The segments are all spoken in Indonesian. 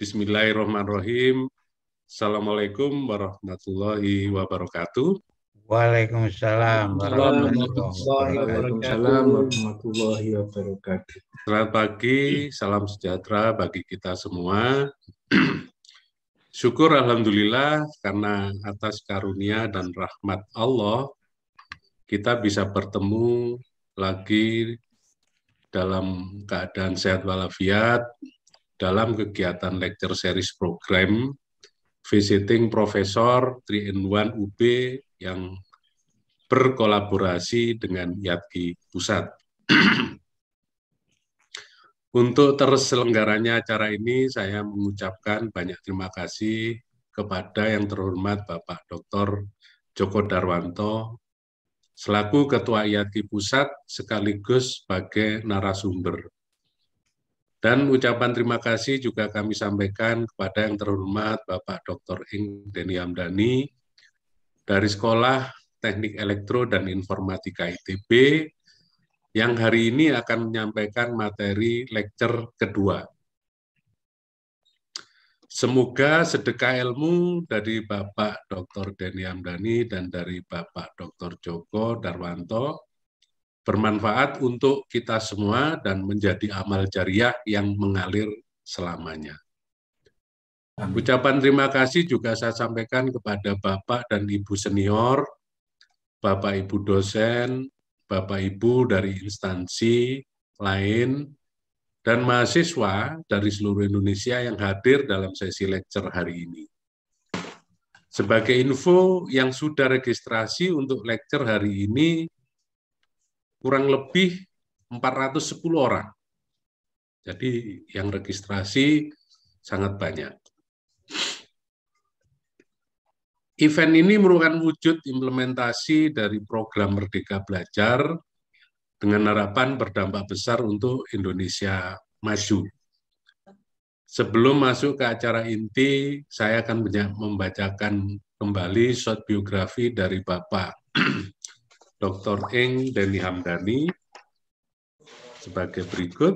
Bismillahirrahmanirrahim. Assalamualaikum warahmatullahi wabarakatuh. Waalaikumsalam warahmatullahi wabarakatuh. Selamat pagi, salam sejahtera bagi kita semua. Syukur Alhamdulillah karena atas karunia dan rahmat Allah, kita bisa bertemu lagi dalam keadaan sehat walafiat, dalam kegiatan lecture series program visiting profesor 3 n 1 UB yang berkolaborasi dengan IATKI Pusat. Untuk terselenggaranya acara ini, saya mengucapkan banyak terima kasih kepada yang terhormat Bapak Dr. Joko Darwanto, selaku Ketua IATKI Pusat sekaligus sebagai narasumber dan ucapan terima kasih juga kami sampaikan kepada yang terhormat Bapak Dr. Ing Deni Hamdani dari Sekolah Teknik Elektro dan Informatika ITB yang hari ini akan menyampaikan materi lecture kedua. Semoga sedekah ilmu dari Bapak Dr. Deni Hamdani dan dari Bapak Dr. Joko Darwanto bermanfaat untuk kita semua dan menjadi amal jariah yang mengalir selamanya. Ucapan terima kasih juga saya sampaikan kepada Bapak dan Ibu senior, Bapak Ibu dosen, Bapak Ibu dari instansi lain, dan mahasiswa dari seluruh Indonesia yang hadir dalam sesi lecture hari ini. Sebagai info yang sudah registrasi untuk lecture hari ini, kurang lebih 410 orang. Jadi yang registrasi sangat banyak. Event ini merupakan wujud implementasi dari program Merdeka Belajar dengan harapan berdampak besar untuk Indonesia maju. Sebelum masuk ke acara inti, saya akan membacakan kembali short biografi dari Bapak Dr. Eng Deni Hamdani sebagai berikut.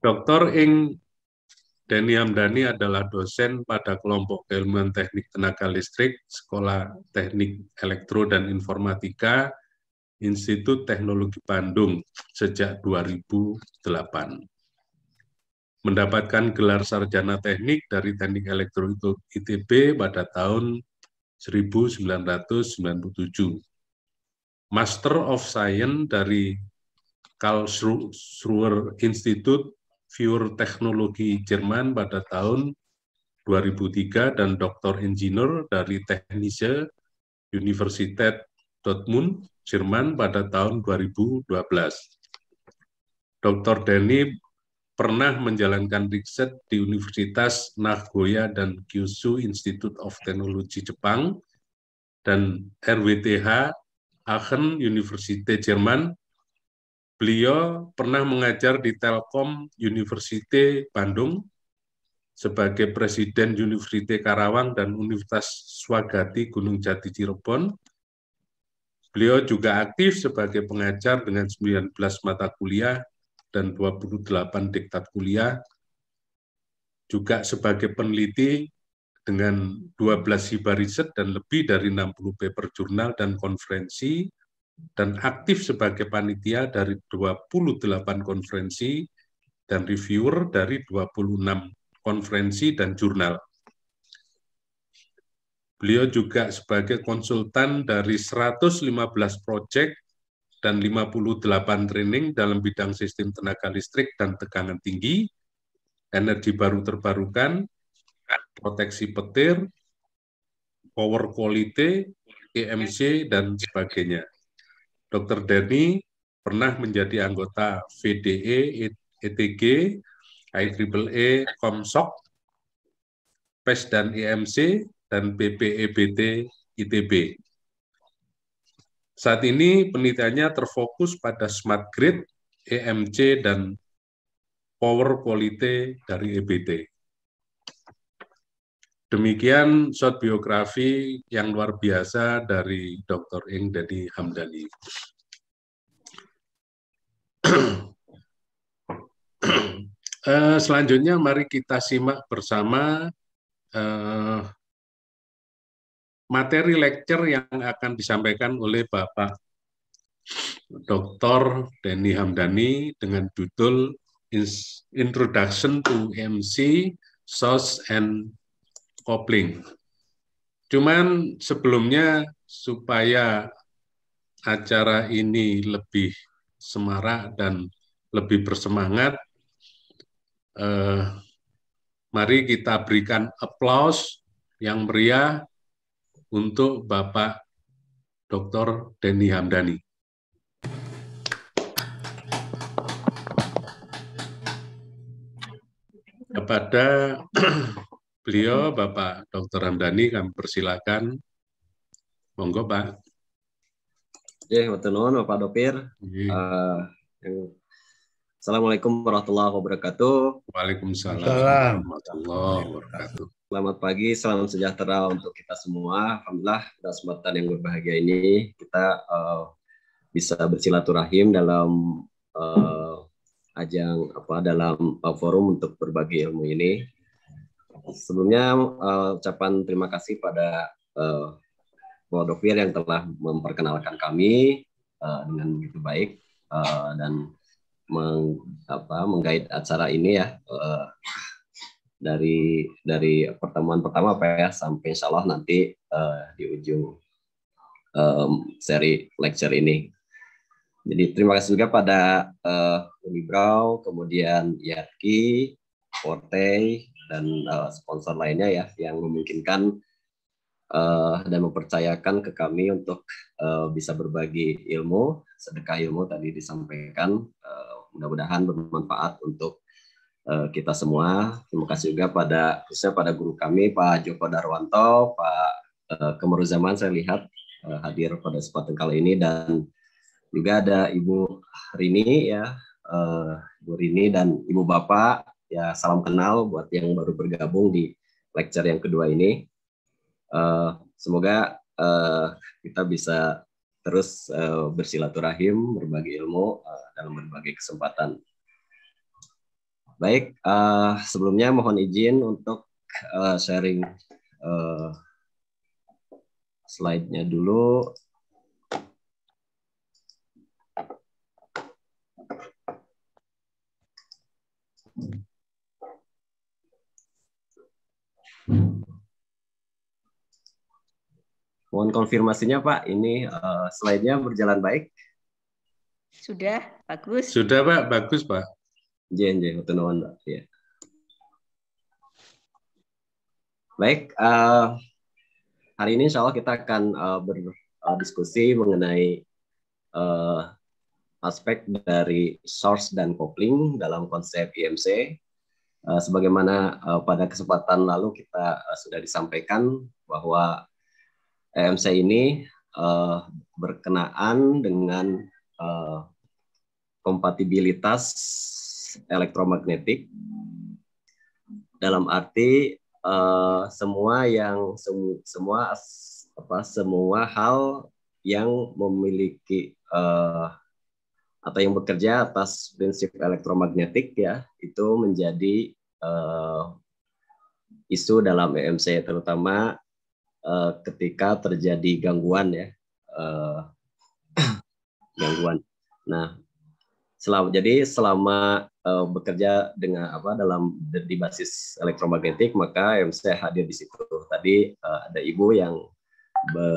Dr. Eng Deni Hamdani adalah dosen pada kelompok keilmuan teknik tenaga listrik, Sekolah Teknik Elektro dan Informatika, Institut Teknologi Bandung sejak 2008. Mendapatkan gelar sarjana teknik dari Teknik Elektro ITB pada tahun 1997 Master of Science dari Karl Schruer Institute Für Teknologi Jerman pada tahun 2003 dan Doktor Engineer dari Technische Universität Dortmund, Jerman pada tahun 2012. Dr. Denny pernah menjalankan riset di Universitas Nagoya dan Kyushu Institute of Technology Jepang dan RWTH Aachen University Jerman. Beliau pernah mengajar di Telkom University Bandung sebagai Presiden Universitas Karawang dan Universitas Swagati Gunung Jati Cirebon. Beliau juga aktif sebagai pengajar dengan 19 mata kuliah dan 28 diktat kuliah, juga sebagai peneliti dengan 12 hibah riset dan lebih dari 60 paper jurnal dan konferensi, dan aktif sebagai panitia dari 28 konferensi dan reviewer dari 26 konferensi dan jurnal. Beliau juga sebagai konsultan dari 115 proyek dan 58 training dalam bidang sistem tenaga listrik dan tegangan tinggi, energi baru terbarukan, Kan? proteksi petir, power quality, EMC, dan sebagainya. Dr. Denny pernah menjadi anggota VDE, ETG, IEEE, Komsok, PES dan EMC, dan BPEBT ITB. Saat ini penelitiannya terfokus pada smart grid, EMC, dan power quality dari EBT. Demikian short biografi yang luar biasa dari Dr. Ing Dedi Hamdani. Eh, selanjutnya mari kita simak bersama eh, materi lecture yang akan disampaikan oleh Bapak Dr. Denny Hamdani dengan judul Introduction to MC, Source and kopling. Cuman sebelumnya supaya acara ini lebih semarak dan lebih bersemangat, eh, mari kita berikan aplaus yang meriah untuk Bapak Dr. Denny Hamdani. Kepada beliau mm-hmm. Bapak Dr. Hamdani kami persilakan. Monggo Pak. Ya, yeah, Bapak Dopir. Uh, iya. eh, yang Assalamualaikum warahmatullahi wabarakatuh. Waalaikumsalam warahmatullahi wabarakatuh. Selamat pagi, salam sejahtera untuk kita semua. Alhamdulillah pada kesempatan yang berbahagia ini kita uh, bisa bersilaturahim dalam uh, ajang apa dalam uh, forum untuk berbagi ilmu ini. Sebelumnya uh, ucapan terima kasih pada uh, yang telah memperkenalkan kami uh, dengan begitu baik uh, dan meng, apa, menggait acara ini ya uh, dari dari pertemuan pertama apa ya sampai Insya Allah nanti uh, di ujung um, seri lecture ini. Jadi terima kasih juga pada uh, Unibrau, kemudian Yaki, Forte, dan uh, sponsor lainnya ya yang memungkinkan uh, dan mempercayakan ke kami untuk uh, bisa berbagi ilmu, sedekah ilmu tadi disampaikan. Uh, mudah-mudahan bermanfaat untuk uh, kita semua. Terima kasih juga pada khususnya pada guru kami Pak Joko Darwanto, Pak uh, Kemeruzaman saya lihat uh, hadir pada kesempatan kali ini dan juga ada Ibu Rini ya, uh, Ibu Rini dan Ibu Bapak ya salam kenal buat yang baru bergabung di lecture yang kedua ini. Uh, semoga uh, kita bisa terus uh, bersilaturahim, berbagi ilmu uh, dalam berbagai kesempatan. Baik, uh, sebelumnya mohon izin untuk uh, sharing uh, slide-nya dulu. Mohon konfirmasinya Pak, ini uh, slide-nya berjalan baik? Sudah, bagus. Sudah Pak, bagus Pak. jeng, tenang Pak. Ya. Baik, uh, hari ini insya Allah kita akan uh, eh, berdiskusi mengenai uh, aspek dari source dan coupling dalam konsep IMC Eh, sebagaimana uh, pada kesempatan lalu kita uh, sudah disampaikan bahwa EMC ini uh, berkenaan dengan uh, kompatibilitas elektromagnetik dalam arti uh, semua yang semu, semua apa semua hal yang memiliki uh, atau yang bekerja atas prinsip elektromagnetik ya itu menjadi uh, isu dalam EMC terutama uh, ketika terjadi gangguan ya uh, gangguan. Nah selama jadi selama uh, bekerja dengan apa dalam di basis elektromagnetik maka EMC hadir di situ. Tadi uh, ada ibu yang be,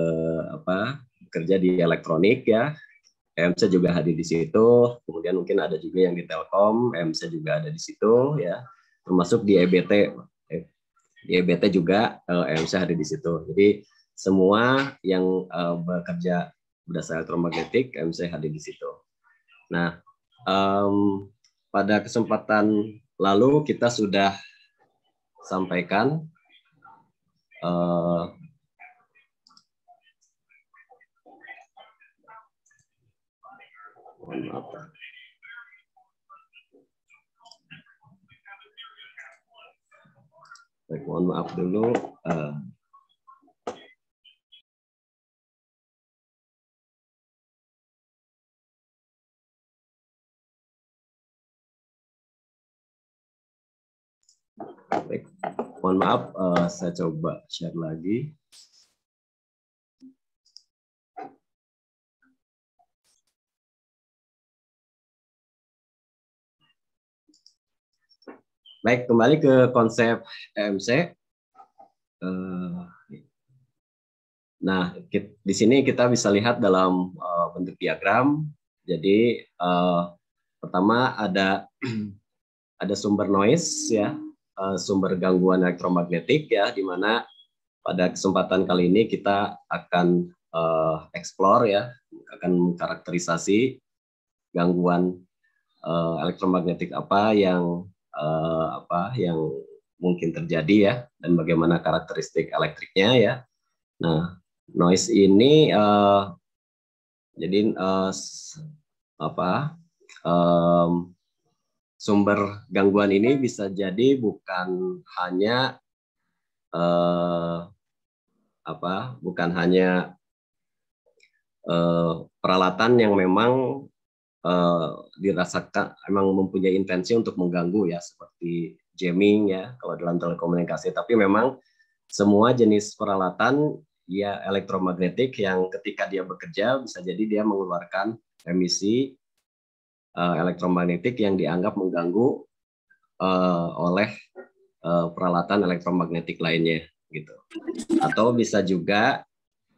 apa bekerja di elektronik ya mc juga hadir di situ, kemudian mungkin ada juga yang di Telkom, mc juga ada di situ ya, termasuk di EBT, eh, di EBT juga eh, mc hadir di situ. Jadi semua yang eh, bekerja berdasar elektromagnetik mc hadir di situ. Nah, um, pada kesempatan lalu kita sudah sampaikan uh, mohon maaf baik mohon maaf dulu uh, Baik, mohon maaf, uh, saya coba share lagi. Baik, kembali ke konsep MC eh, Nah, di sini kita bisa lihat dalam eh, bentuk diagram. Jadi, eh, pertama ada ada sumber noise ya, sumber gangguan elektromagnetik ya, di mana pada kesempatan kali ini kita akan explore ya, akan karakterisasi gangguan elektromagnetik apa yang uh, apa yang mungkin terjadi ya dan bagaimana karakteristik elektriknya ya. Nah, noise ini uh, jadi uh, apa um, sumber gangguan ini bisa jadi bukan hanya uh, apa bukan hanya uh, peralatan yang memang Eh, dirasakan emang mempunyai intensi untuk mengganggu ya seperti jamming ya kalau dalam telekomunikasi tapi memang semua jenis peralatan ya elektromagnetik yang ketika dia bekerja bisa jadi dia mengeluarkan emisi uh, elektromagnetik yang dianggap mengganggu uh, oleh uh, peralatan elektromagnetik lainnya gitu atau bisa juga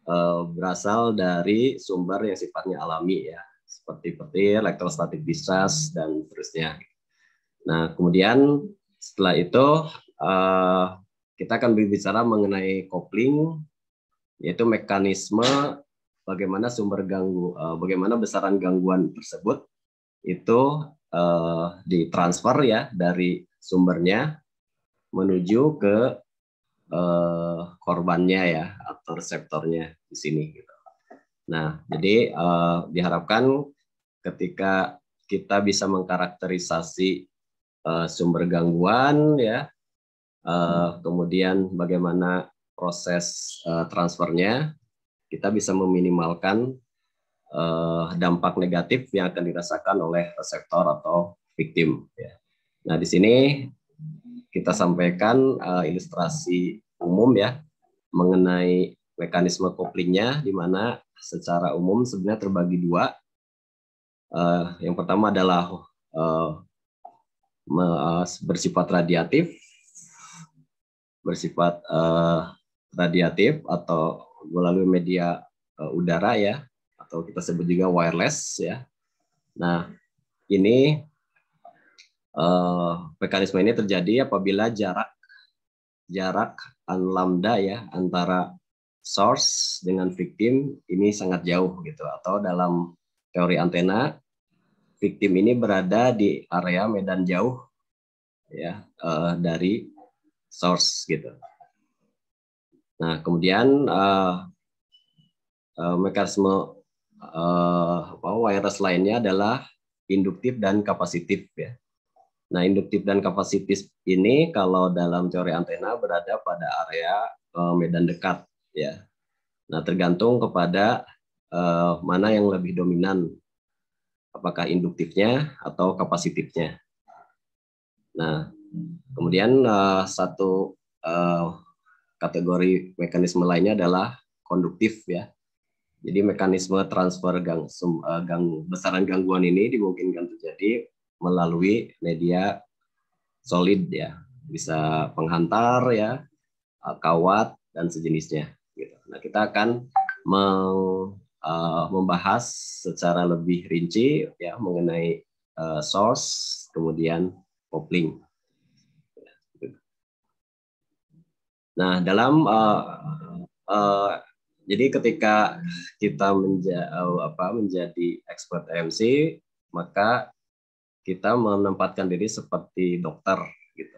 uh, berasal dari sumber yang sifatnya alami ya seperti petir, elektrostatik discharge dan terusnya. Nah, kemudian setelah itu uh, kita akan berbicara mengenai kopling yaitu mekanisme bagaimana sumber ganggu uh, bagaimana besaran gangguan tersebut itu uh, ditransfer ya dari sumbernya menuju ke uh, korbannya ya atau reseptornya di sini gitu. Nah, jadi uh, diharapkan ketika kita bisa mengkarakterisasi uh, sumber gangguan, ya, uh, kemudian bagaimana proses uh, transfernya, kita bisa meminimalkan uh, dampak negatif yang akan dirasakan oleh reseptor atau victim. Ya. Nah, di sini kita sampaikan uh, ilustrasi umum ya mengenai mekanisme koplingnya di mana secara umum sebenarnya terbagi dua. Uh, yang pertama adalah uh, bersifat radiatif, bersifat uh, radiatif atau melalui media uh, udara ya, atau kita sebut juga wireless ya. Nah ini uh, mekanisme ini terjadi apabila jarak jarak an lambda ya antara source dengan victim ini sangat jauh gitu atau dalam teori antena victim ini berada di area medan jauh ya uh, dari source gitu. Nah kemudian uh, uh, mekanisme uh, wireless lainnya adalah induktif dan kapasitif ya. Nah induktif dan kapasitif ini kalau dalam teori antena berada pada area uh, medan dekat ya. Nah, tergantung kepada uh, mana yang lebih dominan, apakah induktifnya atau kapasitifnya. Nah, kemudian uh, satu uh, kategori mekanisme lainnya adalah konduktif ya. Jadi mekanisme transfer gang, gang besaran gangguan ini dimungkinkan terjadi melalui media solid ya, bisa penghantar ya, kawat dan sejenisnya. Nah, kita akan meng, uh, membahas secara lebih rinci ya mengenai uh, source kemudian coupling. Nah, dalam uh, uh, jadi ketika kita menja, apa, menjadi expert MC, maka kita menempatkan diri seperti dokter gitu.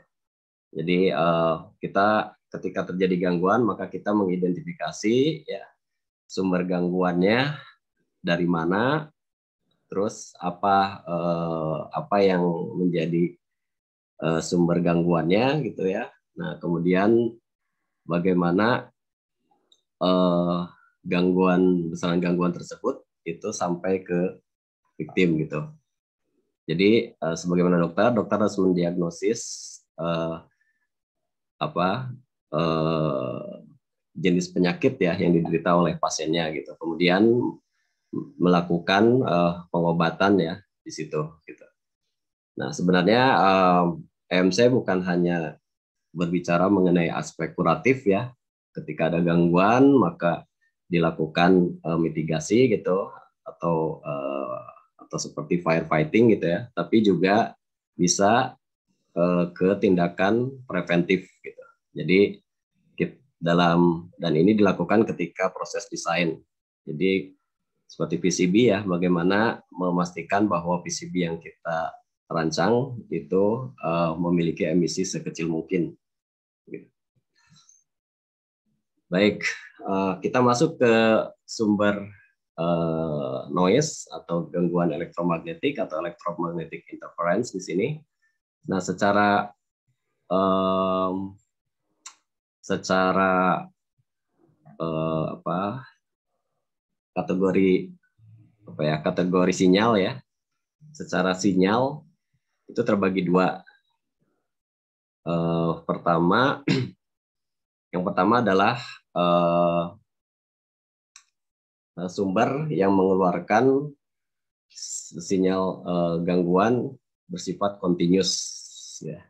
Jadi uh, kita ketika terjadi gangguan maka kita mengidentifikasi ya sumber gangguannya dari mana terus apa eh, apa yang menjadi eh, sumber gangguannya gitu ya nah kemudian bagaimana eh, gangguan besaran gangguan tersebut itu sampai ke victim gitu jadi eh, sebagaimana dokter dokter harus mendiagnosis eh, apa Eh, jenis penyakit ya yang diderita oleh pasiennya gitu. Kemudian melakukan uh, pengobatan ya di situ gitu. Nah, sebenarnya eh, MC MC bukan hanya berbicara mengenai aspek kuratif ya. Ketika ada gangguan maka dilakukan uh, mitigasi gitu atau uh, atau seperti firefighting gitu ya, tapi juga bisa uh, ke tindakan preventif gitu. Jadi dalam dan ini dilakukan ketika proses desain. Jadi seperti PCB ya, bagaimana memastikan bahwa PCB yang kita rancang itu uh, memiliki emisi sekecil mungkin. Baik, uh, kita masuk ke sumber uh, noise atau gangguan elektromagnetik atau electromagnetic interference di sini. Nah, secara um, secara eh, apa kategori apa ya kategori sinyal ya secara sinyal itu terbagi dua eh, pertama yang pertama adalah eh, sumber yang mengeluarkan sinyal eh, gangguan bersifat continuous ya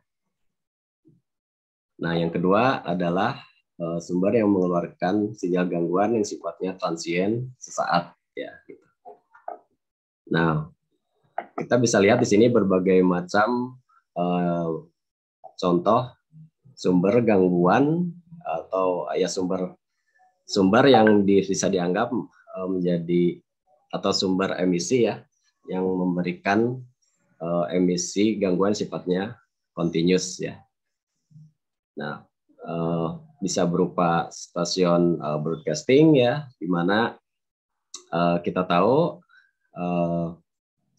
Nah, yang kedua adalah uh, sumber yang mengeluarkan sinyal gangguan yang sifatnya transien sesaat ya gitu. Nah, kita bisa lihat di sini berbagai macam uh, contoh sumber gangguan atau ya sumber sumber yang di, bisa dianggap uh, menjadi atau sumber emisi ya yang memberikan uh, emisi gangguan sifatnya continuous ya Nah, uh, bisa berupa stasiun uh, broadcasting ya, di mana uh, kita tahu uh,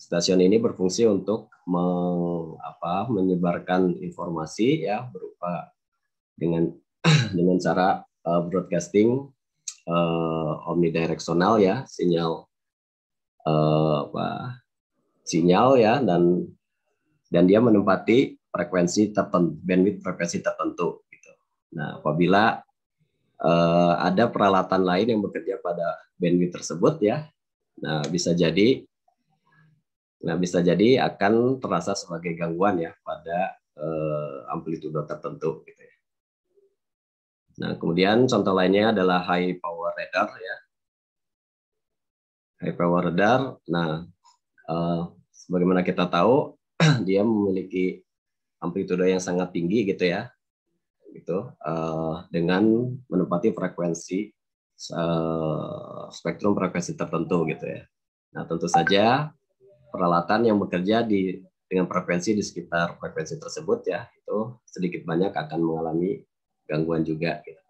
stasiun ini berfungsi untuk meng, apa, menyebarkan informasi ya berupa dengan dengan cara uh, broadcasting uh, omnidireksional ya sinyal uh, apa sinyal ya dan dan dia menempati frekuensi tertentu, bandwidth frekuensi tertentu. Gitu. Nah, apabila uh, ada peralatan lain yang bekerja pada bandwidth tersebut ya, nah bisa jadi, nah bisa jadi akan terasa sebagai gangguan ya pada uh, eh, amplitudo tertentu. Gitu ya. Nah, kemudian contoh lainnya adalah high power radar ya. High power radar. Nah, uh, sebagaimana kita tahu dia memiliki amplitudo yang sangat tinggi gitu ya gitu uh, dengan menempati frekuensi uh, spektrum frekuensi tertentu gitu ya nah tentu saja peralatan yang bekerja di dengan frekuensi di sekitar frekuensi tersebut ya itu sedikit banyak akan mengalami gangguan juga gitu.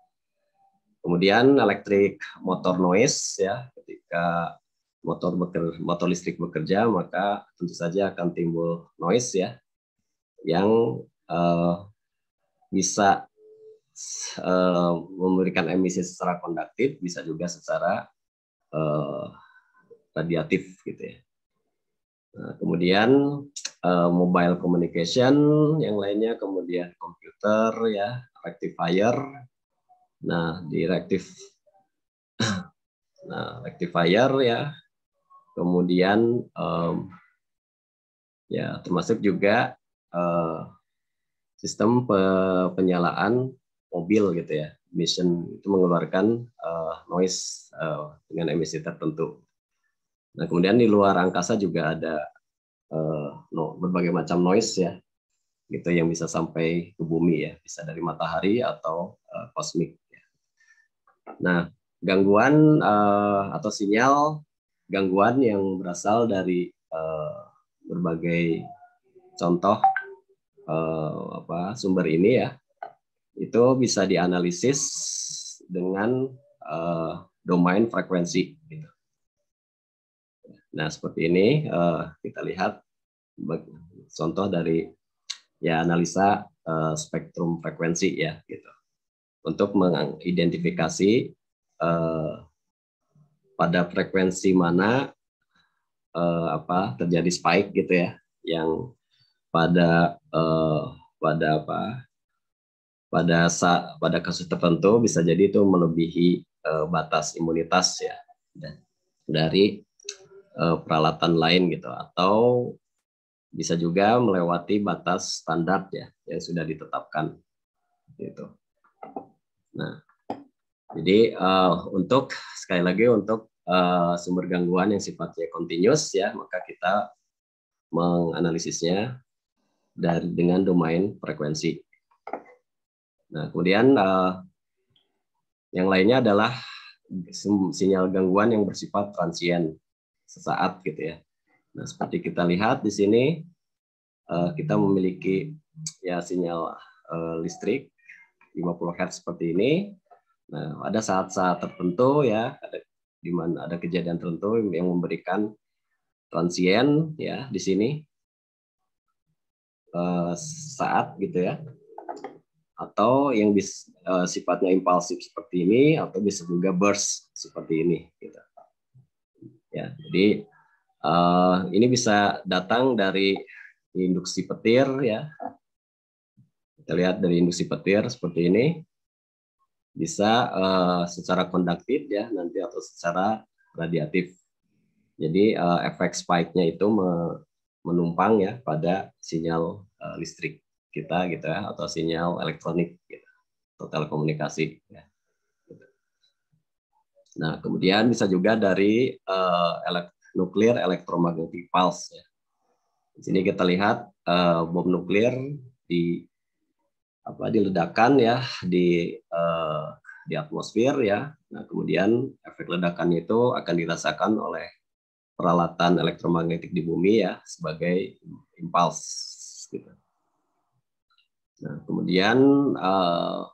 kemudian elektrik motor noise ya ketika motor beker, motor listrik bekerja maka tentu saja akan timbul noise ya yang uh, bisa uh, memberikan emisi secara konduktif, bisa juga secara uh, radiatif gitu ya. Nah, kemudian uh, mobile communication, yang lainnya kemudian komputer ya, rectifier. Nah, di rectif nah, rectifier ya. Kemudian um, ya termasuk juga Eh, sistem pe penyalaan mobil gitu ya. mission itu mengeluarkan uh, noise uh, dengan emisi tertentu. Nah, kemudian di luar angkasa juga ada uh, no, berbagai macam noise ya. Gitu yang bisa sampai ke bumi ya, bisa dari matahari atau uh, kosmik ya. Nah, gangguan uh, atau sinyal gangguan yang berasal dari uh, berbagai contoh uh, apa, sumber ini ya, itu bisa dianalisis dengan uh, domain frekuensi. Gitu. Nah seperti ini uh, kita lihat contoh dari ya analisa uh, spektrum frekuensi ya gitu untuk mengidentifikasi uh, pada frekuensi mana uh, apa terjadi spike gitu ya yang pada uh, pada apa pada sa, pada kasus tertentu bisa jadi itu melebihi uh, batas imunitas ya dari uh, peralatan lain gitu atau bisa juga melewati batas standar ya yang sudah ditetapkan gitu. Nah, jadi uh, untuk sekali lagi untuk uh, sumber gangguan yang sifatnya continuous ya maka kita menganalisisnya dan dengan domain frekuensi. Nah, kemudian uh, yang lainnya adalah sinyal gangguan yang bersifat transien sesaat gitu ya. Nah, seperti kita lihat di sini uh, kita memiliki ya sinyal uh, listrik 50 Hz seperti ini. Nah, ada saat-saat tertentu ya, ada, di mana ada kejadian tertentu yang memberikan transien ya di sini Eh, saat gitu ya atau yang bis, uh, sifatnya impulsif seperti ini atau bisa juga burst seperti ini gitu ya jadi uh, ini bisa datang dari induksi petir ya kita lihat dari induksi petir seperti ini bisa uh, secara konduktif ya nanti atau secara radiatif jadi uh, efek spike-nya itu menumpang ya pada sinyal Eh, listrik kita gitu ya atau sinyal elektronik gitu, atau telekomunikasi ya. Nah, kemudian bisa juga dari uh, elek nuklir elektromagnetik pulse ya. Di sini kita lihat uh, bom nuklir di apa diledakkan ya di uh, di atmosfer ya. Nah, kemudian efek ledakan itu akan dirasakan oleh peralatan elektromagnetik di bumi ya sebagai impuls gitu. Nah, kemudian uh,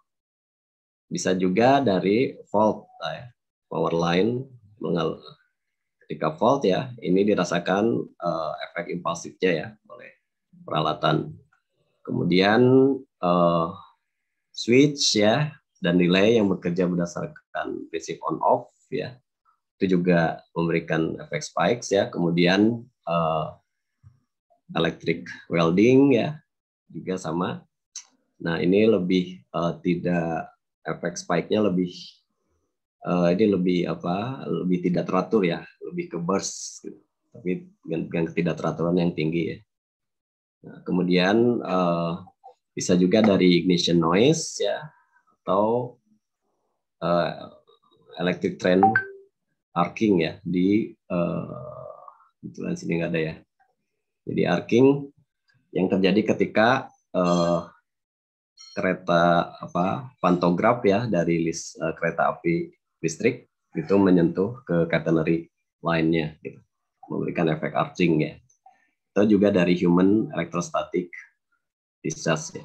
bisa juga dari volt ah, ya, power line mengal ketika volt ya ini dirasakan uh, efek impulsifnya ya oleh peralatan. Kemudian uh, switch ya dan relay yang bekerja berdasarkan prinsip on off ya itu juga memberikan efek spikes ya. Kemudian uh, electric welding ya juga sama. Nah ini lebih uh, tidak efek spike-nya lebih uh, ini lebih apa lebih tidak teratur ya lebih ke burst gitu. tapi dengan ketidakteraturan yang tinggi ya. Nah, kemudian uh, bisa juga dari ignition noise ya atau uh, electric train arcing ya di uh, kebetulan sini nggak ada ya jadi arcing yang terjadi ketika uh, kereta apa pantograf ya dari list uh, eh, kereta api listrik itu menyentuh ke catenary lainnya gitu. memberikan efek arcing ya atau juga dari human electrostatic discharge ya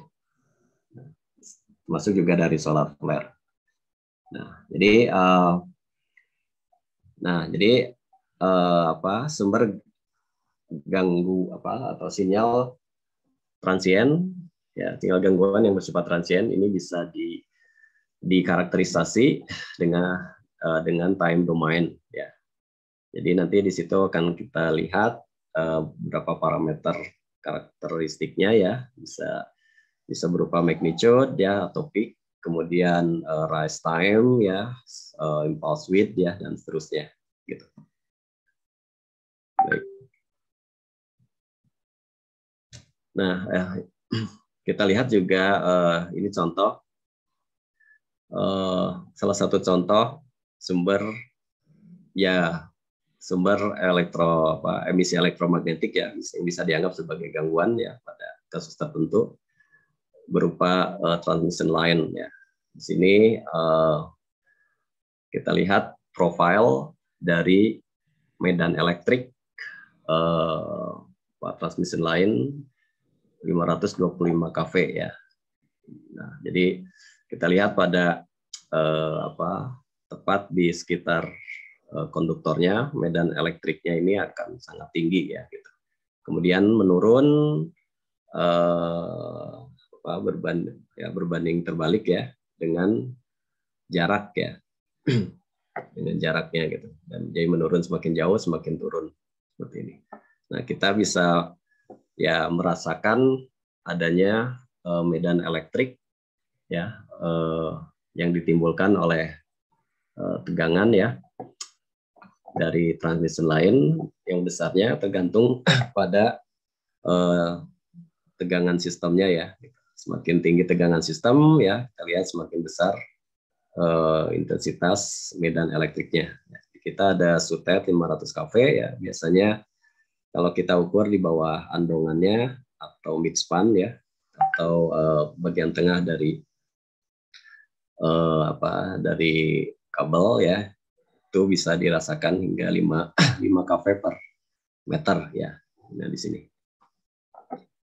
Masuk juga dari solar flare nah jadi uh, nah jadi uh, apa sumber ganggu apa atau sinyal transien ya tinggal gangguan yang bersifat transien ini bisa di dikarakterisasi dengan uh, dengan time domain ya jadi nanti di situ akan kita lihat uh, eh, berapa parameter karakteristiknya ya bisa bisa berupa magnitude ya atau peak kemudian uh, rise time ya uh, impulse width ya dan seterusnya gitu. Nah, eh, kita lihat juga eh, ini contoh eh, salah satu contoh sumber ya sumber elektro apa, emisi elektromagnetik ya yang bisa dianggap sebagai gangguan ya pada kasus tertentu berupa uh, transmission line ya. Di sini uh, kita lihat profil dari medan elektrik uh, transmission line 525 kafe ya. Nah, jadi kita lihat pada eh, apa tepat di sekitar eh, konduktornya medan elektriknya ini akan sangat tinggi ya gitu. Kemudian menurun eh, apa berbanding ya berbanding terbalik ya dengan jarak ya. dengan jaraknya gitu dan jadi menurun semakin jauh semakin turun seperti ini. Nah, kita bisa ya merasakan adanya uh, medan elektrik ya uh, yang ditimbulkan oleh uh, tegangan ya dari transmission lain yang besarnya tergantung pada uh, tegangan sistemnya ya semakin tinggi tegangan sistem ya kita semakin besar uh, intensitas medan elektriknya kita ada sutet 500 kV ya biasanya kalau kita ukur di bawah andongannya atau midspan ya atau uh, bagian tengah dari uh, apa dari kabel ya itu bisa dirasakan hingga 5 5 kV per meter ya nah di sini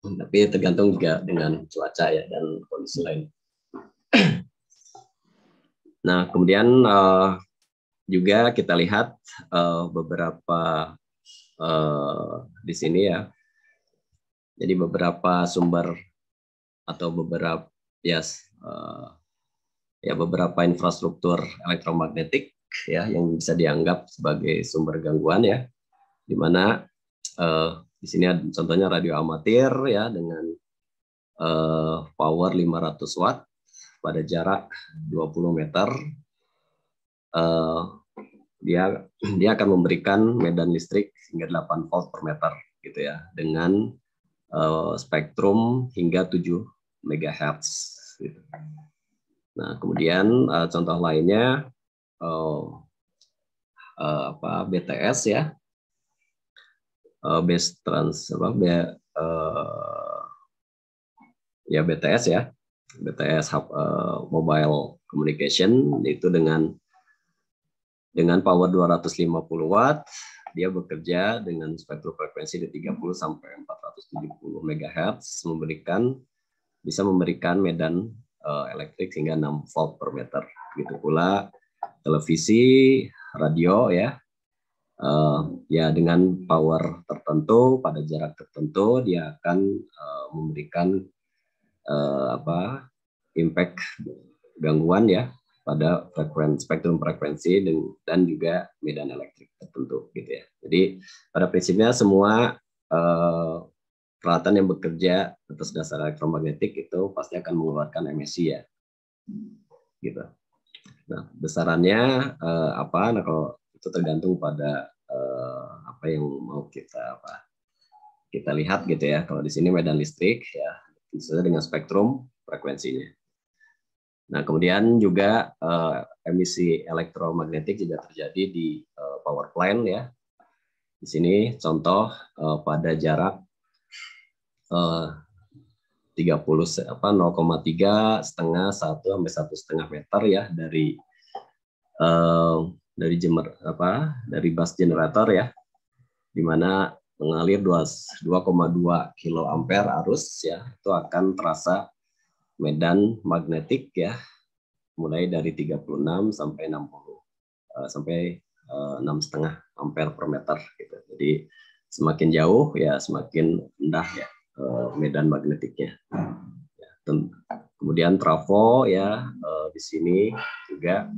tapi tergantung juga dengan cuaca ya dan kondisi lain nah kemudian uh, juga kita lihat uh, beberapa Eh, di sini ya. Jadi beberapa sumber atau beberapa ya ya beberapa infrastruktur elektromagnetik ya yang bisa dianggap sebagai sumber gangguan ya. Di mana uh, di sini ada, contohnya radio amatir ya dengan uh, power 500 watt pada jarak 20 meter. Uh, dia dia akan memberikan medan listrik hingga 8 volt per meter gitu ya dengan uh, spektrum hingga 7 megahertz. gitu. Nah, kemudian uh, contoh lainnya uh, uh, apa BTS ya. Uh, base trans apa B, uh, ya BTS ya. BTS uh, mobile communication itu dengan dengan power 250 watt, dia bekerja dengan spektrum frekuensi di 30 sampai 470 MHz memberikan bisa memberikan medan uh, elektrik hingga 6 volt per meter. Gitu pula televisi, radio ya. Uh, ya dengan power tertentu pada jarak tertentu dia akan uh, memberikan uh, apa impact gangguan ya pada frekuensi spektrum frekuensi dan juga medan elektrik tertentu gitu ya. Jadi pada prinsipnya semua uh, peralatan yang bekerja atas dasar elektromagnetik itu pasti akan mengeluarkan emisi ya. Gitu. Nah, besarannya uh, apa? Nah, kalau itu tergantung pada uh, apa yang mau kita apa kita lihat gitu ya. Kalau di sini medan listrik ya sesuai dengan spektrum frekuensinya. Nah, kemudian juga uh, emisi elektromagnetik juga terjadi di uh, power plant ya. Di sini contoh uh, pada jarak uh, 30 apa 0,3 setengah 1 sampai satu setengah meter ya dari uh, dari jemer apa dari bus generator ya di mana mengalir 2,2 kilo ampere arus ya itu akan terasa medan magnetik ya mulai dari 36 sampai 60 sampai enam eh, setengah eh, ampere per meter gitu. Jadi semakin jauh ya semakin rendah ya eh, medan magnetiknya. Ya, kemudian trafo ya di sini juga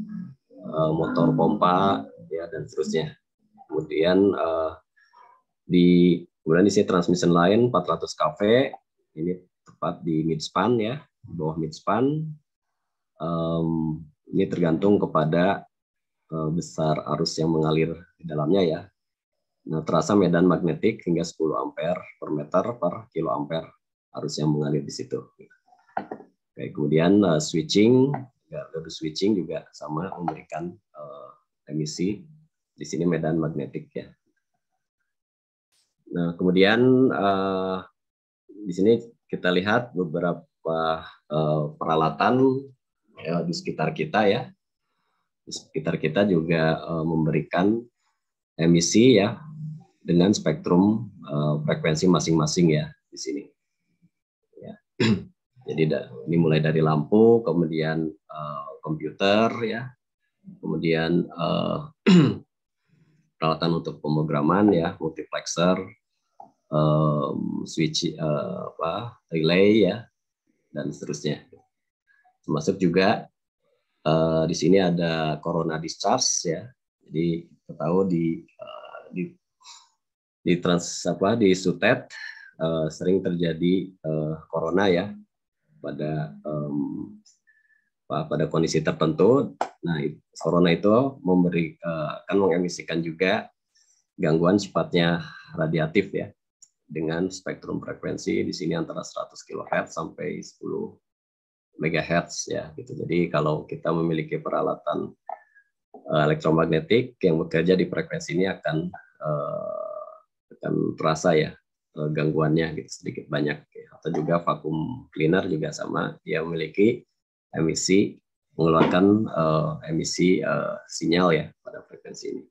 motor pompa ya dan seterusnya. Kemudian di kemudian di sini transmission line 400 kV ini tepat di midspan ya di bawah midspan. Um, ini tergantung kepada uh, besar arus yang mengalir di dalamnya ya. Nah, terasa medan magnetik hingga 10 ampere per meter per kilo ampere arus yang mengalir di situ. Oke, kemudian uh, switching, gardu switching juga sama memberikan uh, emisi di sini medan magnetik ya. Nah, kemudian uh, di sini kita lihat beberapa sebuah eh, peralatan ya, di sekitar kita ya. Di sekitar kita juga eh, memberikan emisi ya dengan spektrum eh, frekuensi masing-masing ya di sini. Ya. Jadi ini mulai dari lampu, kemudian komputer ya, kemudian peralatan untuk pemrograman ya, multiplexer, switch uh, apa relay ya, dan seterusnya. Termasuk juga uh, di sini ada corona discharge ya. Jadi kita tahu di uh, di di trans apa di Sutet uh, sering terjadi uh, corona ya pada um, pada kondisi tertentu. Nah, corona itu memberi akan mengemisikan juga gangguan sifatnya radiatif ya dengan spektrum frekuensi di sini antara 100 kHz sampai 10 MHz ya gitu. Jadi kalau kita memiliki peralatan eh, elektromagnetik yang bekerja di frekuensi ini akan eh, akan terasa ya eh, gangguannya gitu sedikit banyak atau juga vakum cleaner juga sama dia memiliki emisi mengeluarkan uh, emisi uh, sinyal ya pada frekuensi ini.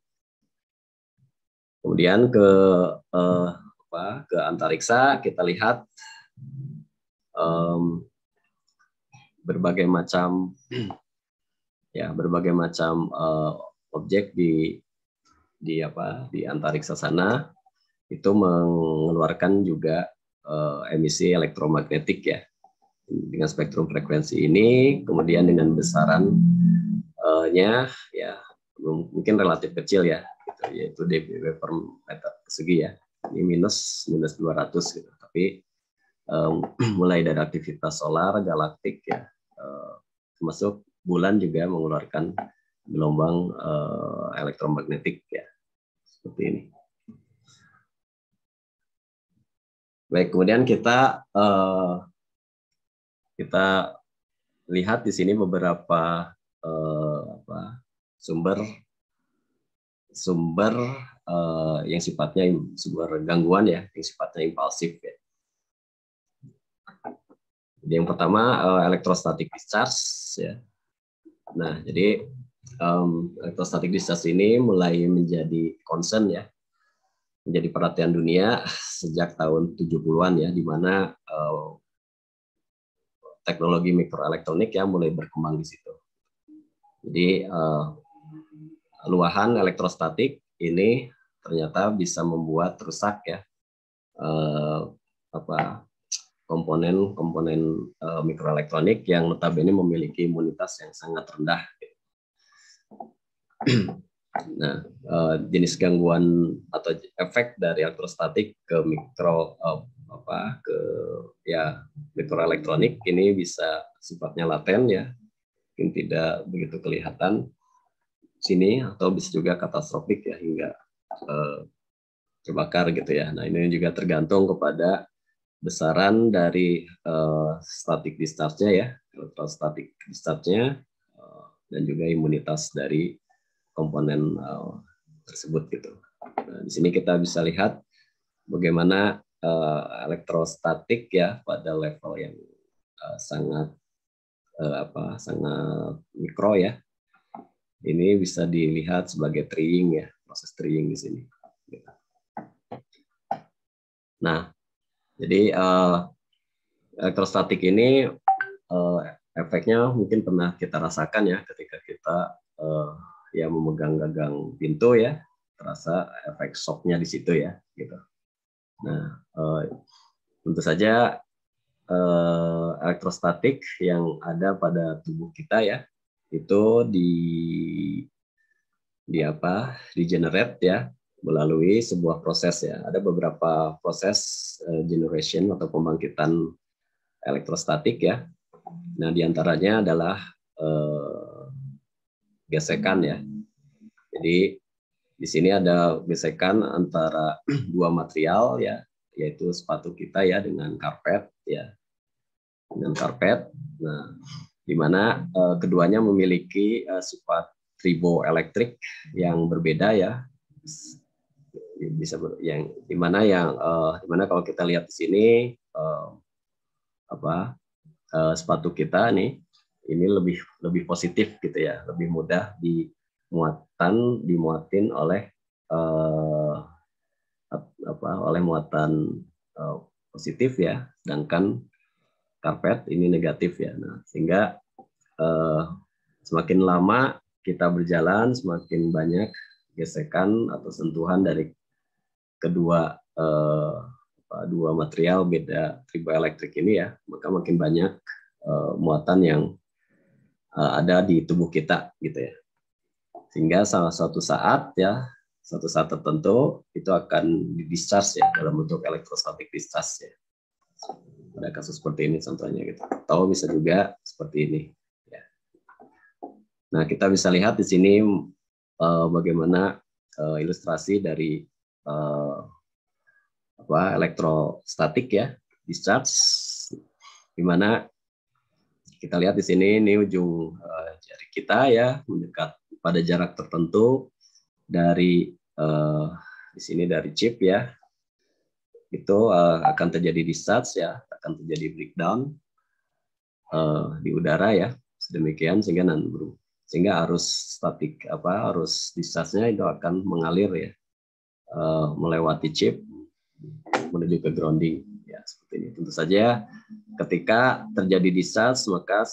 Kemudian ke uh, apa ke antariksa kita lihat um, berbagai macam ya berbagai macam uh, objek di di apa di antariksa sana itu mengeluarkan juga uh, emisi elektromagnetik ya dengan spektrum frekuensi ini kemudian dengan besaran uh ya mungkin relatif kecil ya gitu, yaitu dB per meter persegi ya ini minus minus 200 gitu tapi um, mulai dari aktivitas solar galaktik ya uh, termasuk bulan juga mengeluarkan gelombang uh, elektromagnetik ya seperti ini baik kemudian kita uh, kita lihat di sini beberapa uh, apa, sumber sumber Eh, yang sifatnya sebuah gangguan ya, yang sifatnya impulsif ya. Jadi yang pertama uh, eh, electrostatic discharge ya. Nah, jadi um, electrostatic discharge ini mulai menjadi concern ya menjadi perhatian dunia sejak tahun 70-an ya di mana uh, teknologi mikroelektronik ya mulai berkembang di situ. Jadi uh, luahan elektrostatik ini ternyata bisa membuat rusak ya eh, apa komponen-komponen eh, mikroelektronik yang notabene memiliki imunitas yang sangat rendah. Nah, eh, jenis gangguan atau efek dari elektrostatik ke mikro eh, apa ke ya mikroelektronik ini bisa sifatnya laten ya, mungkin tidak begitu kelihatan sini atau bisa juga katastrofik ya hingga eh, terbakar gitu ya. Nah ini juga tergantung kepada besaran dari eh, static discharge-nya ya, elektrostatik discharge-nya eh, dan juga imunitas dari komponen eh, tersebut gitu. Nah, di sini kita bisa lihat bagaimana eh, elektrostatik ya pada level yang eh, sangat eh, apa sangat mikro ya ini bisa dilihat sebagai triing ya, proses triing di sini. Nah, jadi uh, elektrostatik ini uh, efeknya mungkin pernah kita rasakan ya ketika kita uh, ya memegang gagang pintu ya, terasa efek shocknya di situ ya, gitu. Nah, uh, tentu saja elektrostatik yang ada pada tubuh kita ya itu di di apa di generate ya melalui sebuah proses ya ada beberapa proses eh, generation atau pembangkitan elektrostatik ya nah diantaranya adalah eh, gesekan ya jadi di sini ada gesekan antara dua material ya yaitu sepatu kita ya dengan karpet ya dengan karpet nah di mana uh, keduanya memiliki uh, sifat triboelektrik yang berbeda ya bisa ber, yang mana yang uh, mana kalau kita lihat di sini uh, apa uh, sepatu kita nih ini lebih lebih positif gitu ya lebih mudah dimuatan dimuatin oleh uh, apa oleh muatan uh, positif ya sedangkan karpet ini negatif ya. Nah, sehingga eh, semakin lama kita berjalan, semakin banyak gesekan atau sentuhan dari kedua eh, dua material beda elektrik ini ya, maka makin banyak eh, muatan yang eh, ada di tubuh kita gitu ya. Sehingga salah satu saat ya, satu saat tertentu itu akan di discharge ya dalam bentuk elektrostatik discharge ya pada kasus seperti ini contohnya gitu. Atau bisa juga seperti ini. Ya. Nah kita bisa lihat di sini uh, bagaimana uh, ilustrasi dari uh, apa elektrostatik ya discharge di mana kita lihat di sini ini ujung uh, jari kita ya mendekat pada jarak tertentu dari uh, di sini dari chip ya itu uh, akan terjadi discharge ya akan terjadi breakdown uh, di udara ya sedemikian sehingga nan sehingga arus statik apa arus distasnya itu akan mengalir ya uh, melewati chip menuju ke grounding ya seperti ini tentu saja ketika terjadi disas maka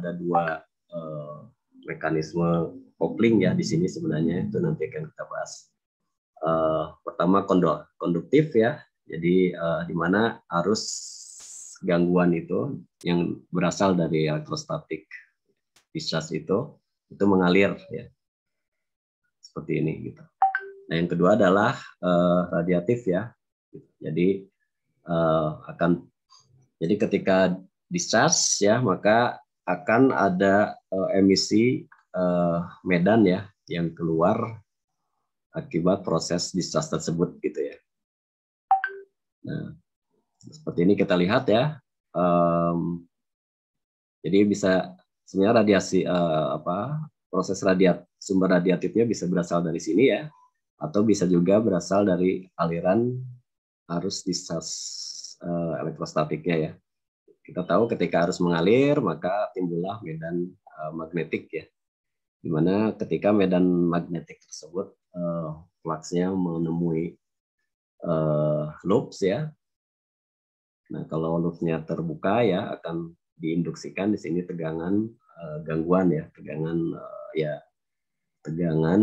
ada dua uh, mekanisme kopling ya di sini sebenarnya itu nanti akan kita bahas uh, pertama kondol konduktif ya jadi uh, di mana arus gangguan itu yang berasal dari elektrostatik discharge itu itu mengalir ya seperti ini gitu. Nah yang kedua adalah uh, radiatif ya. Jadi uh, akan jadi ketika discharge ya maka akan ada uh, emisi uh, medan ya yang keluar akibat proses discharge tersebut gitu ya. Nah seperti ini kita lihat ya. Um, jadi bisa sebenarnya radiasi uh, apa proses radiat sumber radiatifnya bisa berasal dari sini ya atau bisa juga berasal dari aliran arus disas uh, elektrostatiknya ya. Kita tahu ketika arus mengalir maka timbullah medan uh, magnetik ya. Dimana ketika medan magnetik tersebut uh, fluxnya menemui uh, loops ya Nah, kalau loopnya terbuka ya akan diinduksikan di sini tegangan eh, gangguan ya, tegangan eh, ya tegangan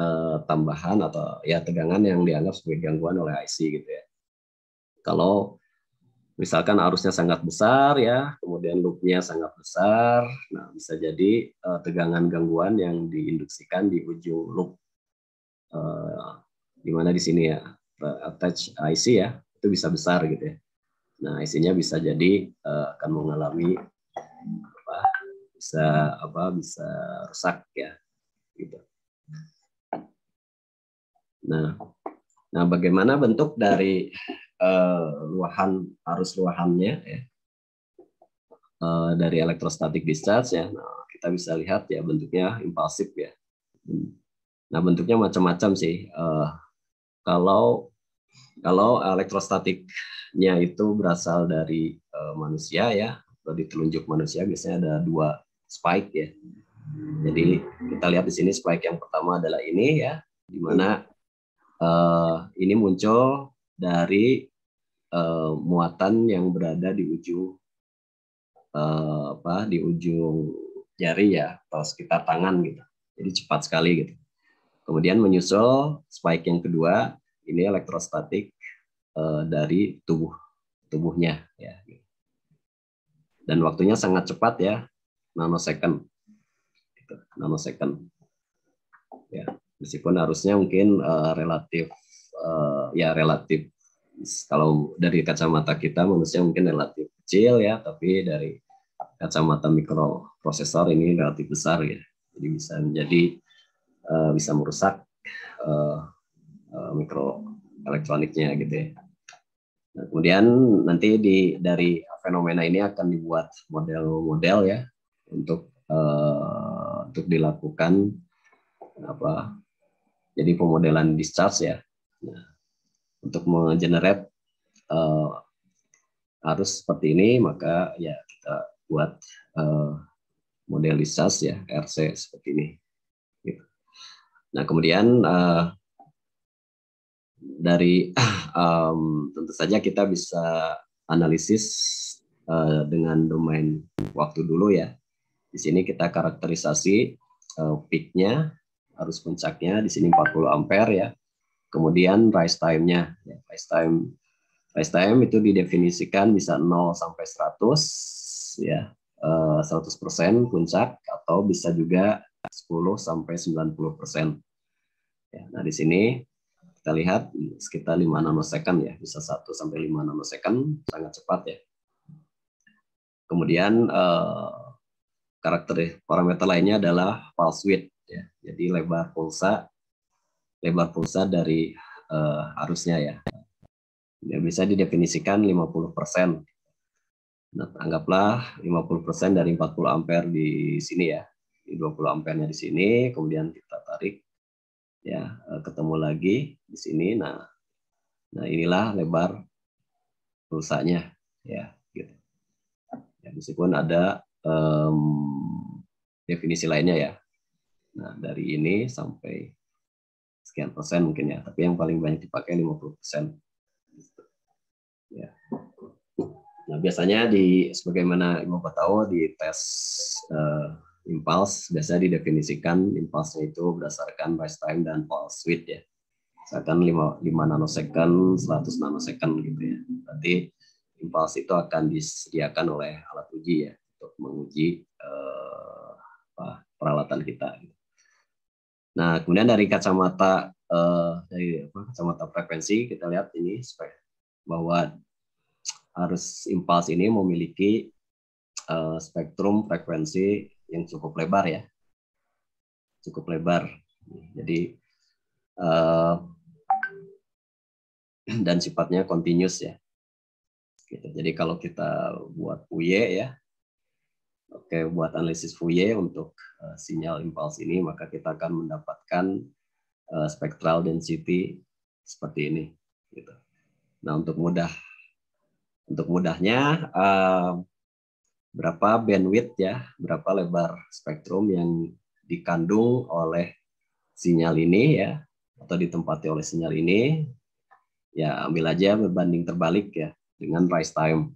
eh, tambahan atau ya tegangan yang dianggap sebagai gangguan oleh IC gitu ya. Kalau misalkan arusnya sangat besar ya, kemudian loopnya sangat besar, nah bisa jadi uh, tegangan gangguan yang diinduksikan di ujung loop. uh, di mana di sini ya attach IC ya itu bisa besar gitu ya Nah, isinya bisa jadi uh, akan mengalami apa? Bisa apa? Bisa rusak ya. Gitu. Nah, nah bagaimana bentuk dari uh, luahan arus luahannya ya? Uh, dari electrostatic discharge ya. Nah, kita bisa lihat ya bentuknya impulsif ya. Hmm. Nah, bentuknya macam-macam sih. Uh, kalau kalau elektrostatiknya itu berasal dari uh, manusia ya, atau di telunjuk manusia biasanya ada dua spike ya. Jadi kita lihat di sini spike yang pertama adalah ini ya, di mana uh, ini muncul dari uh, muatan yang berada di ujung uh, apa di ujung jari ya atau sekitar tangan gitu. Jadi cepat sekali gitu. Kemudian menyusul spike yang kedua ini elektrostatik uh, dari tubuh tubuhnya ya. Dan waktunya sangat cepat ya, nanosecond. Gitu, nanosecond. Ya, meskipun harusnya mungkin uh, relatif uh, ya relatif kalau dari kacamata kita manusia mungkin relatif kecil ya, tapi dari kacamata mikroprosesor ini relatif besar ya. Jadi bisa menjadi uh, bisa merusak uh, uh, elektroniknya gitu ya. Nah, kemudian nanti di dari fenomena ini akan dibuat model-model ya untuk uh, untuk dilakukan apa jadi pemodelan discharge ya nah, untuk mengenerate uh, eh, arus seperti ini maka ya kita buat uh, model discharge ya RC seperti ini gitu. nah kemudian uh, dari um, tentu saja kita bisa analisis uh, dengan domain waktu dulu ya. Di sini kita karakterisasi uh, peaknya, arus puncaknya di sini 40 ampere ya. Kemudian rise time-nya, ya, rise time rise time itu didefinisikan bisa 0 sampai 100 ya. Uh, eh, 100% puncak atau bisa juga 10 sampai 90%. Ya, nah di sini kita lihat sekitar 5 nanosecond ya, bisa 1 sampai 5 nanosecond, sangat cepat ya. Kemudian eh, karakter parameter lainnya adalah pulse width ya. Jadi lebar pulsa lebar pulsa dari eh, arusnya ya. Ya, bisa didefinisikan 50%. Nah, anggaplah 50% dari 40 ampere di sini ya. Di 20 ampernya di sini, kemudian kita tarik ya eh, ketemu lagi di sini nah nah inilah lebar rusaknya ya gitu ya, meskipun ada um, definisi lainnya ya nah dari ini sampai sekian persen mungkin ya tapi yang paling banyak dipakai 50 persen ya nah biasanya di sebagaimana Ibu tahu di tes uh, impuls biasa didefinisikan impulsnya itu berdasarkan rise time dan fall speed ya. Misalkan 5, 5 nanosecond, 100 nanosecond gitu ya. Berarti impuls itu akan disediakan oleh alat uji ya untuk menguji eh, apa, peralatan kita. Gitu. Nah, kemudian dari kacamata eh, dari apa, kacamata frekuensi kita lihat ini supaya bahwa arus impuls ini memiliki eh, spektrum frekuensi yang cukup lebar ya, cukup lebar. Jadi uh, dan sifatnya continuous ya. Gitu. Jadi kalau kita buat Fourier ya, oke buat analisis Fourier untuk uh, sinyal impuls ini maka kita akan mendapatkan uh, spectral density seperti ini gitu. Nah, untuk mudah untuk mudahnya uh, berapa bandwidth ya, berapa lebar spektrum yang dikandung oleh sinyal ini ya atau ditempati oleh sinyal ini ya ambil aja berbanding terbalik ya dengan rise time.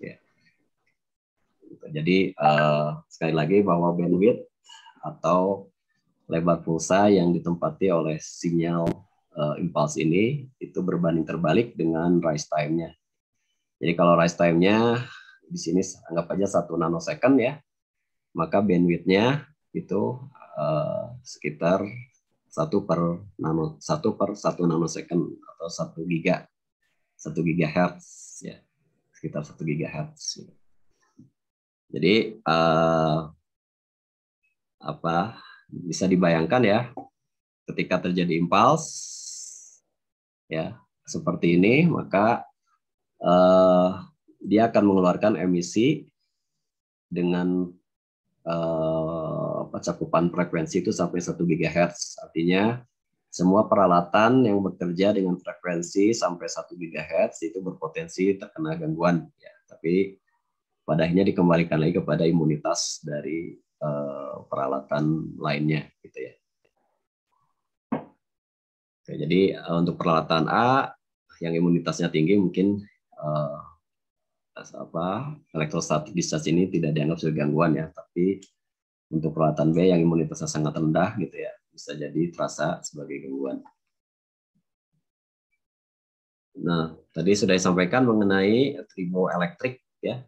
Ya. Jadi uh, sekali lagi bahwa bandwidth atau lebar pulsa yang ditempati oleh sinyal uh, impuls ini itu berbanding terbalik dengan rise time-nya. Jadi kalau rise time-nya di sini anggap aja satu nanosecond ya, maka bandwidthnya itu eh, sekitar satu per nano satu per satu nanosecond atau satu giga satu gigahertz ya sekitar satu gigahertz. Ya. Jadi eh, apa bisa dibayangkan ya ketika terjadi impuls ya seperti ini maka eh, dia akan mengeluarkan emisi dengan uh, cakupan frekuensi itu sampai 1 GHz. Artinya semua peralatan yang bekerja dengan frekuensi sampai 1 GHz itu berpotensi terkena gangguan ya. Tapi pada akhirnya dikembalikan lagi kepada imunitas dari uh, peralatan lainnya gitu ya. Oke, jadi eh, untuk peralatan A yang imunitasnya tinggi mungkin uh, apa elektrostatik discharge ini tidak dianggap sebagai gangguan ya, tapi untuk peralatan B yang imunitasnya sangat rendah gitu ya, bisa jadi terasa sebagai gangguan. Nah, tadi sudah disampaikan mengenai triboelektrik ya.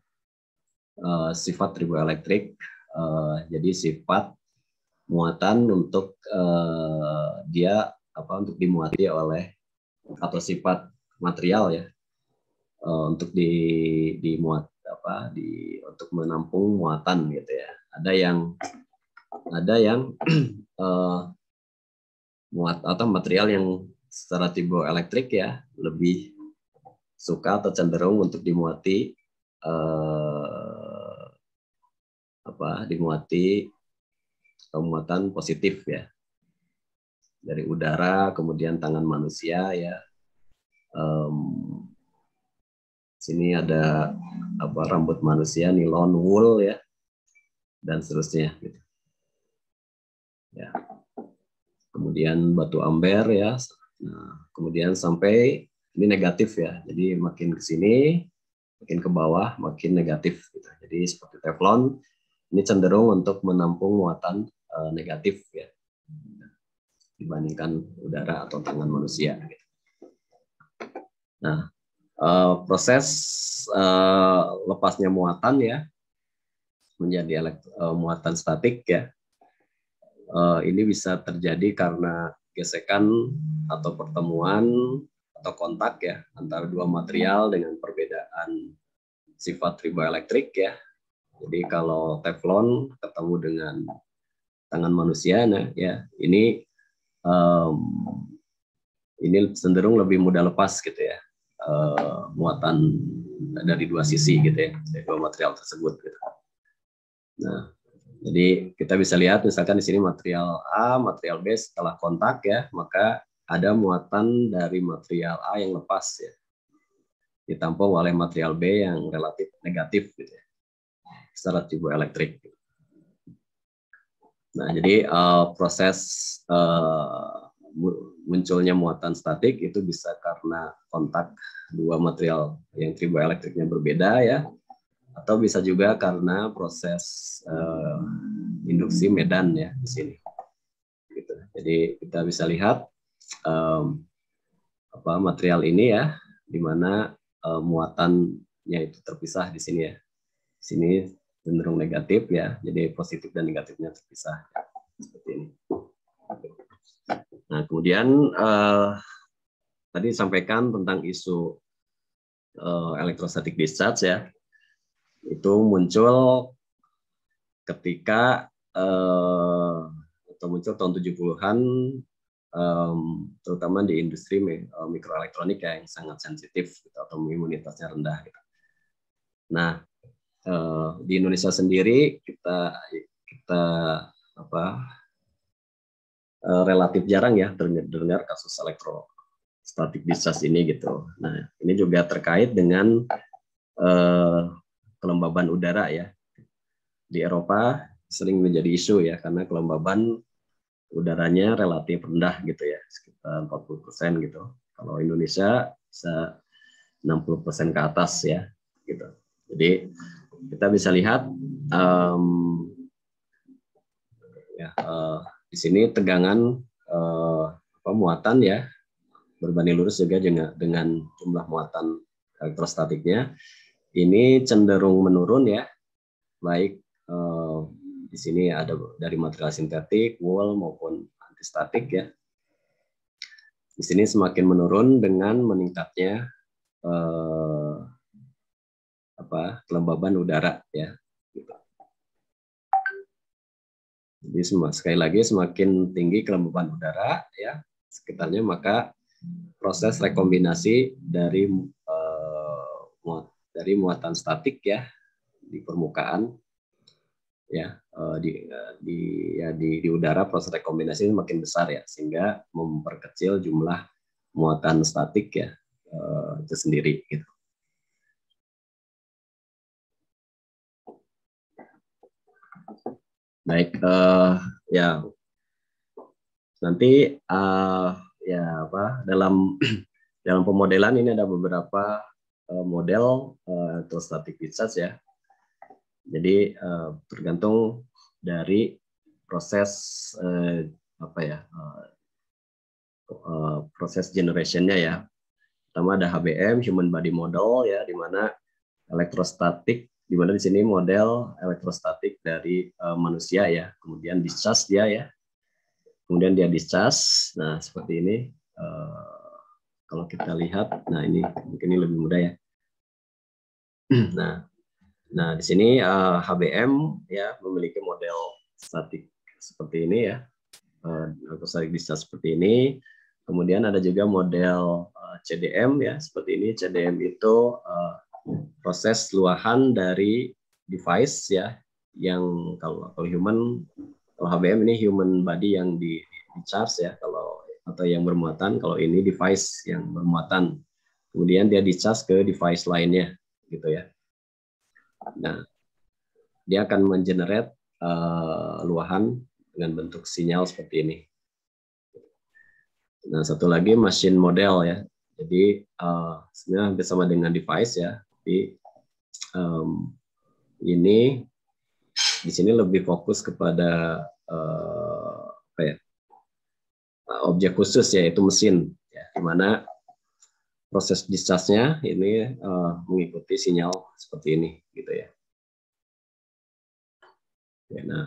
Eh, sifat triboelektrik uh, eh, jadi sifat muatan untuk eh, dia apa untuk dimuati oleh atau sifat material ya Eh, untuk di dimuat apa di untuk menampung muatan gitu ya. Ada yang ada yang uh, muat atau material yang secara tipe elektrik ya lebih suka atau cenderung untuk dimuati eh, apa dimuati muatan positif ya dari udara kemudian tangan manusia ya um, Sini ada apa rambut manusia, nilon, wool ya, dan seterusnya. Gitu. Ya. Kemudian batu amber ya. Nah, kemudian sampai ini negatif ya. Jadi makin ke sini, makin ke bawah, makin negatif. Gitu. Jadi seperti teflon, ini cenderung untuk menampung muatan uh, negatif ya dibandingkan udara atau tangan manusia. Gitu. Nah, Eh, proses uh, lepasnya muatan ya menjadi uh, muatan statik ya. Uh, ini bisa terjadi karena gesekan atau pertemuan atau kontak ya antara dua material dengan perbedaan sifat triboelektrik ya. Jadi kalau teflon ketemu dengan tangan manusia, nah ya ini um, ini cenderung lebih mudah lepas gitu ya uh, muatan dari dua sisi gitu ya dari dua material tersebut gitu. Nah, jadi kita bisa lihat misalkan di sini material A, material B setelah kontak ya, maka ada muatan dari material A yang lepas ya. Ditampung oleh material B yang relatif negatif gitu ya. Secara tipe elektrik. Nah, jadi uh, proses uh, munculnya muatan statik itu bisa karena kontak dua material yang elektriknya berbeda ya atau bisa juga karena proses uh, induksi medan ya di sini gitu jadi kita bisa lihat um, apa material ini ya di mana uh, muatannya itu terpisah di sini ya di sini cenderung negatif ya jadi positif dan negatifnya terpisah ya. seperti ini. Nah, kemudian eh, tadi disampaikan tentang isu eh, elektrostatik discharge ya. Itu muncul ketika eh, atau muncul tahun 70-an um, terutama di industri eh, mikroelektronik ya, yang sangat sensitif gitu, atau imunitasnya rendah gitu. Nah, uh, di Indonesia sendiri kita kita apa Eh, relatif jarang ya terdengar kasus elektrostatik discharge ini gitu. Nah, ini juga terkait dengan uh, kelembaban udara ya. Di Eropa sering menjadi isu ya karena kelembaban udaranya relatif rendah gitu ya, sekitar 40% gitu. Kalau Indonesia bisa 60% ke atas ya gitu. Jadi kita bisa lihat um, ya eh, di sini tegangan eh, muatan ya berbanding lurus juga dengan jumlah muatan elektrostatiknya. Ini cenderung menurun ya, baik eh, di sini ada dari material sintetik, wool maupun antistatik ya. Di sini semakin menurun dengan meningkatnya eh, apa kelembaban udara ya Jadi sekali lagi semakin tinggi kelembapan udara ya sekitarnya maka proses rekombinasi dari eh, muat, dari muatan statik ya di permukaan ya eh, di eh, di ya di, di udara proses rekombinasi makin besar ya sehingga memperkecil jumlah muatan statik ya eh, itu sendiri gitu. baik uh, ya nanti uh, ya apa dalam dalam pemodelan ini ada beberapa uh, model uh, electrostatic discharge ya jadi uh, tergantung dari proses uh, apa ya uh, uh, proses generationnya ya pertama ada HBM human body model ya di mana elektrostatik di mana di sini model elektrostatik dari uh, manusia ya, kemudian discharge dia ya, kemudian dia discharge. Nah seperti ini, uh, kalau kita lihat, nah ini mungkin ini lebih mudah ya. nah, nah di sini uh, eh, HBM ya memiliki model statik seperti ini ya, uh, statik discharge seperti ini. Kemudian ada juga model uh, CDM ya, seperti ini. CDM itu uh, proses luahan dari device ya yang kalau kalau human kalau HBM ini human body yang di, di charge ya kalau atau yang bermuatan kalau ini device yang bermuatan kemudian dia di charge ke device lainnya gitu ya nah dia akan mengenerate uh, luahan dengan bentuk sinyal seperti ini nah satu lagi machine model ya jadi uh, sebenarnya hampir sama dengan device ya tapi um, ini di sini lebih fokus kepada uh, apa ya objek khusus yaitu mesin ya, di mana proses discharge-nya ini uh, mengikuti sinyal seperti ini gitu ya. ya nah,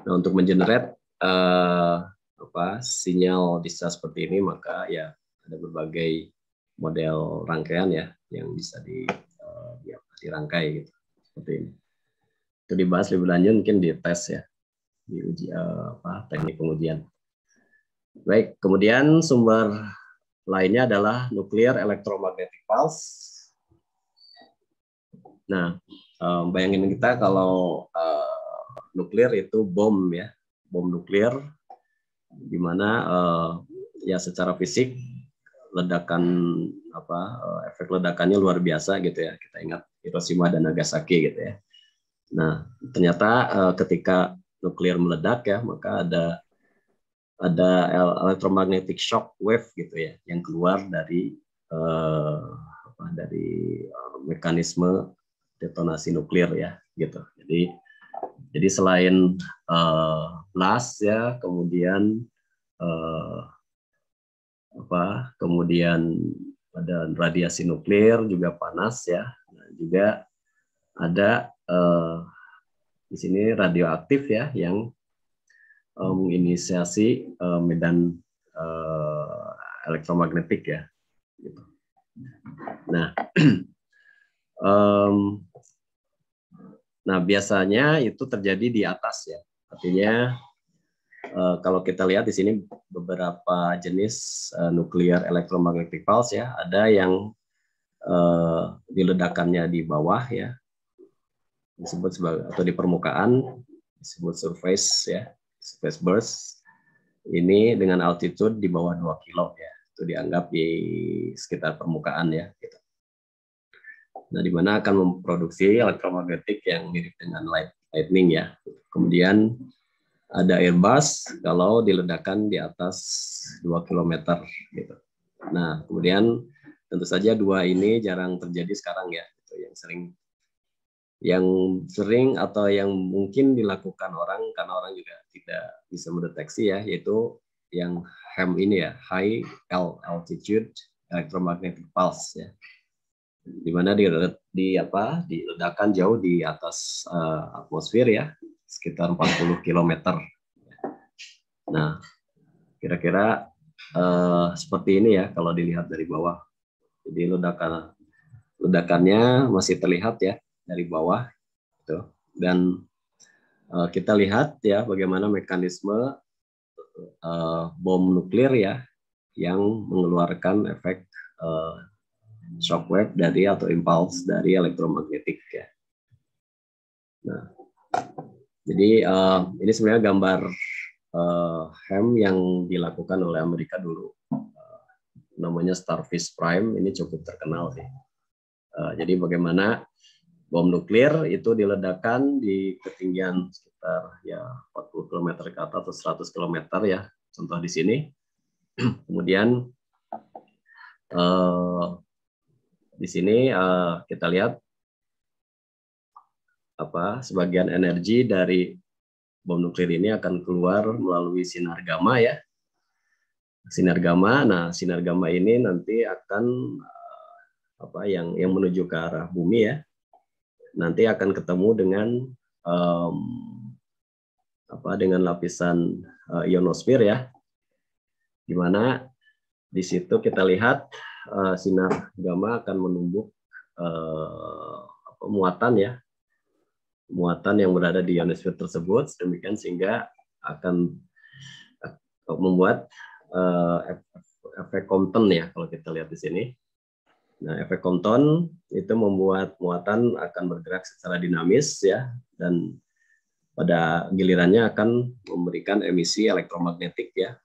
nah untuk mengenerate uh, apa sinyal discharge seperti ini maka ya ada berbagai model rangkaian ya yang bisa di uh, ya, dirangkai gitu seperti ini itu dibahas lebih lanjut mungkin di tes ya di uji uh, apa teknik pengujian baik kemudian sumber lainnya adalah nuklir elektromagnetik pulse nah um, bayangin kita kalau uh, nuklir itu bom ya bom nuklir di mana uh, ya secara fisik ledakan apa eh, efek ledakannya luar biasa gitu ya. Kita ingat Hiroshima dan Nagasaki gitu ya. Nah, ternyata eh, ketika nuklir meledak ya, maka ada ada electromagnetic shock wave gitu ya yang keluar dari eh, apa dari eh, mekanisme detonasi nuklir ya gitu. Jadi jadi selain eh, blast ya, kemudian eh, apa kemudian ada radiasi nuklir juga panas ya nah, juga ada eh, di sini radioaktif ya yang eh, menginisiasi eh, medan eh, elektromagnetik ya gitu. nah um, nah biasanya itu terjadi di atas ya artinya Uh, kalau kita lihat di sini beberapa jenis uh, eh, nuklir elektromagnetik pulse ya, ada yang uh, diledakannya di bawah ya, disebut sebagai atau di permukaan disebut surface ya, surface burst. Ini dengan altitude di bawah 2 kilo ya, itu dianggap di sekitar permukaan ya. Gitu. Nah, di mana akan memproduksi elektromagnetik yang mirip dengan light, lightning ya. Kemudian ada airbus kalau diledakkan di atas 2 km gitu. Nah, kemudian tentu saja dua ini jarang terjadi sekarang ya, gitu, yang sering yang sering atau yang mungkin dilakukan orang karena orang juga tidak bisa mendeteksi ya, yaitu yang HEM ini ya, high L altitude electromagnetic pulse ya. Di mana di, di apa? diledakan jauh di atas uh, atmosfer ya sekitar 40 km. Nah, kira-kira uh, seperti ini ya kalau dilihat dari bawah. Jadi ledakan ledakannya masih terlihat ya dari bawah itu. Dan uh, kita lihat ya bagaimana mekanisme uh, bom nuklir ya yang mengeluarkan efek uh, shockwave dari atau impuls dari elektromagnetik ya. Nah, jadi uh, ini sebenarnya gambar uh, eh, ham e yang dilakukan oleh Amerika dulu. Uh, namanya Starfish Prime, ini cukup terkenal sih. Uh, jadi bagaimana bom nuklir itu diledakkan di ketinggian sekitar ya 40 km ke atas atau 100 km ya, contoh di sini. Kemudian uh, di sini uh, kita lihat apa sebagian energi dari bom nuklir ini akan keluar melalui sinar gamma ya. Sinar gamma, nah sinar gamma ini nanti akan eh, apa yang yang menuju ke arah bumi ya. Nanti akan ketemu dengan um, apa dengan lapisan uh, eh, ionosfer ya. Di mana di situ kita lihat uh, sinar gamma akan menumbuk uh, muatan ya muatan yang berada di ionosfer tersebut demikian sehingga akan eh, membuat uh, efek Compton ya kalau kita lihat di sini. Nah, efek Compton itu membuat muatan akan bergerak secara dinamis ya dan pada gilirannya akan memberikan emisi elektromagnetik ya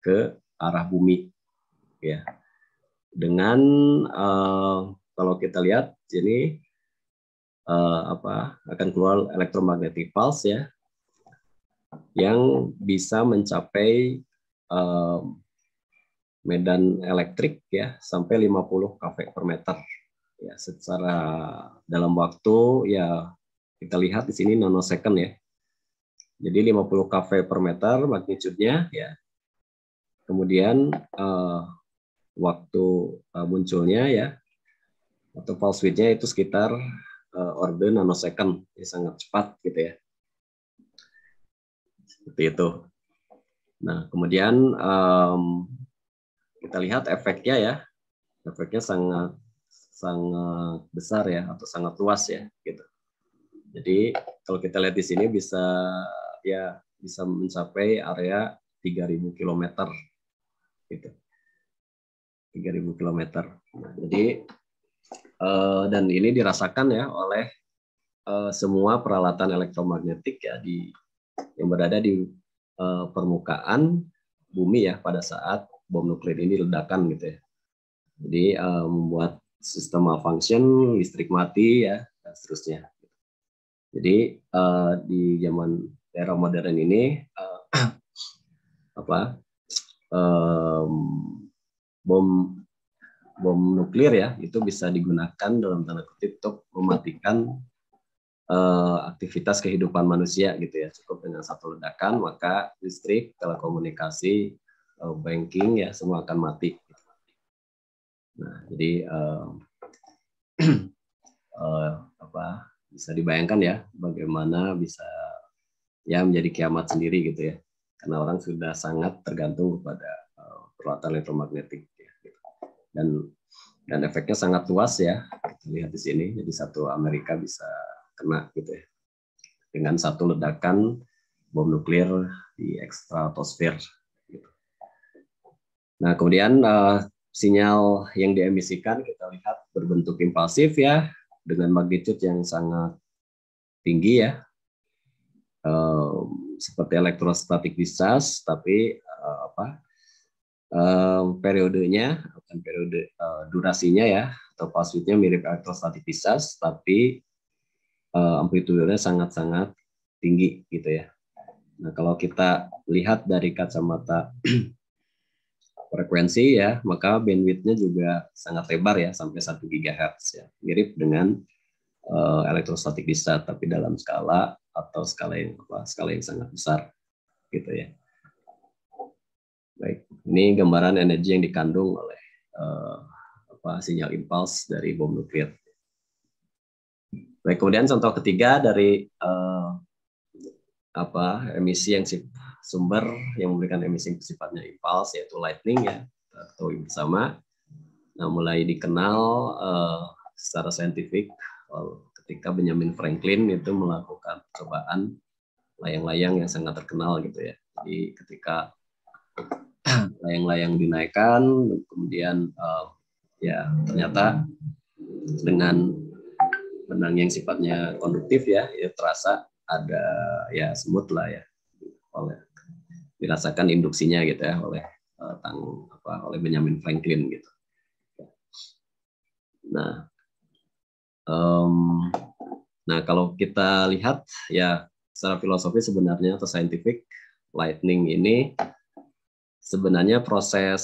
ke arah bumi ya. Dengan uh, kalau kita lihat sini uh, apa akan keluar elektromagnetik pulse ya yang bisa mencapai um, medan elektrik ya sampai 50 kV per meter ya secara dalam waktu ya kita lihat di sini nanosecond ya jadi 50 kV per meter magnitudenya ya kemudian uh, waktu uh, munculnya ya atau pulse width-nya itu sekitar uh, order nanosecond, ya, sangat cepat gitu ya. Seperti itu. Nah, kemudian um, kita lihat efeknya ya, efeknya sangat sangat besar ya atau sangat luas ya gitu. Jadi kalau kita lihat di sini bisa ya bisa mencapai area 3000 km gitu. 3000 km. Nah, jadi uh, dan ini dirasakan ya oleh uh, semua peralatan elektromagnetik ya di yang berada di uh, permukaan bumi ya pada saat bom nuklir ini ledakan gitu ya. Jadi uh, membuat sistem malfunction, listrik mati ya dan seterusnya. Jadi uh, di zaman era modern ini uh, apa um, bom bom nuklir ya itu bisa digunakan dalam tanda kutip untuk mematikan uh, aktivitas kehidupan manusia gitu ya cukup dengan satu ledakan maka listrik telekomunikasi uh, banking ya semua akan mati nah jadi uh, uh, apa bisa dibayangkan ya bagaimana bisa ya menjadi kiamat sendiri gitu ya karena orang sudah sangat tergantung kepada uh, peralatan elektromagnetik dan dan efeknya sangat luas ya kita lihat di sini jadi satu Amerika bisa kena gitu ya dengan satu ledakan bom nuklir di ekstratosfer gitu. nah kemudian uh, sinyal yang diemisikan kita lihat berbentuk impulsif ya dengan magnitude yang sangat tinggi ya uh, seperti elektrostatik discharge tapi uh, apa um, periodenya bukan periode uh, durasinya ya atau pulse mirip elektrostatik pisas tapi uh, amplitudenya sangat-sangat tinggi gitu ya. Nah, kalau kita lihat dari kacamata frekuensi ya, maka bandwidth-nya juga sangat lebar ya sampai 1 GHz ya. Mirip dengan uh, eh, elektrostatik bisa tapi dalam skala atau skala yang apa? skala yang sangat besar gitu ya. Baik, ini gambaran energi yang dikandung oleh uh, apa, sinyal impuls dari bom nuklir. Baik, kemudian contoh ketiga dari uh, apa emisi yang sumber yang memberikan emisi yang sifatnya impuls yaitu lightning ya atau bersama. Nah, mulai dikenal uh, secara saintifik ketika Benjamin Franklin itu melakukan percobaan layang-layang yang sangat terkenal gitu ya. Jadi ketika layang-layang dinaikkan kemudian uh, ya ternyata dengan benang yang sifatnya konduktif ya ya terasa ada ya semut lah ya oleh dirasakan induksinya gitu ya oleh uh, tang apa oleh Benjamin Franklin gitu nah um, nah kalau kita lihat ya secara filosofi sebenarnya atau scientific lightning ini sebenarnya proses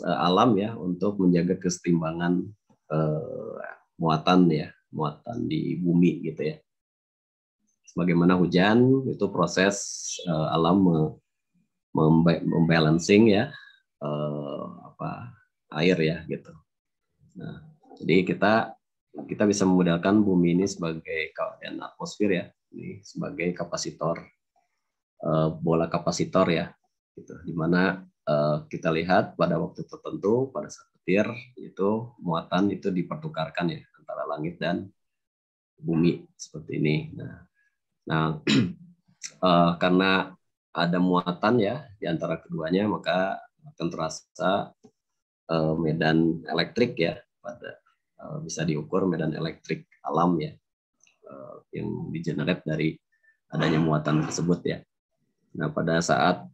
uh, alam ya untuk menjaga keseimbangan uh, eh, muatan ya muatan di bumi gitu ya. Sebagaimana hujan itu proses uh, alam membalancing ya uh, apa air ya gitu. Nah, jadi kita kita bisa memudahkan bumi ini sebagai dan atmosfer ya, ini sebagai kapasitor uh, bola kapasitor ya gitu dimana uh, eh, kita lihat pada waktu tertentu pada saat petir itu muatan itu dipertukarkan ya antara langit dan bumi seperti ini nah nah uh, karena ada muatan ya di antara keduanya maka akan terasa uh, medan elektrik ya pada bisa diukur medan elektrik alam ya yang yang digenerate dari adanya muatan tersebut ya. Nah pada saat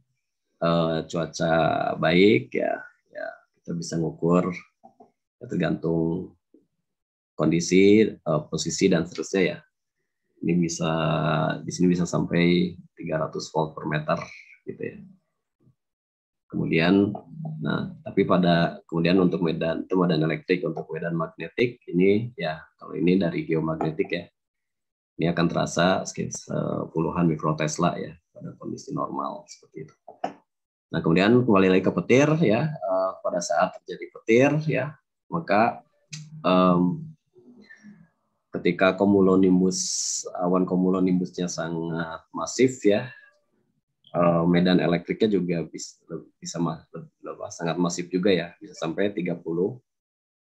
uh, cuaca baik ya ya kita bisa ngukur ya, tergantung kondisi uh, posisi dan seterusnya ya ini bisa di sini bisa sampai 300 volt per meter gitu ya kemudian nah tapi pada kemudian untuk medan itu medan elektrik untuk medan magnetik ini ya kalau ini dari geomagnetik ya ini akan terasa sekitar eh, puluhan mikrotesla ya pada kondisi normal seperti itu. Nah, kemudian kembali lagi ke petir ya, uh, pada saat terjadi petir ya, maka um, ketika cumulonimbus awan cumulonimbusnya sangat masif ya, uh, medan elektriknya juga bisa bisa lebih, sangat masif juga ya, bisa sampai 30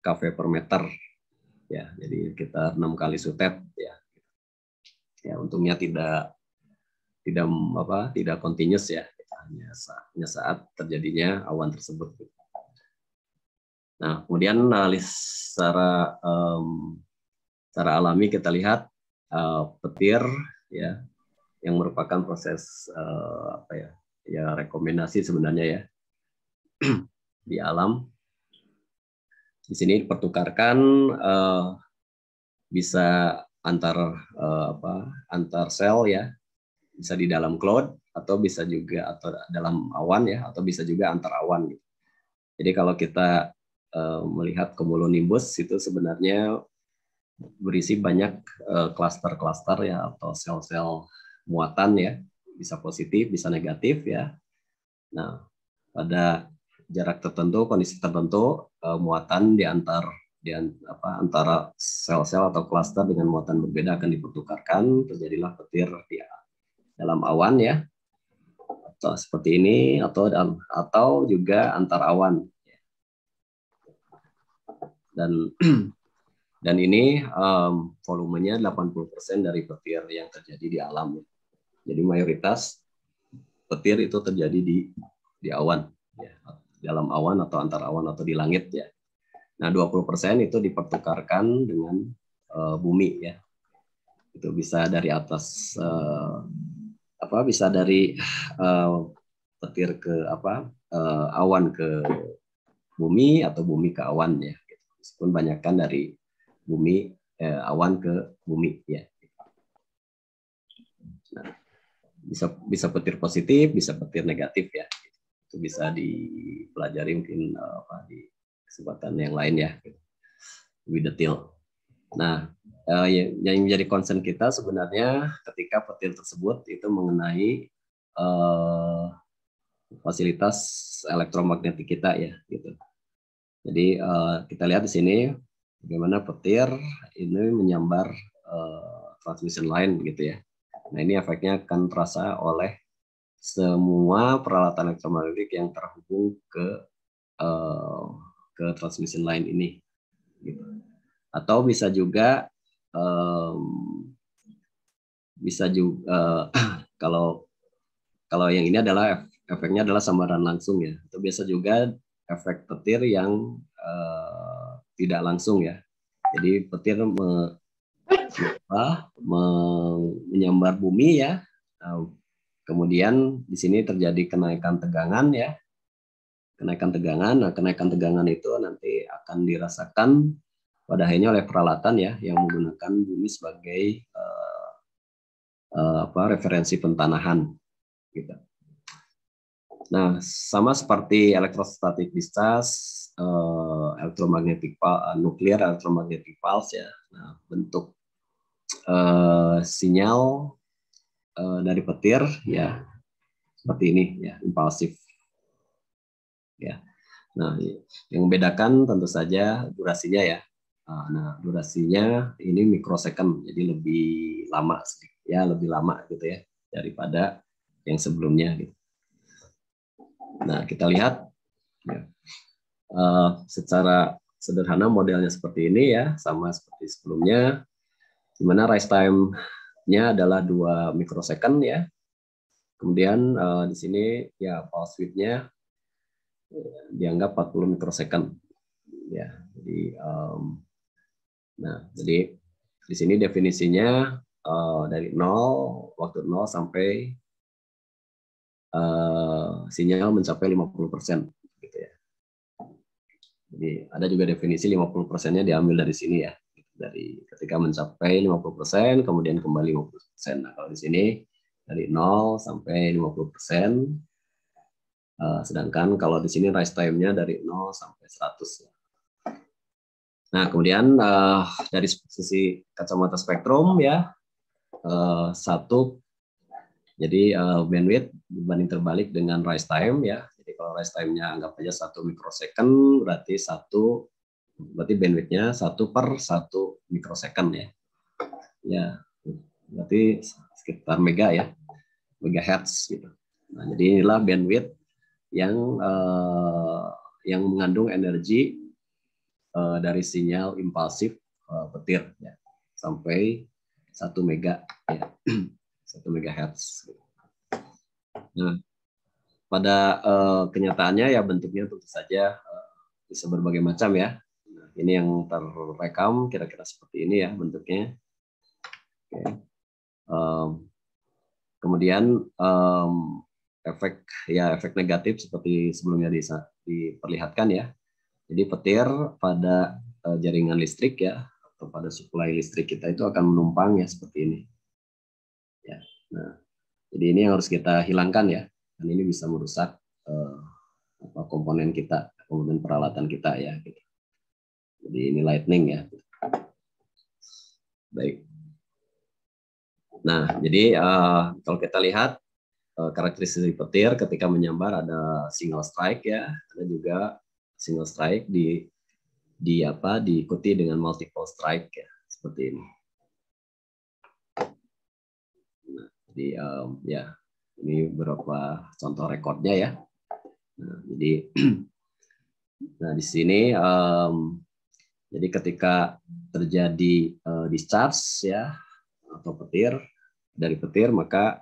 kV per meter ya. Jadi kita enam kali sutet ya. Ya, untungnya tidak tidak apa tidak continuous ya daerahnya saatnya saat terjadinya awan tersebut. Nah, kemudian uh, secara um, secara alami kita lihat uh, petir ya yang merupakan proses uh, apa ya ya rekomendasi sebenarnya ya di alam di sini dipertukarkan uh, bisa antar uh, apa antar sel ya bisa di dalam cloud atau bisa juga atau dalam awan ya atau bisa juga antar awan gitu. Jadi kalau kita uh, melihat cumulonimbus itu sebenarnya berisi banyak klaster-klaster eh, uh, ya atau sel-sel muatan ya bisa positif bisa negatif ya. Nah pada jarak tertentu kondisi tertentu uh, muatan di antar di apa antara sel-sel atau klaster dengan muatan berbeda akan dipertukarkan terjadilah petir di dalam awan ya atau seperti ini atau atau juga antar awan dan dan ini um, volumenya 80% dari petir yang terjadi di alam. Jadi mayoritas petir itu terjadi di di awan ya, dalam awan atau antar awan atau di langit ya. Nah, 20% itu dipertukarkan dengan uh, bumi ya. Itu bisa dari atas uh, apa bisa dari uh, petir ke apa uh, awan ke bumi atau bumi ke awan ya gitu. meskipun banyakkan dari bumi eh, awan ke bumi ya nah, bisa bisa petir positif bisa petir negatif ya itu bisa dipelajari mungkin eh, apa di kesempatan yang lain ya gitu. lebih detail nah uh, yang menjadi concern kita sebenarnya ketika petir tersebut itu mengenai uh, fasilitas elektromagnetik kita ya gitu. Jadi uh, kita lihat di sini bagaimana petir ini menyambar uh, transmission line gitu ya. Nah ini efeknya akan terasa oleh semua peralatan elektromagnetik yang terhubung ke uh, ke transmission line ini gitu. atau bisa juga um, bisa juga uh, kalau kalau yang ini adalah efeknya adalah sambaran langsung ya. Itu biasa juga efek petir yang uh, tidak langsung ya. Jadi petir me, apa, me, menyambar bumi ya. kemudian di sini terjadi kenaikan tegangan ya. Kenaikan tegangan, nah kenaikan tegangan itu nanti akan dirasakan pada akhirnya oleh peralatan ya yang menggunakan bumi sebagai uh, uh, apa referensi pentanahan gitu. Nah, sama seperti elektrostatik distas uh, eh, elektromagnetik uh, nuklir elektromagnetik pulse ya. Nah, bentuk uh, sinyal uh, dari petir ya seperti ini ya, impulsif. Ya. Nah, yang membedakan tentu saja durasinya ya. Ah, nah, durasinya ini microsecond, jadi lebih lama ya, lebih lama gitu ya daripada yang sebelumnya gitu. Nah, kita lihat ya. uh, secara sederhana modelnya seperti ini ya, sama seperti sebelumnya. Di mana rise time-nya adalah dua microsecond ya. Kemudian uh, di sini ya pulse width-nya eh, dianggap dianggap 40 microsecond ya. Jadi um, Nah, jadi di sini definisinya uh, dari nol waktu nol sampai uh, sinyal mencapai 50% gitu ya. Jadi ada juga definisi 50 persennya diambil dari sini ya. Dari ketika mencapai 50 persen, kemudian kembali 50 persen. Nah kalau di sini dari nol sampai 50 persen. Uh, sedangkan kalau di sini rise time-nya dari nol sampai 100. Ya. Nah, kemudian uh, dari sisi kacamata spektrum ya uh, satu, jadi uh, bandwidth dibanding terbalik dengan rise time ya. Jadi kalau rise time-nya anggap aja satu mikrosecond, berarti satu berarti bandwidth-nya satu per satu mikrosecond ya. Ya, berarti sekitar mega ya, megahertz gitu. Nah, jadi inilah bandwidth yang uh, yang mengandung energi uh, dari sinyal impulsif uh, petir ya, sampai 1 mega ya. 1 megahertz. Nah, pada uh, kenyataannya ya bentuknya tentu saja uh, bisa berbagai macam ya. Nah, ini yang terrekam kira-kira seperti ini ya bentuknya. Okay. Um, kemudian um, efek ya efek negatif seperti sebelumnya di, diperlihatkan ya jadi petir pada eh, jaringan listrik ya atau pada suplai listrik kita itu akan menumpang ya seperti ini. Ya. Nah, jadi ini yang harus kita hilangkan ya. Dan ini bisa merusak eh, apa komponen kita, komponen peralatan kita ya. Gitu. Jadi ini lightning ya. Baik. Nah, jadi eh, kalau kita lihat eh, karakteristik petir ketika menyambar ada single strike ya, ada juga single strike di di apa diikuti dengan multiple strike ya seperti ini. Nah, jadi um, ya ini beberapa contoh rekornya ya. Nah, jadi nah di sini um, jadi ketika terjadi uh, discharge ya atau petir dari petir maka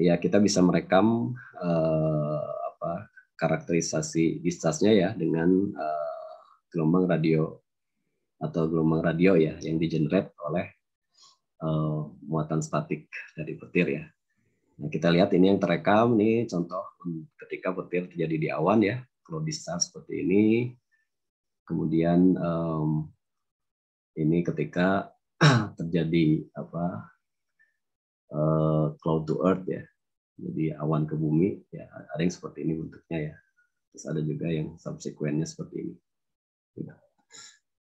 ya kita bisa merekam uh, apa karakterisasi distasnya ya dengan uh, gelombang radio atau gelombang radio ya yang di digenerate oleh uh, muatan statik dari petir ya. Nah, kita lihat ini yang terekam nih contoh ketika petir terjadi di awan ya, kalau distas seperti ini. Kemudian um, ini ketika terjadi apa uh, cloud to earth ya jadi awan ke bumi ya ada yang seperti ini bentuknya ya terus ada juga yang subsekuennya seperti ini gitu.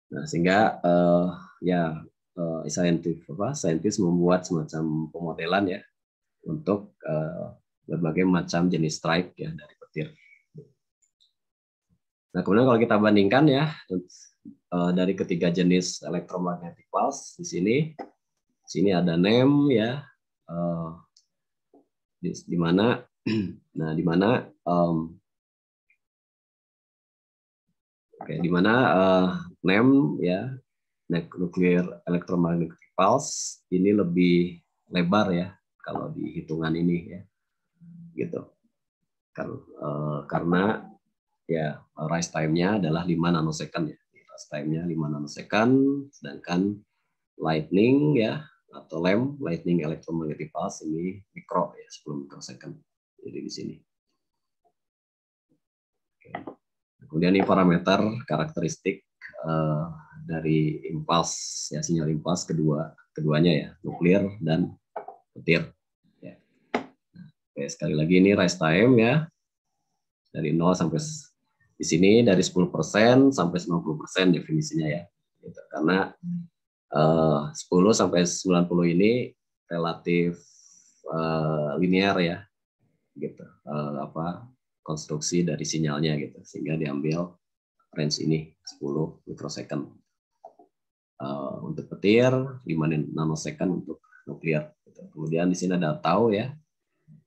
nah sehingga uh, ya uh, eh, scientist apa scientist membuat semacam pemodelan ya untuk uh, berbagai macam jenis strike ya dari petir nah kemudian kalau kita bandingkan ya dari ketiga jenis electromagnetic pulse di sini di sini ada NEM ya di mana nah di mana um, oke okay, di mana uh, NEM ya nuclear electromagnetic pulse ini lebih lebar ya kalau di hitungan ini ya gitu kan uh, karena ya rise time-nya adalah 5 nanosecond ya rise time-nya 5 nanosecond sedangkan lightning ya atau LEM (Lightning Electromagnetic Pulse) ini mikro ya 10 mikrosecond. Jadi di sini. Kemudian ini parameter karakteristik uh, dari impuls ya sinyal impuls kedua keduanya ya nuklir dan petir. Ya. Oke, sekali lagi ini rise time ya dari 0 sampai di sini dari 10% sampai 90% definisinya ya. Gitu. Karena 10 eh, sampai 90 ini relatif uh, linear ya gitu uh, apa konstruksi dari sinyalnya gitu sehingga diambil range ini 10 mikrosecond uh, untuk petir 5 nanosecond untuk nuklir gitu. kemudian di sini ada tau ya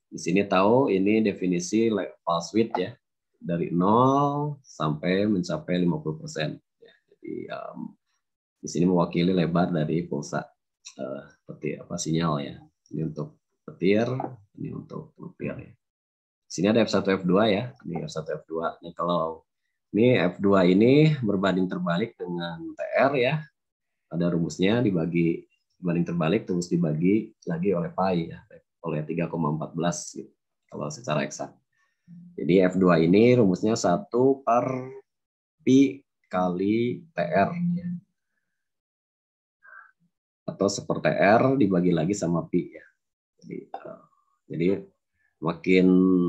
di sini tau ini definisi pulse width ya dari 0 sampai mencapai 50 persen. Ya, jadi um, di sini mewakili lebar dari pulsa uh, petir apa sinyal ya. Ini untuk petir, ini untuk petir ya. Sini ada F1 F2 ya, ini F1 F2. ini kalau ini F2 ini berbanding terbalik dengan TR ya. Ada rumusnya dibagi berbanding terbalik terus dibagi lagi oleh pi ya, oleh 3,14 gitu, kalau secara eksak. Jadi F2 ini rumusnya satu per pi kali TR ya atau seperti R dibagi lagi sama P ya. Jadi, uh, jadi makin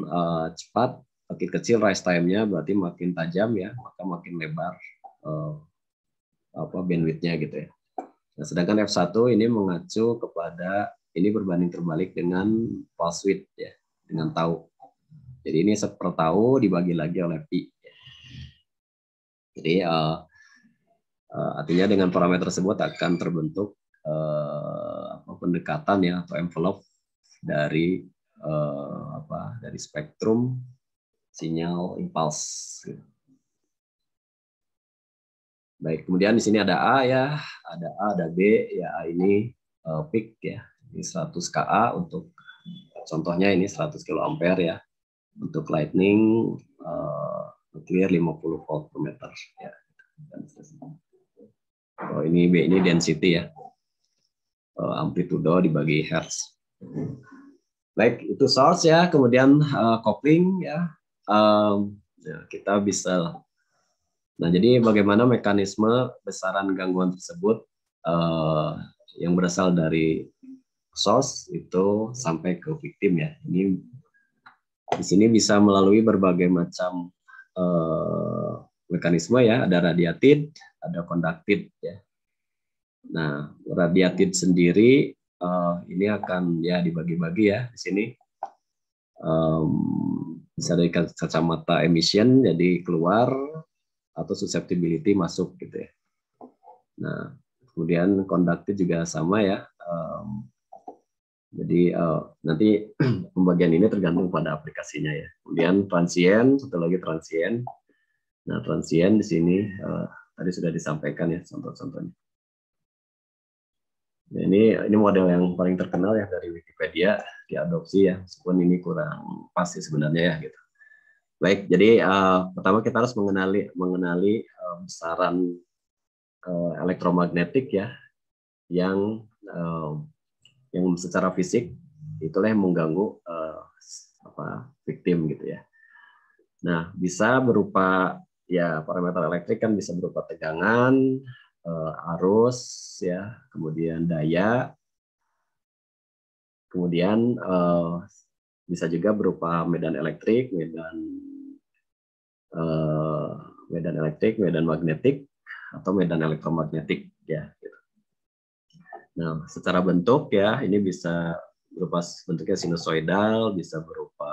uh, cepat, makin kecil rise time-nya berarti makin tajam ya, maka makin lebar uh, apa bandwidth-nya gitu ya. Nah, sedangkan F1 ini mengacu kepada ini berbanding terbalik dengan pulse width ya, dengan tau. Jadi ini seper tau dibagi lagi oleh pi. Ya. Jadi uh, uh, artinya dengan parameter tersebut akan terbentuk Eh, apa, pendekatan ya atau envelope dari eh, apa dari spektrum sinyal impuls. Baik, kemudian di sini ada A ya, ada A, ada B, ya A ini eh, peak ya. Ini 100 KA untuk contohnya ini 100 kilo ampere ya. Untuk lightning eh, nuklir 50 volt per meter ya. Oh, ini B ini density ya. Eh, amplitudo dibagi hertz. Baik, itu source ya. Kemudian uh, coupling ya. Um, ya. Kita bisa. Nah, jadi bagaimana mekanisme besaran gangguan tersebut uh, yang berasal dari source itu sampai ke victim ya. Ini di sini bisa melalui berbagai macam uh, mekanisme ya. Ada radiatif, ada konduktif ya. Nah, radiatif sendiri uh, ini akan ya dibagi-bagi ya di sini. Um, bisa dari kacamata emission jadi keluar atau susceptibility masuk gitu ya. Nah, kemudian konduktif juga sama ya. Um, jadi uh, nanti pembagian ini tergantung pada aplikasinya ya. Kemudian transient satu lagi transient. Nah, transient di sini uh, tadi sudah disampaikan ya contoh-contohnya. Ya, ini ini model yang paling terkenal ya dari Wikipedia diadopsi ya meskipun ini kurang pasti sebenarnya ya gitu baik jadi uh, pertama kita harus mengenali mengenali uh, besaran uh, elektromagnetik ya yang uh, yang secara fisik itulah yang mengganggu uh, apa victim gitu ya nah bisa berupa ya parameter elektrik kan bisa berupa tegangan uh, arus ya, kemudian daya, kemudian uh, bisa juga berupa medan elektrik, medan uh, medan elektrik, medan magnetik atau medan elektromagnetik ya. Gitu. Nah, secara bentuk ya ini bisa berupa bentuknya sinusoidal, bisa berupa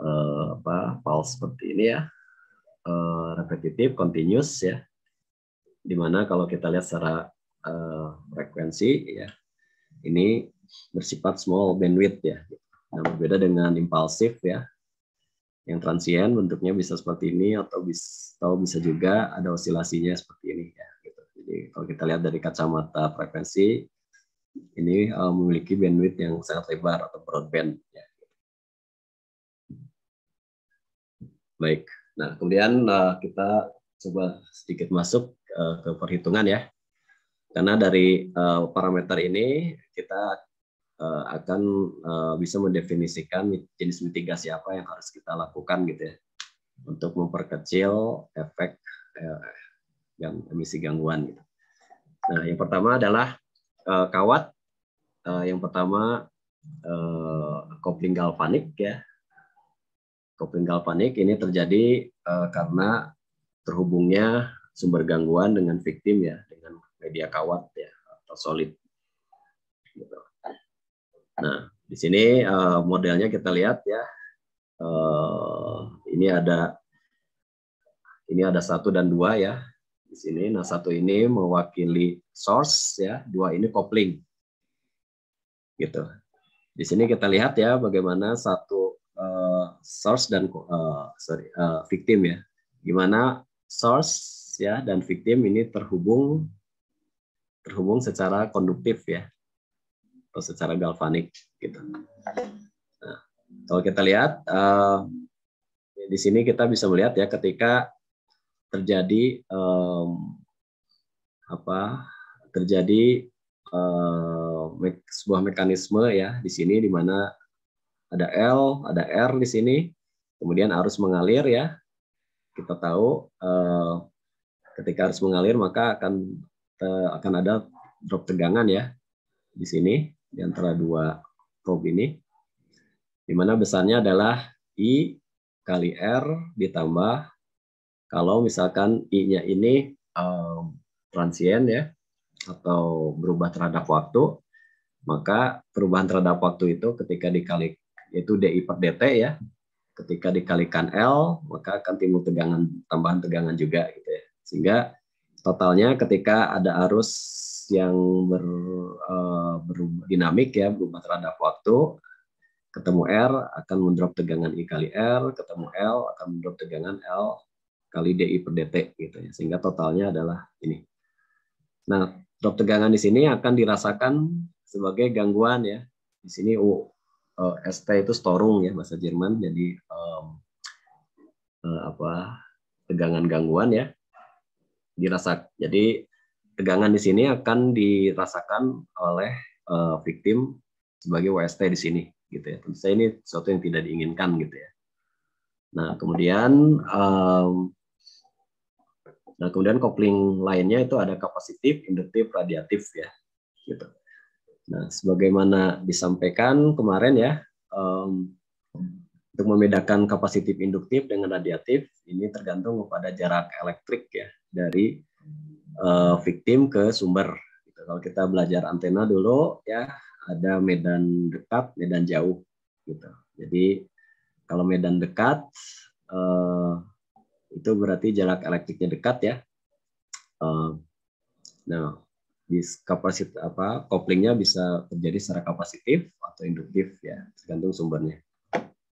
uh, apa pulse seperti ini ya, uh, repetitif, continuous ya, dimana kalau kita lihat secara uh, frekuensi ya ini bersifat small bandwidth ya. Nah, berbeda dengan impulsif ya. Yang transient bentuknya bisa seperti ini atau bisa atau bisa juga ada osilasinya seperti ini ya gitu. Jadi kalau kita lihat dari kacamata frekuensi ini uh, memiliki bandwidth yang sangat lebar atau broadband ya. Baik. Nah, kemudian uh, kita coba sedikit masuk ke perhitungan ya. Karena dari eh, parameter ini kita eh, akan eh, bisa mendefinisikan jenis mitigasi apa yang harus kita lakukan gitu ya untuk memperkecil efek yang emisi gangguan gitu. Nah, yang pertama adalah kawat. Yang pertama kopling galvanik ya. Kopling galvanik ini terjadi karena terhubungnya sumber gangguan dengan victim ya dengan media kawat ya atau solid. Gitu. Nah di sini uh, modelnya kita lihat ya uh, ini ada ini ada satu dan dua ya di sini. Nah satu ini mewakili source ya, dua ini kopling gitu. Di sini kita lihat ya bagaimana satu uh, source dan uh, sorry uh, victim ya, gimana source ya dan victim ini terhubung terhubung secara konduktif ya atau secara galvanik gitu. Nah, kalau kita lihat uh, di sini kita bisa melihat ya ketika terjadi um, apa terjadi uh, sebuah mekanisme ya di sini di mana ada L ada R di sini kemudian arus mengalir ya kita tahu uh, Ketika harus mengalir maka akan akan ada drop tegangan ya di sini di antara dua probe ini, di mana besarnya adalah i kali r ditambah kalau misalkan i-nya ini um, transient ya atau berubah terhadap waktu, maka perubahan terhadap waktu itu ketika dikali yaitu di per dt ya ketika dikalikan L maka akan timbul tegangan tambahan tegangan juga gitu ya. Sehingga totalnya ketika ada arus yang ber, uh, dinamik ya berubah terhadap waktu ketemu R akan mendrop tegangan I kali R, ketemu L akan mendrop tegangan L kali DI per DT gitu ya. Sehingga totalnya adalah ini. Nah, drop tegangan di sini akan dirasakan sebagai gangguan ya. Di sini U eh, ST itu storung ya bahasa Jerman jadi um, apa tegangan gangguan ya dirasa jadi tegangan di sini akan dirasakan oleh uh, victim sebagai WST di sini gitu ya tentu saja ini sesuatu yang tidak diinginkan gitu ya nah kemudian um, nah kemudian kopling lainnya itu ada kapasitif induktif radiatif ya gitu nah sebagaimana disampaikan kemarin ya um, untuk membedakan kapasitif induktif dengan radiatif ini tergantung kepada jarak elektrik ya dari uh, victim ke sumber. Gitu. Kalau kita belajar antena dulu ya ada medan dekat, medan jauh gitu. Jadi kalau medan dekat uh, itu berarti jarak elektriknya dekat ya. Uh, nah, kapasit apa koplingnya bisa terjadi secara kapasitif atau induktif ya tergantung sumbernya.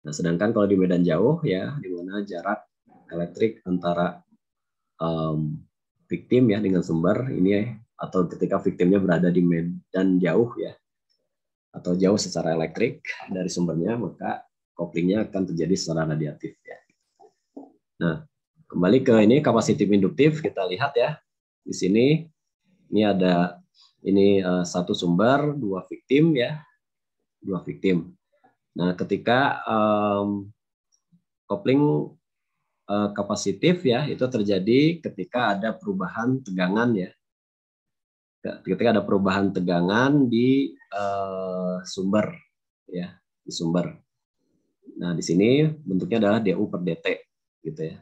Nah, sedangkan kalau di medan jauh ya, di mana jarak elektrik antara um, victim ya dengan sumber ini atau ketika victimnya berada di medan jauh ya atau jauh secara elektrik dari sumbernya maka koplingnya akan terjadi secara radiatif ya. Nah, kembali ke ini kapasitif induktif kita lihat ya. Di sini ini ada ini uh, satu sumber, dua victim ya. Dua victim. Nah, ketika um, kopling uh, kapasitif ya itu terjadi ketika ada perubahan tegangan ya. Ketika ada perubahan tegangan di uh, sumber ya, di sumber. Nah, di sini bentuknya adalah DU per DT gitu ya.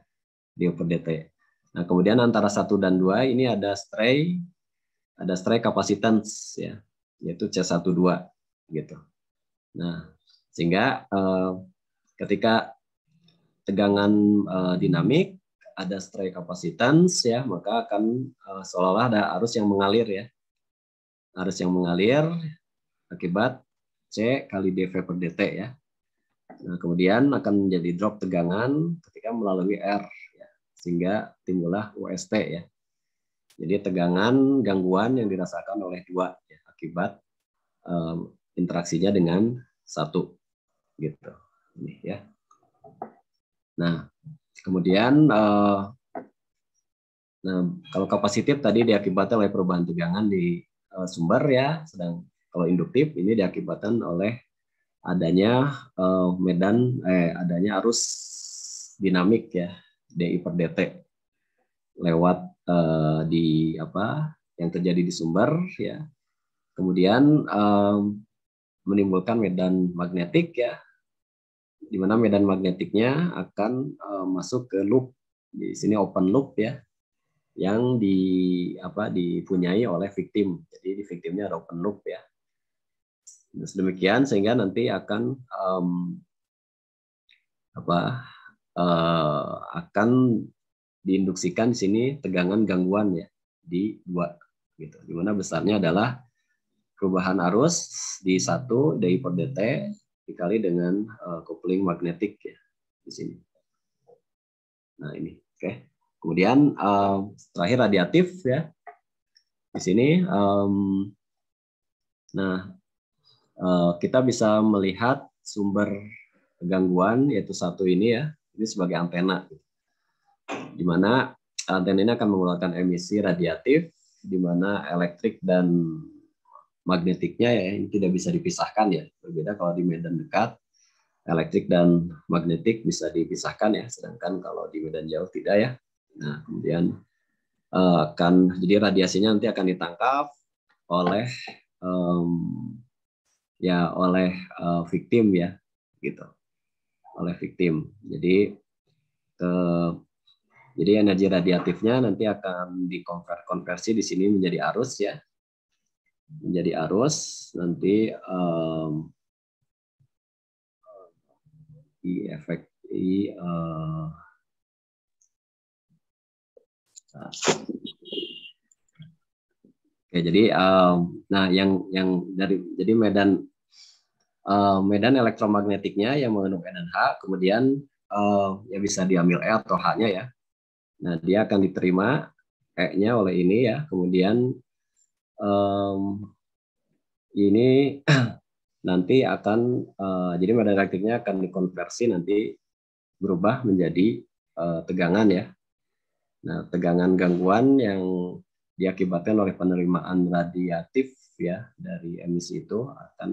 DU per DT. Nah, kemudian antara satu dan dua ini ada stray ada stray capacitance ya, yaitu C12 gitu. Nah, sehingga uh, ketika tegangan uh, dinamik ada stray capacitance ya, maka akan uh, seolah-olah ada arus yang mengalir ya. Arus yang mengalir akibat C kali dV per dt ya. Nah, kemudian akan menjadi drop tegangan ketika melalui R ya. sehingga timbullah UST ya. Jadi tegangan gangguan yang dirasakan oleh dua ya, akibat um, interaksinya dengan satu gitu. Ini ya. Nah, kemudian uh, nah kalau kapasitif tadi diakibatkan oleh perubahan tegangan di uh, sumber ya, sedang kalau induktif ini diakibatkan oleh adanya uh, medan eh adanya arus dinamik ya DI per DT lewat uh, di apa yang terjadi di sumber ya kemudian um, menimbulkan medan magnetik ya di mana medan magnetiknya akan uh, masuk ke loop di sini open loop ya yang di apa dipunyai oleh victim. Jadi di victimnya ada open loop ya. Terus nah, demikian sehingga nanti akan um, apa uh, akan diinduksikan di sini tegangan gangguan ya di dua gitu. mana besarnya adalah perubahan arus di satu di per dt dikali dengan uh, eh, kopling magnetik ya di sini. Nah ini, oke. Okay. Kemudian uh, terakhir radiatif ya di sini. Um, nah uh, kita bisa melihat sumber gangguan yaitu satu ini ya. Ini sebagai antena, di mana antena ini akan mengeluarkan emisi radiatif, di mana elektrik dan magnetiknya ya yang tidak bisa dipisahkan ya. Berbeda kalau di medan dekat elektrik dan magnetik bisa dipisahkan ya, sedangkan kalau di medan jauh tidak ya. Nah, kemudian eh, akan jadi radiasinya nanti akan ditangkap oleh um, ya oleh uh, victim ya gitu. Oleh victim. Jadi ke jadi energi radiatifnya nanti akan dikonversi di sini menjadi arus ya menjadi arus nanti um, i efek i uh, Oke, jadi um, nah yang yang dari jadi medan uh, medan elektromagnetiknya yang mengandung N dan H kemudian uh, ya bisa diambil E atau H-nya ya. Nah, dia akan diterima E-nya oleh ini ya, kemudian um, ini nanti akan uh, jadi medan elektriknya akan dikonversi nanti berubah menjadi uh, tegangan ya. Nah, tegangan gangguan yang diakibatkan oleh penerimaan radiatif ya dari emisi itu akan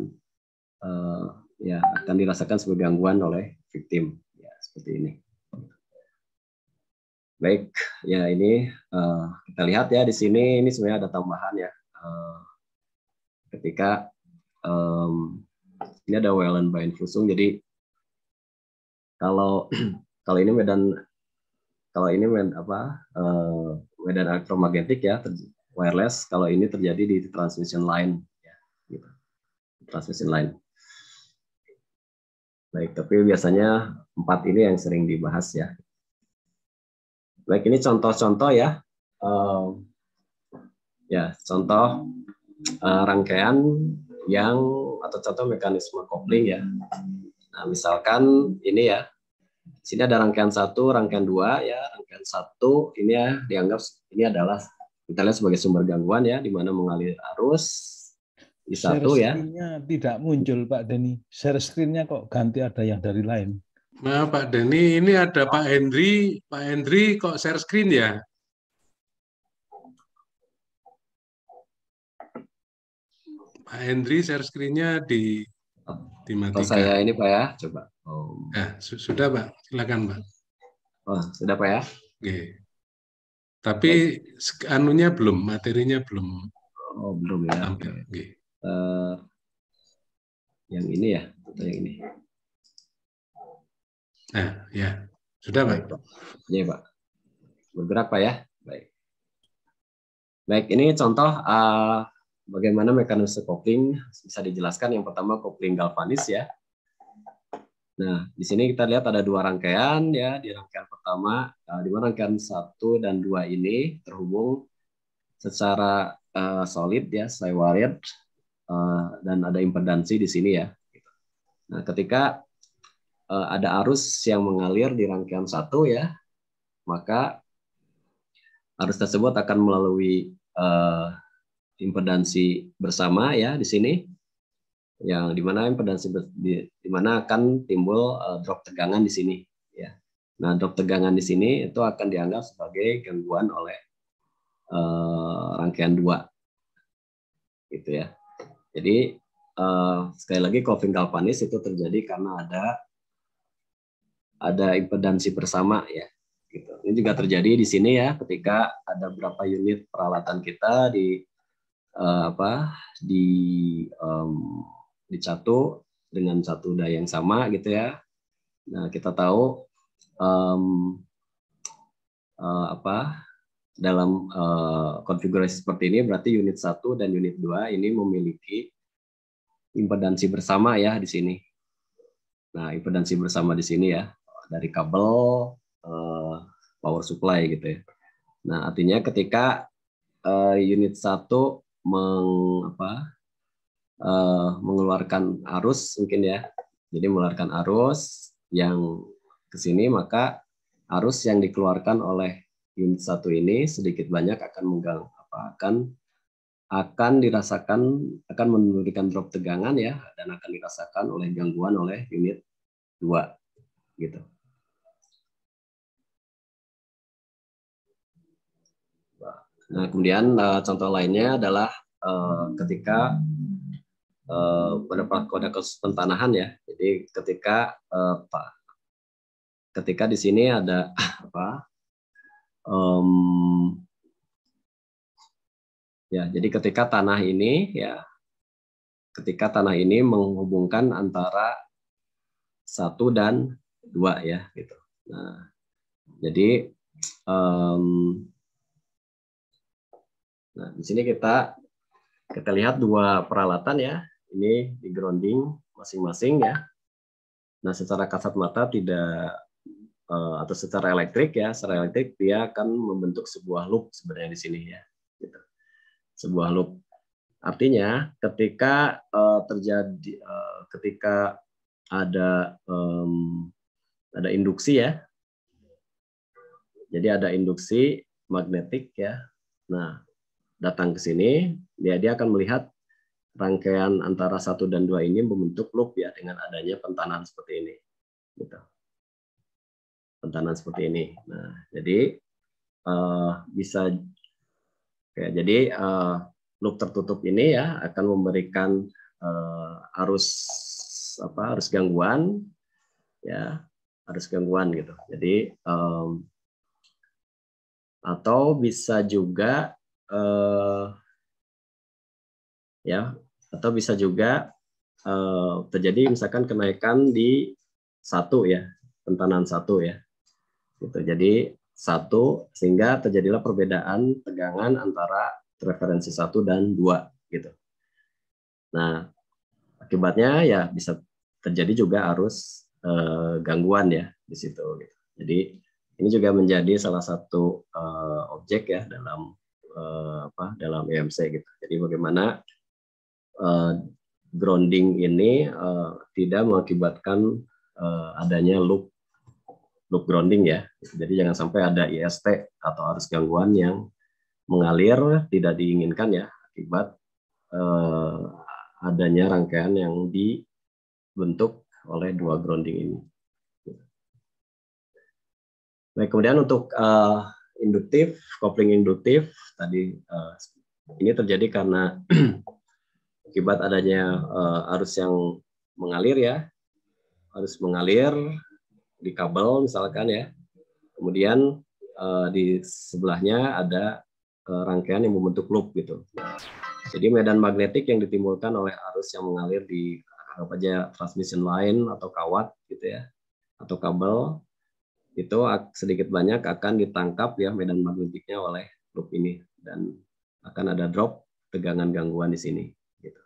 uh, ya akan dirasakan sebagai gangguan oleh victim ya seperti ini. Baik, ya ini uh, kita lihat ya di sini ini sebenarnya ada tambahan ya Eh, ketika um, ini ada Welland by Fusung jadi kalau kalau ini medan kalau ini medan apa uh, medan elektromagnetik ya wireless kalau ini terjadi di transmission line ya, gitu. transmission line baik tapi biasanya empat ini yang sering dibahas ya baik ini contoh-contoh ya um, Ya, contoh uh, rangkaian yang atau contoh mekanisme kopling ya. Nah, misalkan ini ya. sini ada rangkaian satu, rangkaian dua ya. Rangkaian satu ini ya dianggap ini adalah kita lihat sebagai sumber gangguan ya di mana mengalir arus di satu ya. tidak muncul Pak Deni. Share screen kok ganti ada yang dari lain. Nah, Pak Deni, ini ada Pak Hendri. Pak Hendri kok share screen ya? Pak Hendri share screen-nya di oh, dimatikan. Oh, saya ini Pak ya, coba. Oh. Ya, su sudah Pak, silakan Pak. Oh, sudah Pak ya. Oke. Tapi anunya belum, materinya belum. Oh, belum ya. Oke. Oke. Uh, yang ini ya, atau yang ini? Nah, ya. Sudah Pak. Ya Pak. Bergerak Pak ya. Baik. Baik, ini contoh uh, Bagaimana mekanisme kopling? Bisa dijelaskan yang pertama kopling galvanis ya. Nah, di sini kita lihat ada dua rangkaian ya. Di rangkaian pertama, eh, di mana rangkaian satu dan dua ini terhubung secara uh, solid ya, saya wired uh, eh, dan ada impedansi di sini ya. Nah, ketika uh, ada arus yang mengalir di rangkaian satu ya, maka arus tersebut akan melalui uh, impedansi bersama ya di sini yang dimana impedansi di, di mana akan timbul uh, drop tegangan di sini ya nah drop tegangan di sini itu akan dianggap sebagai gangguan oleh uh, rangkaian dua gitu ya jadi uh, sekali lagi coughing galvanis itu terjadi karena ada ada impedansi bersama ya gitu ini juga terjadi di sini ya ketika ada berapa unit peralatan kita di uh, apa di um, dicatu dengan satu daya yang sama gitu ya. Nah kita tahu um, uh, apa dalam uh, konfigurasi seperti ini berarti unit satu dan unit 2 ini memiliki impedansi bersama ya di sini. Nah, impedansi bersama di sini ya dari kabel uh, power supply gitu ya. Nah, artinya ketika uh, unit satu meng, uh, mengeluarkan arus mungkin ya. Jadi mengeluarkan arus yang ke sini maka arus yang dikeluarkan oleh unit satu ini sedikit banyak akan menggang apa akan akan dirasakan akan memberikan drop tegangan ya dan akan dirasakan oleh gangguan oleh unit dua gitu. Nah, kemudian uh, contoh lainnya adalah uh, ketika uh, kode kasus pentanahan ya. Jadi ketika uh, apa? Ketika di sini ada apa? Um, ya, jadi ketika tanah ini ya ketika tanah ini menghubungkan antara satu dan dua ya gitu. Nah, jadi um, Nah, di sini kita kita lihat dua peralatan ya. Ini di grounding masing-masing ya. Nah, secara kasat mata tidak eh, atau secara elektrik ya, secara elektrik dia akan membentuk sebuah loop sebenarnya di sini ya. Gitu. Sebuah loop. Artinya ketika eh, terjadi eh, ketika ada ada induksi ya. Jadi ada induksi magnetik ya. Nah, datang ke sini, dia dia akan melihat rangkaian antara satu dan dua ini membentuk loop ya dengan adanya pentanan seperti ini. Gitu. Pentanan seperti ini. Nah, jadi uh, bisa kayak jadi uh, loop tertutup ini ya akan memberikan uh, arus apa arus gangguan ya arus gangguan gitu. Jadi um, atau bisa juga uh, ya atau bisa juga uh, terjadi misalkan kenaikan di satu ya tentanan satu ya gitu jadi satu sehingga terjadilah perbedaan tegangan antara referensi satu dan dua gitu nah akibatnya ya bisa terjadi juga arus uh, gangguan ya di situ gitu. jadi ini juga menjadi salah satu uh, objek ya dalam uh, apa dalam EMC gitu. Jadi bagaimana uh, grounding ini uh, tidak mengakibatkan uh, adanya loop loop grounding ya. Jadi jangan sampai ada IST atau arus gangguan yang mengalir tidak diinginkan ya akibat uh, adanya rangkaian yang dibentuk oleh dua grounding ini. Baik, kemudian untuk uh, induktif, kopling induktif tadi uh, ini terjadi karena akibat adanya uh, arus yang mengalir ya, arus mengalir di kabel misalkan ya, kemudian uh, di sebelahnya ada uh, rangkaian yang membentuk loop gitu. Jadi medan magnetik yang ditimbulkan oleh arus yang mengalir di apa aja transmission line atau kawat gitu ya atau kabel itu sedikit banyak akan ditangkap ya medan magnetiknya oleh loop ini dan akan ada drop tegangan gangguan di sini. Gitu.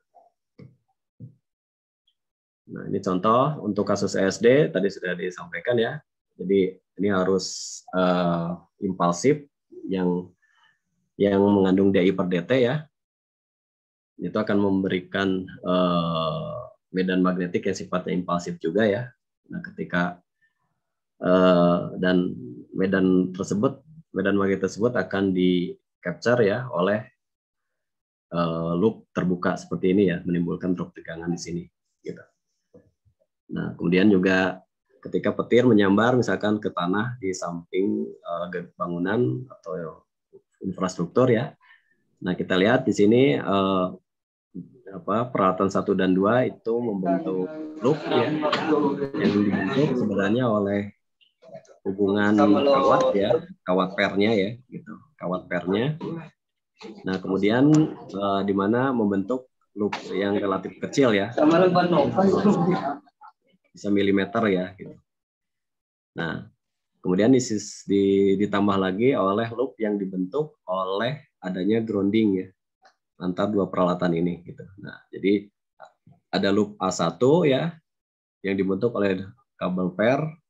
Nah ini contoh untuk kasus ESD tadi sudah disampaikan ya. Jadi ini harus uh, impulsif yang yang mengandung DI per DT ya. Itu akan memberikan uh, medan magnetik yang sifatnya impulsif juga ya. Nah ketika Eh, dan medan tersebut medan magnet tersebut akan di capture ya oleh uh, loop terbuka seperti ini ya menimbulkan drop tegangan di sini gitu. Nah, kemudian juga ketika petir menyambar misalkan ke tanah di samping uh, bangunan atau infrastruktur ya. Nah, kita lihat di sini uh, apa peralatan satu dan dua itu membentuk loop ya yang dibentuk sebenarnya oleh hubungan kawat ya, kawat pernya ya, gitu, kawat pernya. Nah kemudian uh, di mana membentuk loop yang relatif kecil ya, bisa milimeter ya, gitu. Nah kemudian disis, di, ditambah lagi oleh loop yang dibentuk oleh adanya grounding ya antar dua peralatan ini gitu. Nah jadi ada loop A1 ya yang dibentuk oleh kabel per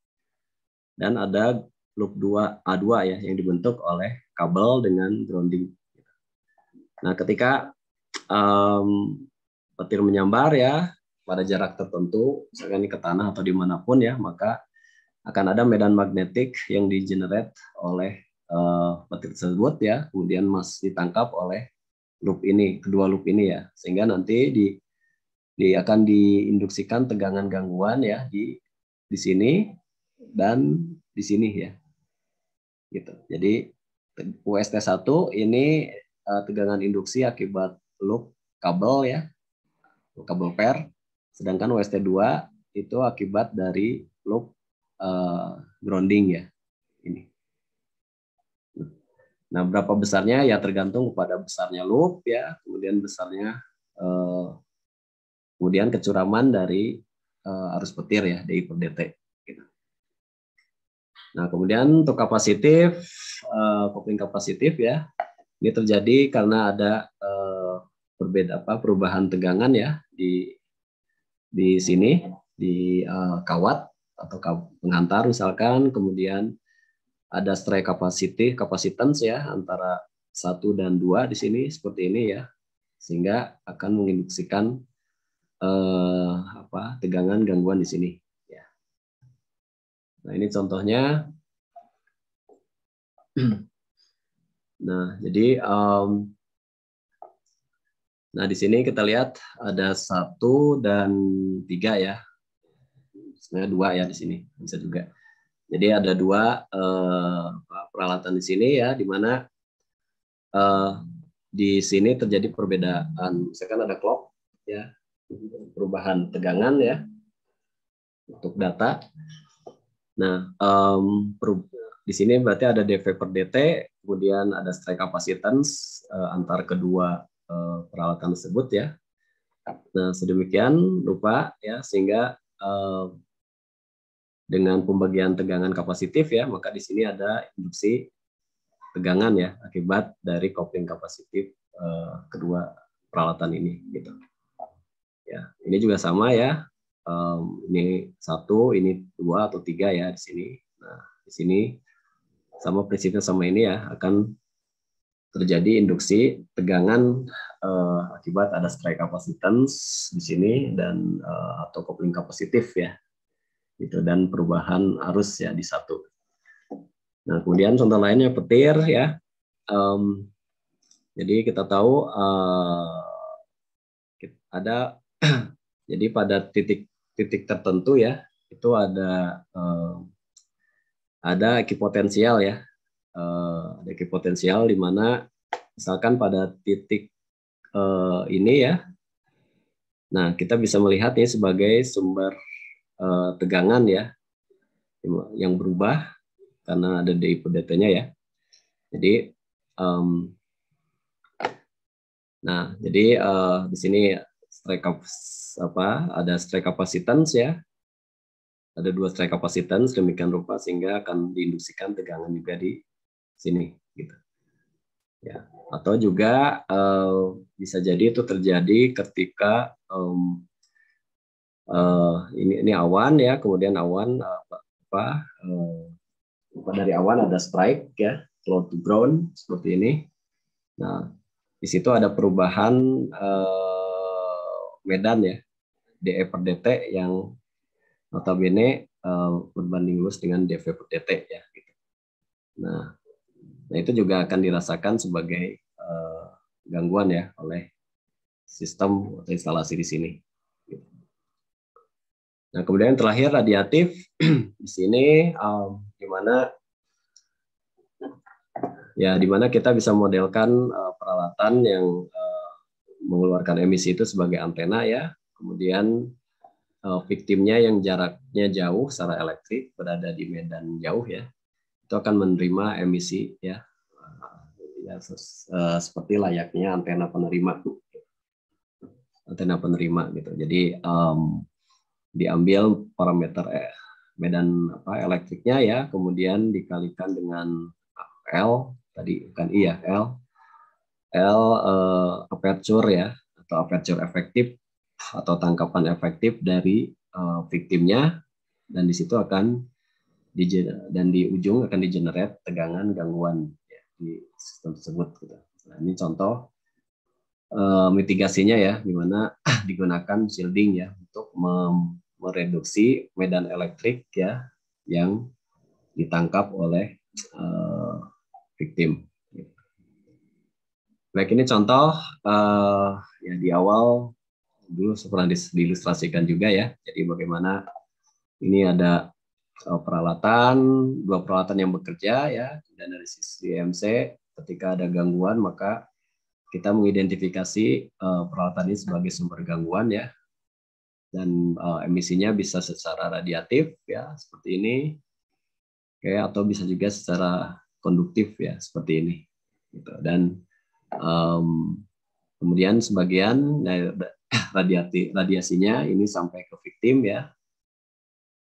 dan ada loop 2 A2 ya yang dibentuk oleh kabel dengan grounding. Nah, ketika um, petir menyambar ya pada jarak tertentu, misalnya ini ke tanah atau dimanapun ya, maka akan ada medan magnetik yang di digenerate oleh uh, petir tersebut ya, kemudian mas ditangkap oleh loop ini, kedua loop ini ya, sehingga nanti di, di akan diinduksikan tegangan gangguan ya di di sini dan di sini ya. Gitu. Jadi UST1 ini uh, eh, tegangan induksi akibat loop kabel ya, kabel pair. Sedangkan UST2 itu akibat dari loop uh, grounding ya. Ini. Nah, berapa besarnya ya tergantung kepada besarnya loop ya, kemudian besarnya uh, kemudian kecuraman dari uh, arus petir ya DI per DT. Nah, kemudian untuk kapasitif, uh, eh, kopling kapasitif ya, ini terjadi karena ada uh, eh, berbeda apa perubahan tegangan ya di di sini di uh, kawat atau pengantar misalkan, kemudian ada strike capacity, capacitance ya antara satu dan dua di sini seperti ini ya, sehingga akan menginduksikan eh, apa tegangan gangguan di sini. Nah, ini contohnya. Nah, jadi um, Nah, di sini kita lihat ada satu dan tiga ya. Sebenarnya dua ya di sini, bisa juga. Jadi ada dua uh, peralatan di sini ya, di mana uh, di sini terjadi perbedaan. Misalkan ada clock ya, perubahan tegangan ya untuk data. Nah, um, di sini berarti ada DV per DT, kemudian ada strike capacitance uh, antar kedua uh, peralatan tersebut ya. Nah, sedemikian lupa ya sehingga uh, dengan pembagian tegangan kapasitif ya, maka di sini ada induksi tegangan ya akibat dari kopling kapasitif uh, kedua peralatan ini gitu. Ya, ini juga sama ya um, ini satu, ini dua atau tiga ya di sini. Nah, di sini sama prinsipnya sama ini ya akan terjadi induksi tegangan uh, akibat ada strike capacitance di sini dan uh, atau kopling kapasitif ya itu dan perubahan arus ya di satu. Nah kemudian contoh lainnya petir ya. Um, jadi kita tahu uh, ada jadi pada titik titik tertentu ya itu ada eh, ada ekipotensial ya eh, ada ekipotensial di mana misalkan pada titik eh, ini ya nah kita bisa melihat ini sebagai sumber eh, tegangan ya yang berubah karena ada di datanya ya jadi um, nah jadi uh, di sini stray apa ada stray capacitance ya ada dua strike capacitance demikian rupa sehingga akan diinduksikan tegangan juga di sini gitu ya atau juga uh, bisa jadi itu terjadi ketika um, uh, ini ini awan ya kemudian awan apa, apa uh, dari awan ada strike ya cloud to ground seperti ini nah di situ ada perubahan uh, Medan ya, DE per DT yang notabene uh, berbanding lurus dengan DV per DT ya. Gitu. Nah, nah itu juga akan dirasakan sebagai eh, gangguan ya oleh sistem atau instalasi di sini. Gitu. Nah kemudian yang terakhir radiatif di sini um, di mana ya di mana kita bisa modelkan uh, peralatan yang uh, mengeluarkan emisi itu sebagai antena ya. Kemudian eh, victimnya yang jaraknya jauh secara elektrik berada di medan jauh ya. Itu akan menerima emisi ya. Eh, ya, eh, seperti layaknya antena penerima antena penerima gitu jadi um, diambil parameter eh, medan apa elektriknya ya kemudian dikalikan dengan L tadi kan I ya L L uh, aperture ya atau aperture efektif atau tangkapan efektif dari uh, victimnya dan di situ akan di, dan di ujung akan di generate tegangan gangguan ya, di sistem tersebut. Gitu. Nah ini contoh uh, mitigasinya ya dimana digunakan shielding ya untuk mereduksi medan elektrik ya yang ditangkap oleh uh, victim. Baik, ini contoh uh, ya di awal dulu pernah diilustrasikan juga ya. Jadi bagaimana ini ada eh, peralatan, dua peralatan yang bekerja ya, dan dari sisi MC, ketika ada gangguan maka kita mengidentifikasi uh, peralatan ini sebagai sumber gangguan ya. Dan uh, emisinya bisa secara radiatif ya, seperti ini. Oke, atau bisa juga secara konduktif ya, seperti ini. Gitu. Dan Um, kemudian sebagian nah, radiasi radiasinya ini sampai ke victim ya.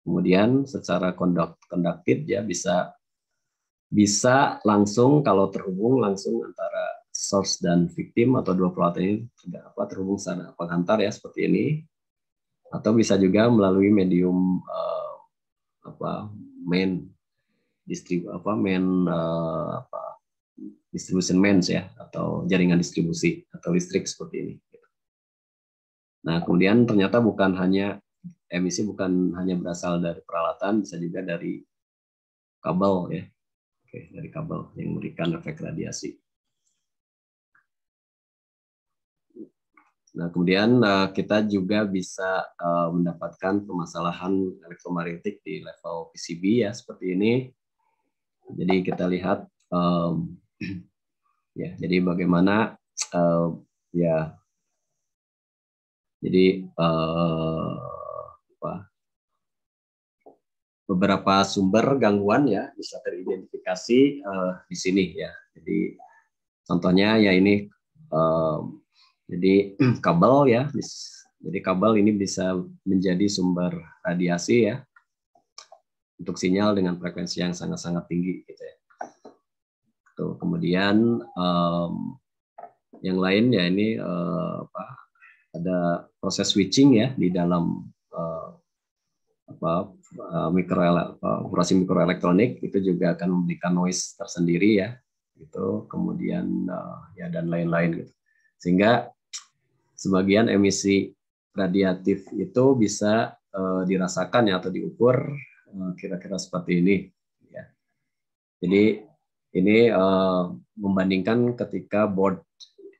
Kemudian secara conduct, conducted ya bisa bisa langsung kalau terhubung langsung antara source dan victim atau dua pelaut ini tidak apa terhubung secara pengantar ya seperti ini atau bisa juga melalui medium uh, apa main distrib apa main uh, apa distribution mains ya atau jaringan distribusi atau listrik seperti ini. Nah kemudian ternyata bukan hanya emisi bukan hanya berasal dari peralatan bisa juga dari kabel ya, oke dari kabel yang memberikan efek radiasi. Nah kemudian eh, kita juga bisa eh, mendapatkan permasalahan elektromagnetik di level PCB ya seperti ini. Jadi kita lihat eh, ya jadi bagaimana uh, ya jadi uh, apa beberapa sumber gangguan ya bisa teridentifikasi uh, di sini ya jadi contohnya ya ini uh, jadi kabel ya jadi kabel ini bisa menjadi sumber radiasi ya untuk sinyal dengan frekuensi yang sangat-sangat tinggi gitu ya itu kemudian um, yang lain ya ini uh, apa, ada proses switching ya di dalam uh, apa eh, mikro operasi mikroelektronik itu juga akan memberikan noise tersendiri ya itu kemudian uh, ya dan lain-lain gitu sehingga sebagian emisi radiatif itu bisa uh, dirasakan ya atau diukur kira-kira uh, seperti ini ya jadi ini uh, membandingkan ketika board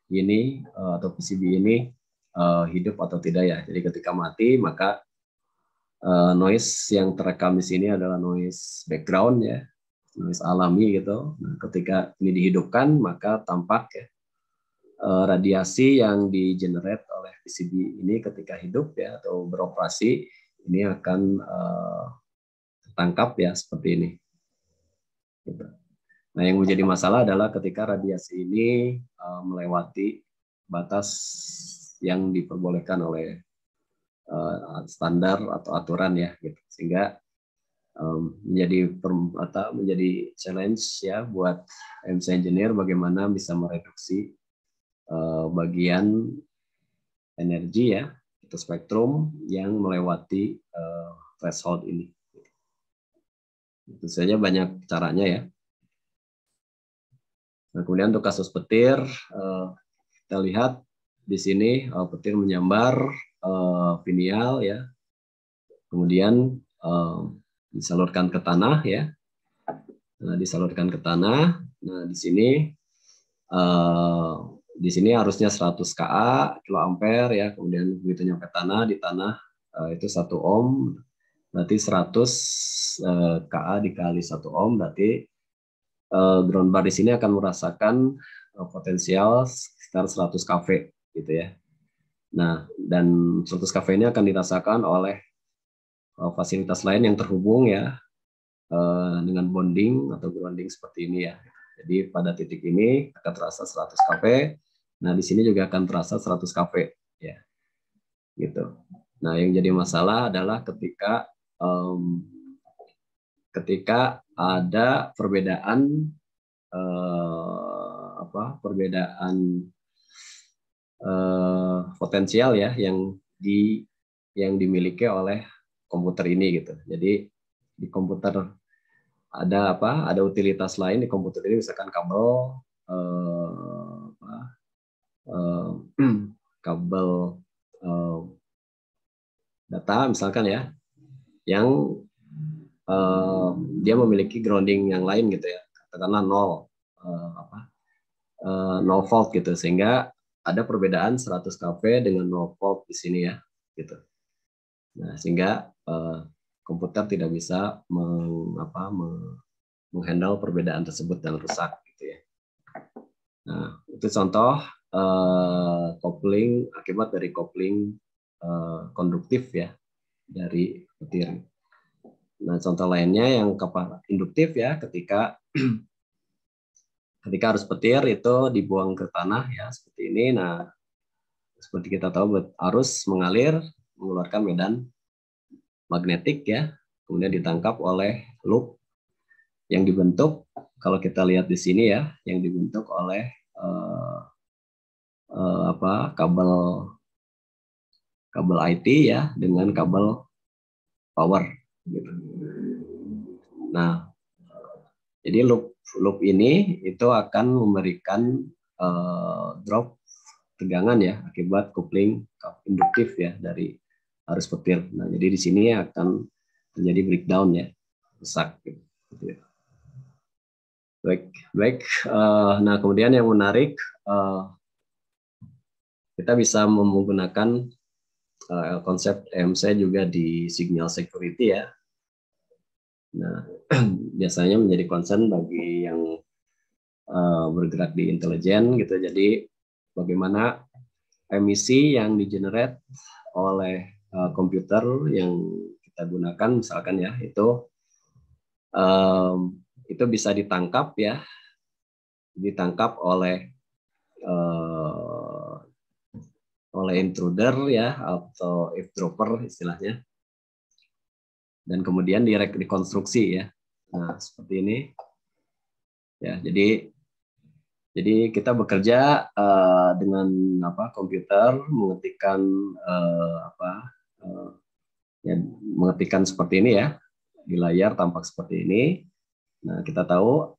ini uh, atau PCB ini uh, hidup atau tidak ya. Jadi ketika mati maka uh, noise yang terekam di sini adalah noise background ya, noise alami gitu. Nah, ketika ini dihidupkan maka tampak ya uh, radiasi yang di generate oleh PCB ini ketika hidup ya atau beroperasi ini akan uh, tertangkap ya seperti ini. Gitu. Nah, yang menjadi masalah adalah ketika radiasi ini uh, melewati batas yang diperbolehkan oleh uh, standar atau aturan ya, gitu. sehingga um, menjadi atau menjadi challenge ya buat MC engineer bagaimana bisa mereduksi uh, bagian energi ya itu spektrum yang melewati uh, threshold ini. Itu saja banyak caranya ya. Nah, kemudian untuk kasus petir, eh, kita lihat di sini eh, petir menyambar uh, eh, pineal ya, kemudian disalurkan ke tanah ya, nah, disalurkan ke tanah. Nah di sini di sini harusnya 100 ka kilo ampere ya, kemudian begitu nyampe tanah di tanah itu satu ohm, berarti 100 ka dikali satu ohm berarti uh, eh, ground bar di sini akan merasakan uh, potensial sekitar 100 kafe gitu ya. Nah, dan 100 kafe ini akan dirasakan oleh uh, fasilitas lain yang terhubung ya uh, dengan bonding atau grounding seperti ini ya. Jadi pada titik ini akan terasa 100 kafe. Nah, di sini juga akan terasa 100 kafe ya. Gitu. Nah, yang jadi masalah adalah ketika um, ketika ada perbedaan eh, apa perbedaan eh, potensial ya yang di yang dimiliki oleh komputer ini gitu. Jadi di komputer ada apa? Ada utilitas lain di komputer ini misalkan kabel eh, apa, eh, kabel eh, data misalkan ya yang dia memiliki grounding yang lain gitu ya katakanlah nol uh, apa uh, nol volt gitu sehingga ada perbedaan 100 kV dengan nol volt di sini ya gitu nah sehingga uh, komputer tidak bisa meng, apa, meng, menghandle perbedaan tersebut dan rusak gitu ya nah itu contoh uh, kopling akibat dari kopling uh, konduktif ya dari petir Nah, contoh lainnya yang kepala induktif ya, ketika ketika arus petir itu dibuang ke tanah ya seperti ini. Nah, seperti kita tahu arus mengalir mengeluarkan medan magnetik ya, kemudian ditangkap oleh loop yang dibentuk kalau kita lihat di sini ya, yang dibentuk oleh eh, eh, apa kabel kabel IT ya dengan kabel power Gitu. Nah, jadi loop loop ini itu akan memberikan uh, drop tegangan ya akibat kopling induktif ya dari arus petir. Nah, jadi di sini akan terjadi breakdown ya, rusak. Gitu. gitu ya. Baik, baik. Uh, nah, kemudian yang menarik uh, kita bisa menggunakan uh, konsep MC juga di signal security ya. Nah, biasanya menjadi concern bagi yang uh, bergerak di intelijen gitu. Jadi bagaimana emisi yang di generate oleh uh, komputer yang kita gunakan misalkan ya itu um, itu bisa ditangkap ya ditangkap oleh uh, oleh intruder ya atau eavesdropper istilahnya dan kemudian direkonstruksi ya. Nah, seperti ini. Ya, jadi jadi kita bekerja uh, dengan apa komputer mengetikkan uh, apa uh, ya mengetikkan seperti ini ya di layar tampak seperti ini. Nah kita tahu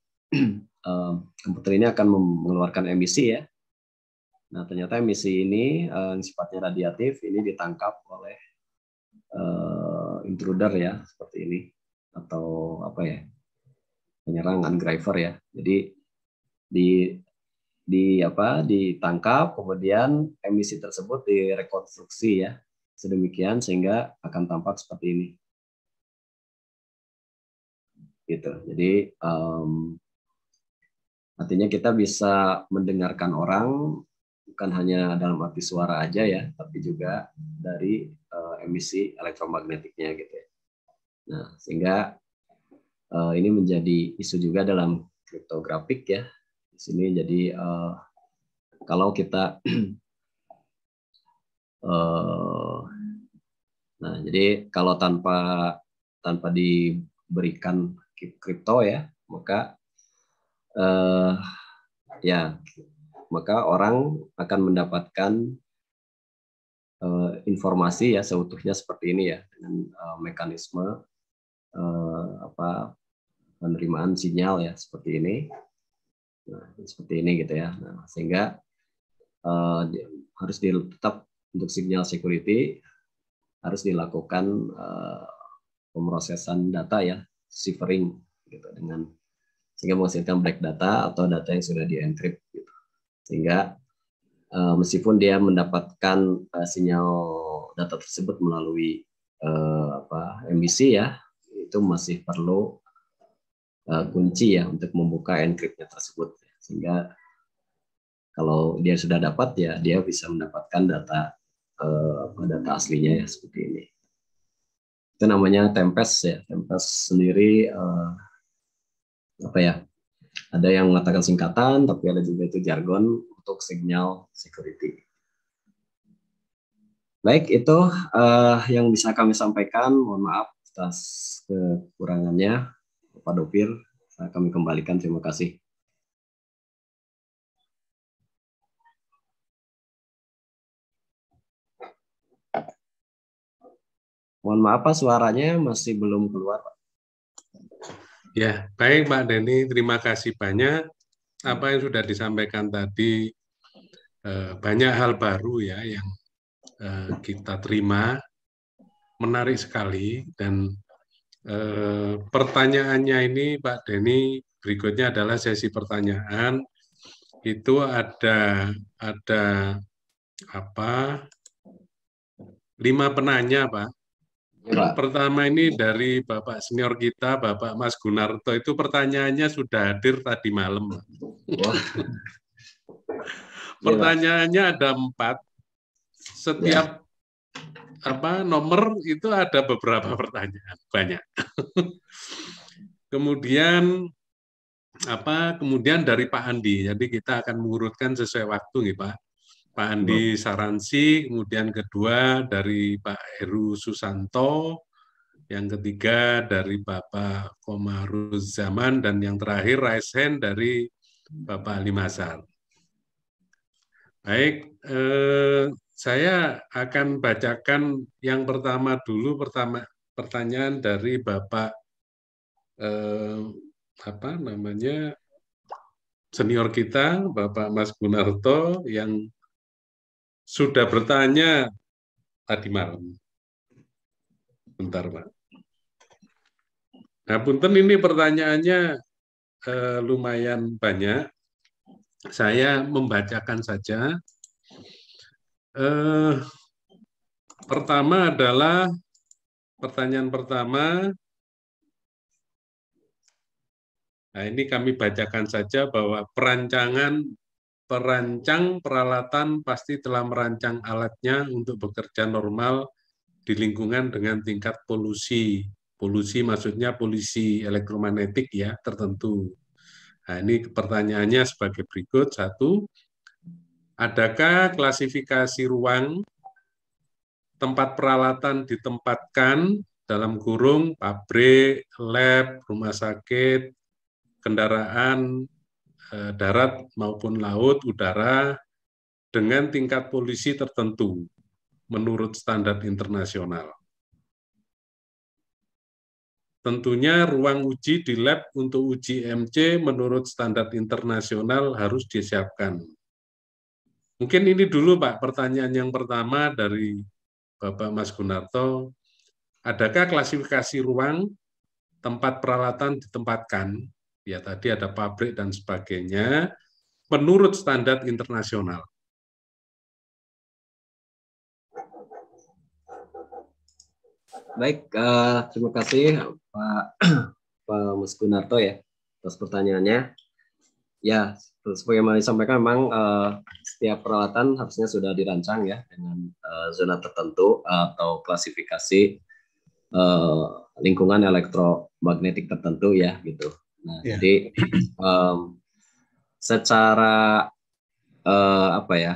uh, komputer ini akan mengeluarkan emisi ya. Nah ternyata emisi ini uh, sifatnya radiatif ini ditangkap oleh intruder ya seperti ini atau apa ya penyerang driver ya. Jadi di di apa ditangkap kemudian emisi tersebut direkonstruksi ya sedemikian sehingga akan tampak seperti ini gitu jadi um, artinya kita bisa mendengarkan orang bukan hanya dalam arti suara aja ya tapi juga dari uh, emisi elektromagnetiknya gitu ya. Nah, sehingga uh, ini menjadi isu juga dalam kriptografik ya. Di sini jadi uh, kalau kita uh, nah jadi kalau tanpa tanpa diberikan kripto ya, maka uh, ya maka orang akan mendapatkan uh, informasi ya seutuhnya seperti ini ya dengan uh, mekanisme uh, apa penerimaan sinyal ya seperti ini. Nah, seperti ini gitu ya. Nah, sehingga uh, harus di, tetap untuk sinyal security harus dilakukan uh, pemrosesan data ya, ciphering gitu dengan sehingga menghasilkan black data atau data yang sudah dienkrip gitu. Sehingga meskipun dia mendapatkan sinyal data tersebut melalui uh, apa MBC ya itu masih perlu uh, kunci ya untuk membuka encryptnya tersebut sehingga kalau dia sudah dapat ya dia bisa mendapatkan data eh, data aslinya ya seperti ini itu namanya tempest ya tempest sendiri uh, apa ya ada yang mengatakan singkatan tapi ada juga itu jargon untuk signal security Baik, itu uh, yang bisa kami sampaikan. Mohon maaf atas kekurangannya. Pak Dopir, kami kembalikan. Terima kasih. Mohon maaf Pak, suaranya masih belum keluar Pak. Ya, baik Pak Denny, terima kasih banyak. Apa yang sudah disampaikan tadi, eh, banyak hal baru ya yang Eh, kita terima menarik sekali dan eh, pertanyaannya ini Pak Denny berikutnya adalah sesi pertanyaan itu ada ada apa lima penanya Pak. yang Pertama ini dari Bapak senior kita, Bapak Mas Gunarto, itu pertanyaannya sudah hadir tadi malam. Pertanyaannya ada empat, setiap ya. apa nomor itu ada beberapa pertanyaan banyak. kemudian apa kemudian dari Pak Andi. Jadi kita akan mengurutkan sesuai waktu nih Pak. Pak Andi Saransi, kemudian kedua dari Pak Heru Susanto, yang ketiga dari Bapak Komaruz Zaman, dan yang terakhir Rice hand dari Bapak Limasar. Baik, eh, saya akan bacakan yang pertama dulu pertama pertanyaan dari Bapak eh, apa namanya senior kita Bapak Mas Gunarto yang sudah bertanya tadi malam. Bentar, Pak. Nah, punten ini pertanyaannya eh, lumayan banyak. Saya membacakan saja Eh, pertama adalah pertanyaan pertama. Nah, ini kami bacakan saja bahwa perancangan perancang peralatan pasti telah merancang alatnya untuk bekerja normal di lingkungan dengan tingkat polusi. Polusi maksudnya polusi elektromagnetik ya tertentu. Nah, ini pertanyaannya sebagai berikut. Satu, Adakah klasifikasi ruang tempat peralatan ditempatkan dalam kurung pabrik, lab, rumah sakit, kendaraan eh, darat maupun laut, udara dengan tingkat polisi tertentu menurut standar internasional. Tentunya ruang uji di lab untuk uji MC menurut standar internasional harus disiapkan Mungkin ini dulu Pak pertanyaan yang pertama dari Bapak Mas Gunarto. Adakah klasifikasi ruang tempat peralatan ditempatkan? Ya tadi ada pabrik dan sebagainya menurut standar internasional. Baik, uh, terima kasih Pak, Pak Mas Gunarto ya atas pertanyaannya. Ya, seperti sebagaimana disampaikan memang uh, setiap peralatan harusnya sudah dirancang ya dengan uh, zona tertentu atau klasifikasi uh, lingkungan elektromagnetik tertentu ya gitu. Nah, yeah. jadi um, secara uh, apa ya?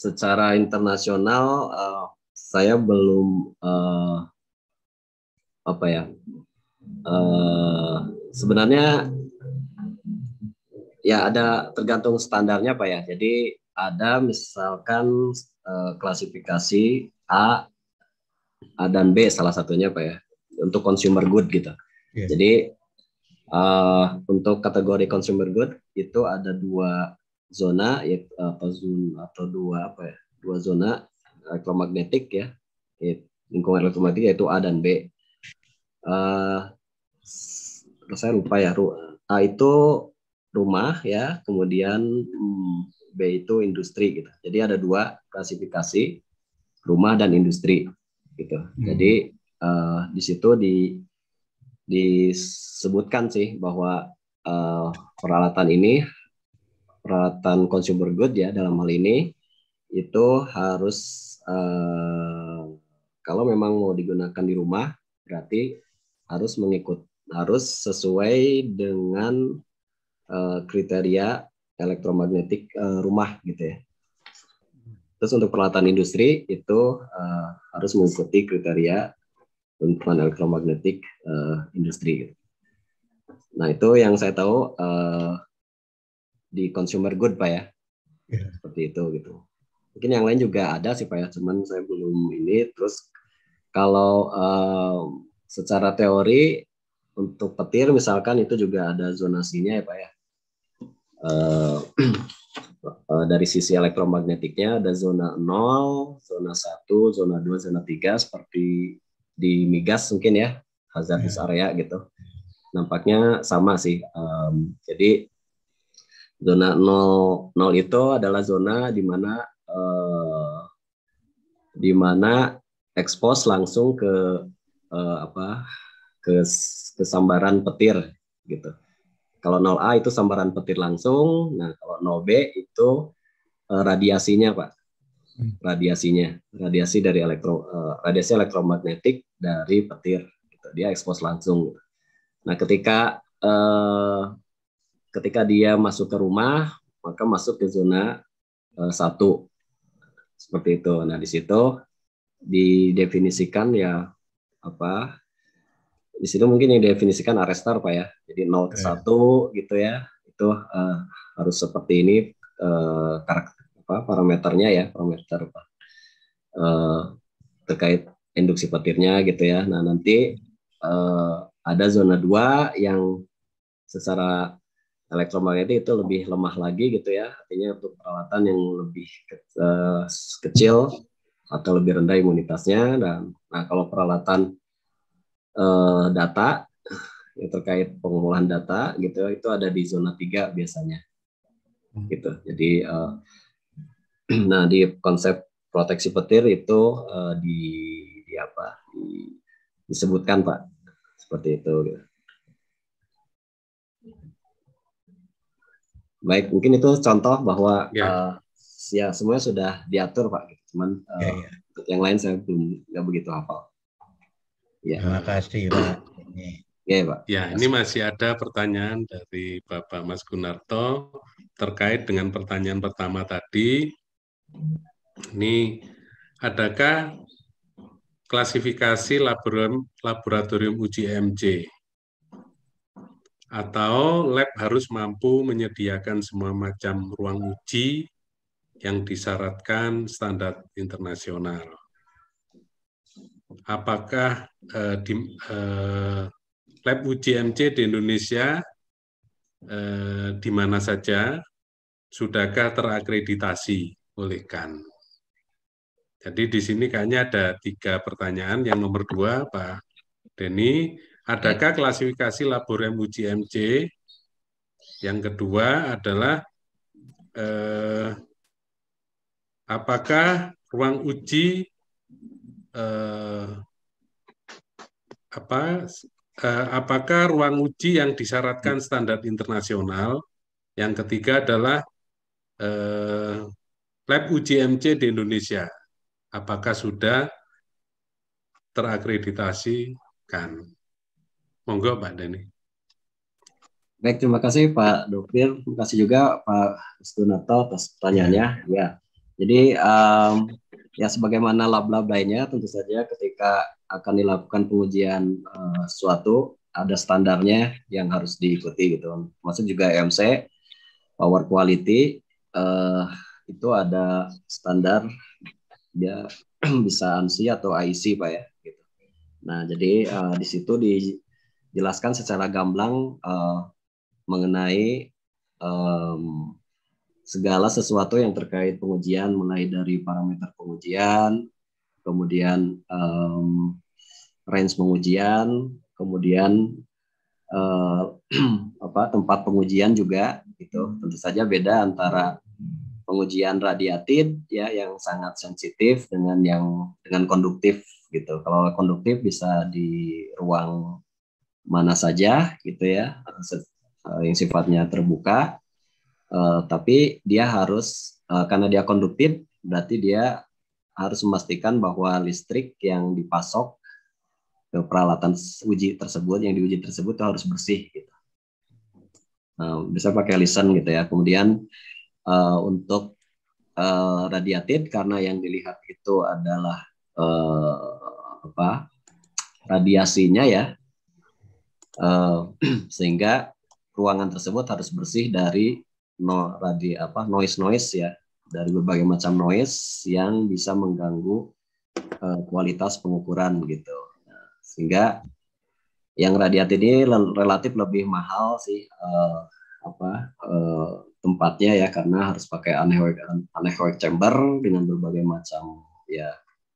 Secara internasional uh, saya belum uh, apa ya? Uh, sebenarnya Ya ada tergantung standarnya Pak ya. Jadi ada misalkan eh, klasifikasi A, A dan B salah satunya Pak ya untuk consumer good gitu. Yeah. Jadi eh, untuk kategori consumer good itu ada dua zona yaitu eh, apa zona atau dua apa ya? Dua zona eh, elektromagnetik ya, ya. Lingkungan elektromagnetik yaitu A dan B. Uh, saya lupa ya, A itu rumah ya, kemudian hmm. B itu industri gitu. Jadi ada dua klasifikasi rumah dan industri gitu. Hmm. Jadi uh, di situ di disebutkan sih bahwa uh, peralatan ini peralatan consumer good ya dalam hal ini itu harus uh, kalau memang mau digunakan di rumah berarti harus mengikut harus sesuai dengan Eh, kriteria elektromagnetik eh, rumah gitu ya. Terus untuk peralatan industri itu eh, harus mengikuti kriteria lingkungan elektromagnetik industri. Gitu. Nah itu yang saya tahu di consumer good pak ya, iya. seperti itu gitu. Mungkin yang lain juga ada sih pak ya, cuman saya belum ini. Terus kalau secara teori untuk petir misalkan itu juga ada zonasinya ya pak ya uh, uh, dari sisi elektromagnetiknya ada zona 0, zona 1, zona 2, zona 3 seperti di migas mungkin ya, hazardous yeah. area gitu. Nampaknya sama sih. Um, jadi zona 0 0 itu adalah zona di mana uh, di mana ekspos langsung ke uh, apa ke kesambaran petir gitu. Kalau 0A itu sambaran petir langsung, nah kalau 0B itu uh, radiasinya, Pak. Hmm. Radiasinya, radiasi dari elektro uh, radiasi elektromagnetik dari petir gitu. Dia ekspos langsung. Nah, ketika uh, ketika dia masuk ke rumah, maka masuk ke zona satu seperti itu. Nah, di situ didefinisikan ya apa di situ mungkin yang definisikan arrestar pak ya jadi 0 ke iya. satu yeah. gitu ya itu uh, harus seperti ini uh, eh, karakter apa parameternya ya parameter uh, terkait induksi petirnya gitu ya nah nanti uh, ada zona 2 yang secara elektromagnetik itu lebih lemah lagi gitu ya artinya untuk peralatan yang lebih ke, uh, kecil atau lebih rendah imunitasnya dan nah kalau peralatan uh, data yang terkait pengumpulan data gitu itu ada di zona 3 biasanya hmm. gitu jadi uh, nah di konsep proteksi petir itu uh, di, di apa di, disebutkan pak seperti itu gitu. baik mungkin itu contoh bahwa ya, uh, ya semuanya sudah diatur pak cuman uh, ya, ya. yang lain saya belum nggak begitu hafal Ya. Terima kasih Pak. Ya, Pak. ya ini masih ada pertanyaan dari Bapak Mas Gunarto terkait dengan pertanyaan pertama tadi. Ini adakah klasifikasi laboratorium, laboratorium uji MJ atau lab harus mampu menyediakan semua macam ruang uji yang disyaratkan standar internasional apakah eh, di, eh, lab UJMC di Indonesia eh, di mana saja sudahkah terakreditasi oleh KAN. Jadi di sini kayaknya ada tiga pertanyaan. Yang nomor dua, Pak Denny, adakah klasifikasi laboratorium UJMC? Yang kedua adalah eh, apakah ruang uji eh, apa eh, apakah ruang uji yang disyaratkan standar internasional yang ketiga adalah eh, lab uji MC di Indonesia apakah sudah terakreditasi kan monggo Pak Denny. Baik, terima kasih Pak Dokter. Terima kasih juga Pak Gunato atas pertanyaannya. Ya, jadi um, ya sebagaimana lab-lab lainnya tentu saja ketika akan dilakukan pengujian uh, suatu ada standarnya yang harus diikuti gitu. Maksud juga EMC power quality uh, itu ada standar ya bisa ANSI atau IEC Pak ya gitu. Nah, jadi uh, di situ dijelaskan secara gamblang uh, mengenai um, segala sesuatu yang terkait pengujian mulai dari parameter pengujian, kemudian um, range pengujian, kemudian uh, apa tempat pengujian juga gitu. Tentu saja beda antara pengujian radiatif ya yang sangat sensitif dengan yang dengan konduktif gitu. Kalau konduktif bisa di ruang mana saja gitu ya eh, yang sifatnya terbuka Eh, tapi dia harus uh, karena dia konduktif berarti dia harus memastikan bahwa listrik yang dipasok ke peralatan uji tersebut yang diuji tersebut itu harus bersih gitu. Uh, bisa pakai lisan gitu ya. Kemudian uh, untuk uh, radiatif karena yang dilihat itu adalah uh, apa radiasinya ya, uh, sehingga ruangan tersebut harus bersih dari no radi apa noise noise ya dari berbagai macam noise yang bisa mengganggu uh, kualitas pengukuran gitu nah, sehingga yang radiat ini relatif lebih mahal sih uh, apa uh, tempatnya ya karena harus pakai anechoic anechoic chamber dengan berbagai macam ya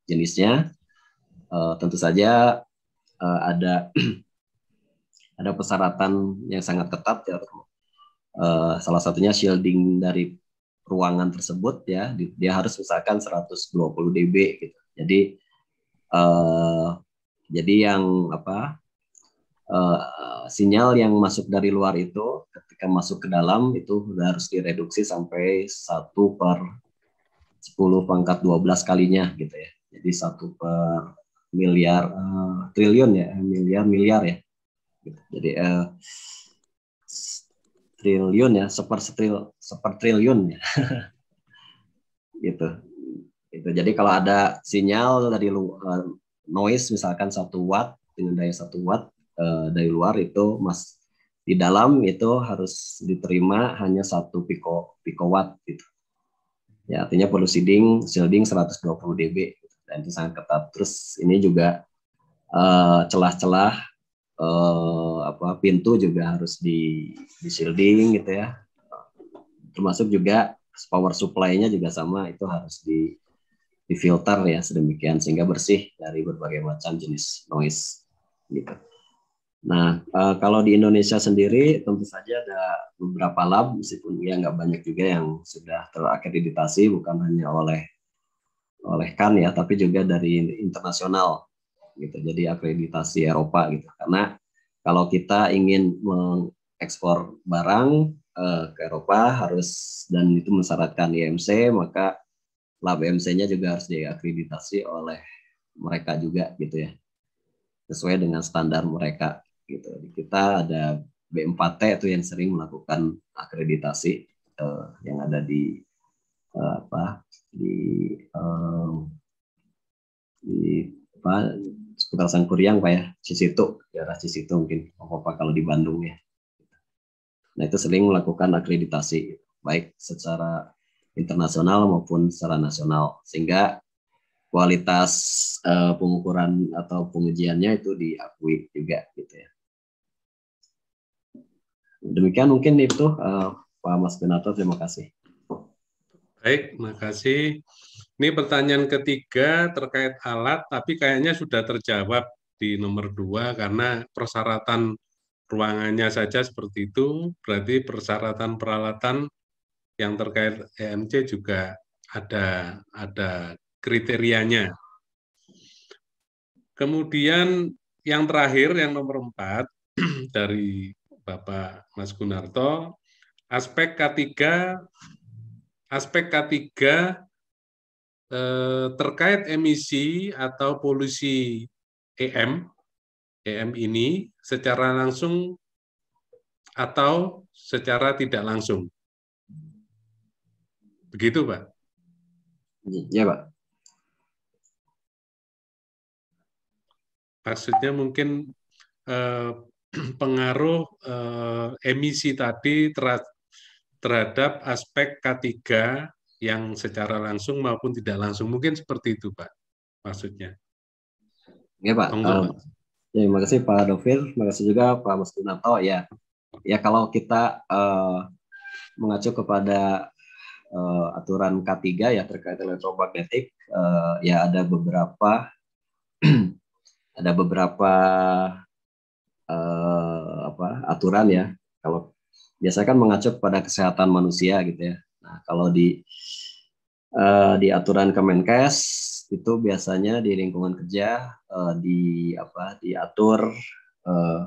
jenisnya uh, tentu saja uh, ada ada persyaratan yang sangat ketat ya uh, salah satunya shielding dari ruangan tersebut ya dia harus usahakan 120 dB gitu. Jadi uh, jadi yang apa uh, sinyal yang masuk dari luar itu ketika masuk ke dalam itu harus direduksi sampai 1 per 10 pangkat 12 kalinya gitu ya. Jadi 1 per miliar uh, triliun ya, miliar miliar ya. Gitu. Jadi uh, triliun ya seper setril seper triliun ya. gitu itu jadi kalau ada sinyal dari lu, uh, noise misalkan satu watt dengan daya satu watt uh, dari luar itu mas di dalam itu harus diterima hanya satu pico watt gitu ya artinya perlu shielding shielding 120 db dan itu sangat ketat terus ini juga celah -celah eh, apa pintu juga harus di, di shielding gitu ya termasuk juga power supply-nya juga sama itu harus di difilter ya sedemikian sehingga bersih dari berbagai macam jenis noise gitu. Nah eh, kalau di Indonesia sendiri tentu saja ada beberapa lab meskipun ya nggak banyak juga yang sudah terakreditasi bukan hanya oleh oleh kan ya tapi juga dari internasional gitu. Jadi akreditasi Eropa gitu. Karena kalau kita ingin mengekspor barang uh, ke Eropa harus dan itu mensyaratkan IMC, maka lab IMC-nya juga harus diakreditasi oleh mereka juga gitu ya. Sesuai dengan standar mereka gitu. Jadi Kita ada B4T itu yang sering melakukan akreditasi uh, yang ada di uh, apa di di apa Pekasan Kuriang Pak ya, Cisitu, daerah Cisitu mungkin, apa kalau di Bandung ya. Nah itu sering melakukan akreditasi, baik secara internasional maupun secara nasional, sehingga kualitas uh, pengukuran atau pengujiannya itu diakui juga gitu ya. Demikian mungkin itu uh, Pak Mas Benato, terima kasih. Baik, terima kasih. Ini pertanyaan ketiga terkait alat, tapi kayaknya sudah terjawab di nomor dua karena persyaratan ruangannya saja seperti itu, berarti persyaratan peralatan yang terkait EMC juga ada ada kriterianya. Kemudian yang terakhir, yang nomor empat dari Bapak Mas Gunarto, aspek K3, aspek K3 Eh, terkait emisi atau polusi EM EM ini secara langsung atau secara tidak langsung. Begitu, Pak. Ya, Pak. Maksudnya mungkin eh, pengaruh eh, emisi tadi terhadap aspek K3 yang secara langsung maupun tidak langsung. Mungkin seperti itu, Pak, maksudnya. Ya Pak. Eh, ya, terima kasih Pak Dovir, terima kasih juga Pak Mas oh, Ya, ya kalau kita uh, mengacu kepada uh, aturan K3 ya terkait elektromagnetik, uh, ya ada beberapa ada beberapa uh, apa aturan ya. Kalau biasanya kan mengacu kepada kesehatan manusia gitu ya. Nah, kalau di uh, di aturan Kemenkes itu biasanya di lingkungan kerja uh, di apa diatur uh,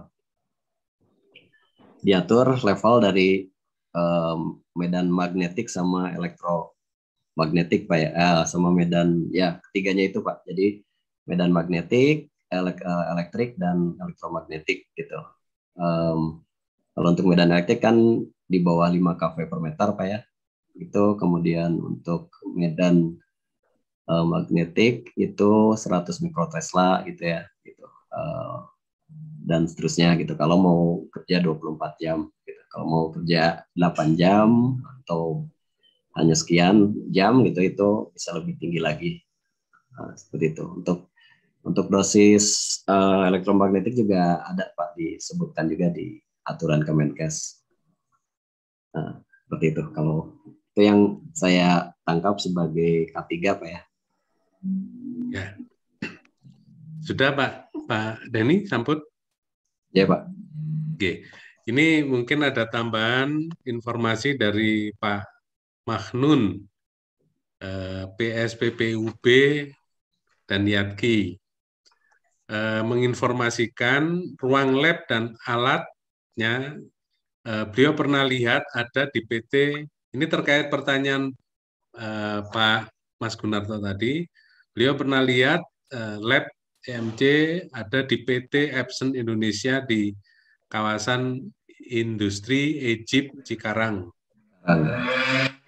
diatur level dari um, medan magnetik sama elektromagnetik pak ya eh, sama medan ya ketiganya itu pak jadi medan magnetik elek, elektrik dan elektromagnetik gitu um, kalau untuk medan elektrik kan di bawah 5 kV per meter pak ya itu kemudian untuk medan uh, magnetik itu 100 mikrotesla gitu ya gitu uh, dan seterusnya gitu kalau mau kerja 24 jam gitu. kalau mau kerja 8 jam atau hanya sekian jam gitu itu bisa lebih tinggi lagi uh, seperti itu untuk untuk dosis uh, elektromagnetik juga ada pak disebutkan juga di aturan Kemenkes uh, seperti itu kalau itu yang saya tangkap sebagai K3 Pak ya. Ya. Sudah Pak Pak Denny, Samput? Ya Pak. Oke. Ini mungkin ada tambahan informasi dari Pak Mahnun eh, PSPPUB dan Yatki eh, menginformasikan ruang lab dan alatnya eh, beliau pernah lihat ada di PT ini terkait pertanyaan uh, Pak Mas Gunarto tadi. Beliau pernah lihat uh, lab EMC ada di PT Epson Indonesia di kawasan industri Egypt Cikarang.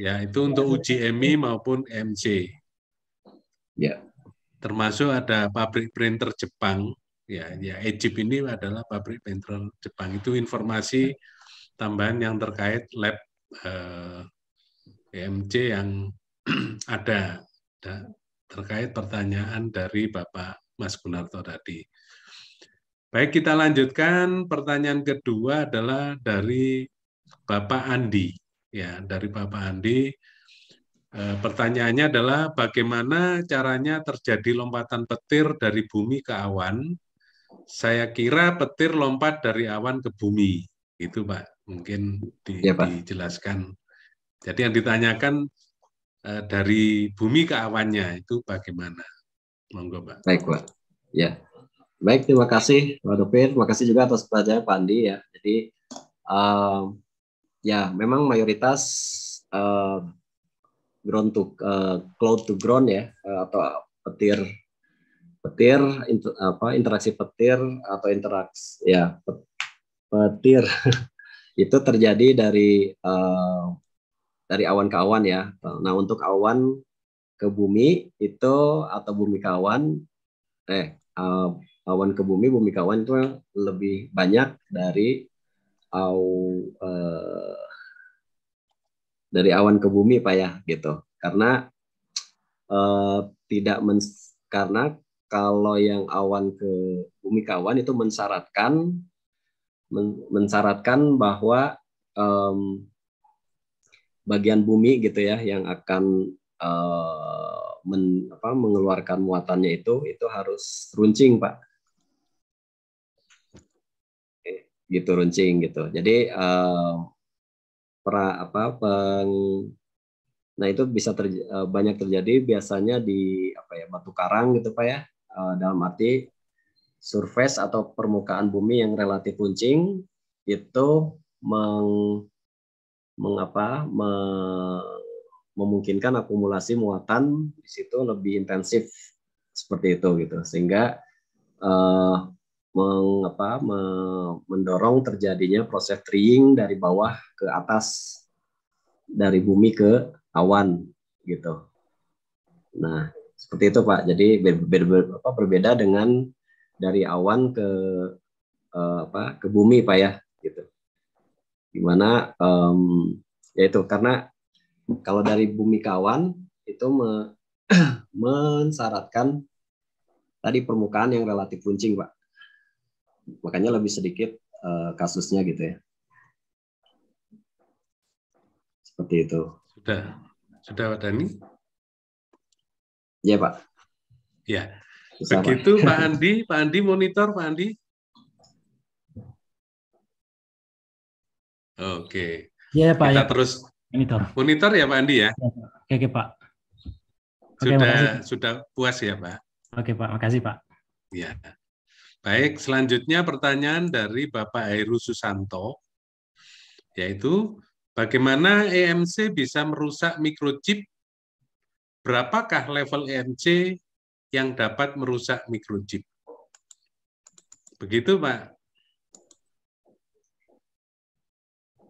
Ya, itu untuk uji EMI maupun EMC. Ya. Termasuk ada pabrik printer Jepang. Ya, ya Egypt ini adalah pabrik printer Jepang. Itu informasi tambahan yang terkait lab eh, e yang ada, ada terkait pertanyaan dari Bapak Mas Gunarto tadi. Baik, kita lanjutkan. Pertanyaan kedua adalah dari Bapak Andi. Ya, dari Bapak Andi. E, pertanyaannya adalah bagaimana caranya terjadi lompatan petir dari bumi ke awan? Saya kira petir lompat dari awan ke bumi. Itu, Pak mungkin di, ya, Pak. dijelaskan. Jadi yang ditanyakan eh, dari bumi ke awannya itu bagaimana? Monggo Pak. Baik Pak. Ya. Baik, terima kasih Pak Dupir. Terima kasih juga atas pelajaran Pak Andi ya. Jadi uh, ya memang mayoritas uh, ground to uh, cloud to ground ya atau petir petir inter, apa interaksi petir atau interaksi ya petir itu terjadi dari uh, dari awan ke awan ya. Nah untuk awan ke bumi itu atau bumi ke awan, eh uh, awan ke bumi, bumi ke awan itu lebih banyak dari aw, uh, eh, dari awan ke bumi pak ya gitu. Karena uh, tidak men karena kalau yang awan ke bumi kawan itu mensyaratkan men mensyaratkan bahwa um, bagian bumi gitu ya yang akan uh, men, apa, mengeluarkan muatannya itu itu harus runcing pak gitu runcing gitu jadi uh, pra apa peng nah itu bisa ter, eh, banyak terjadi biasanya di apa ya batu karang gitu pak ya eh, dalam arti surface atau permukaan bumi yang relatif runcing itu meng, mengapa me, memungkinkan akumulasi muatan di situ lebih intensif seperti itu gitu sehingga eh, mengapa me, mendorong terjadinya proses triing dari bawah ke atas dari bumi ke awan gitu nah seperti itu pak jadi berbeda dengan dari awan ke uh, apa ke bumi pak ya gitu gimana um, ya itu karena kalau dari bumi ke awan itu me, mensyaratkan tadi permukaan yang relatif runcing pak makanya lebih sedikit uh, kasusnya gitu ya seperti itu sudah sudah iya, pak Dani ya pak ya Begitu Pak Andi, Pak Andi monitor Pak Andi. Oke. Ya Pak. Kita ya. terus monitor. Monitor ya Pak Andi ya. Iya, oke, oke Pak. Sudah makasih. sudah puas ya Pak. Oke Pak, makasih Pak. Ya. Baik, selanjutnya pertanyaan dari Bapak Heru Susanto, yaitu bagaimana EMC bisa merusak mikrochip? Berapakah level EMC yang dapat merusak mikrochip. Begitu, Pak.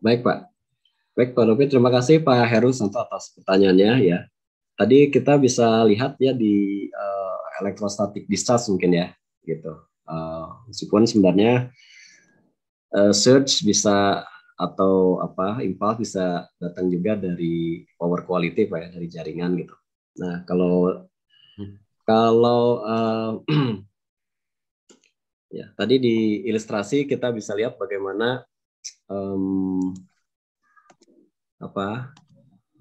Baik, Pak. Baik, Pak Nopi, terima kasih Pak Heru Santo atas pertanyaannya ya. Tadi kita bisa lihat ya di uh, elektrostatik discharge mungkin ya, gitu. Uh, meskipun sebenarnya uh, eh, surge bisa atau apa impuls bisa datang juga dari power quality pak ya dari jaringan gitu. Nah kalau kalau uh, ya tadi di ilustrasi kita bisa lihat bagaimana um, apa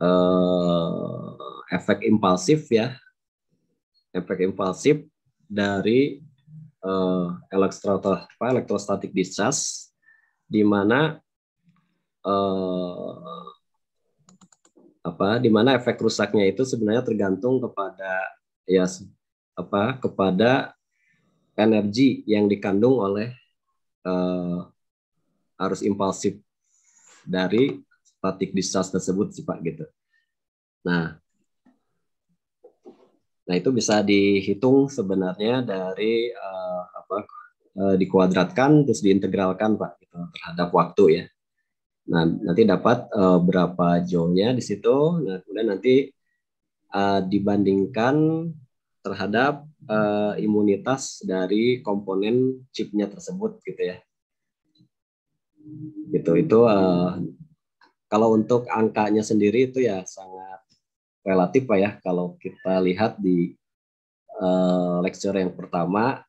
uh, efek impulsif ya efek impulsif dari uh, apa, elektrostatik discharge di mana uh, apa di mana efek rusaknya itu sebenarnya tergantung kepada ya apa kepada energi yang dikandung oleh uh, arus impulsif dari static discharge tersebut sih Pak gitu. Nah, nah itu bisa dihitung sebenarnya dari uh, apa uh, dikuadratkan terus diintegralkan Pak gitu, terhadap waktu ya. Nah nanti dapat uh, berapa joule-nya di situ. Nah kemudian nanti uh, dibandingkan terhadap uh, imunitas dari komponen chipnya tersebut gitu ya gitu itu uh, kalau untuk angkanya sendiri itu ya sangat relatif pak ya kalau kita lihat di uh, lecture yang pertama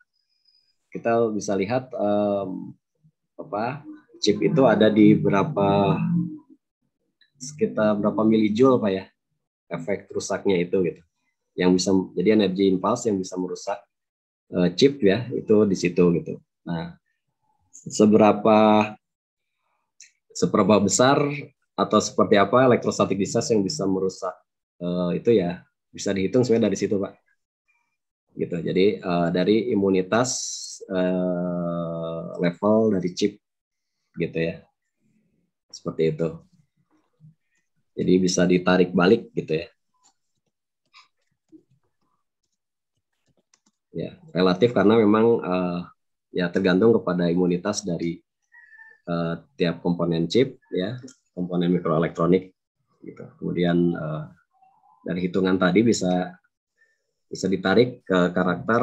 kita bisa lihat um, apa chip itu ada di berapa sekitar berapa milijoule pak ya efek rusaknya itu gitu. Yang bisa jadi energi impuls yang bisa merusak uh, chip ya itu di situ gitu. Nah, seberapa seberapa besar atau seperti apa elektrostatik disas yang bisa merusak uh, itu ya bisa dihitung sebenarnya dari situ pak gitu jadi uh, dari imunitas uh, level dari chip gitu ya seperti itu jadi bisa ditarik balik gitu ya. Ya, relatif karena memang uh, ya tergantung kepada imunitas dari uh, tiap komponen chip ya, komponen mikroelektronik gitu. Kemudian uh, dari hitungan tadi bisa bisa ditarik ke karakter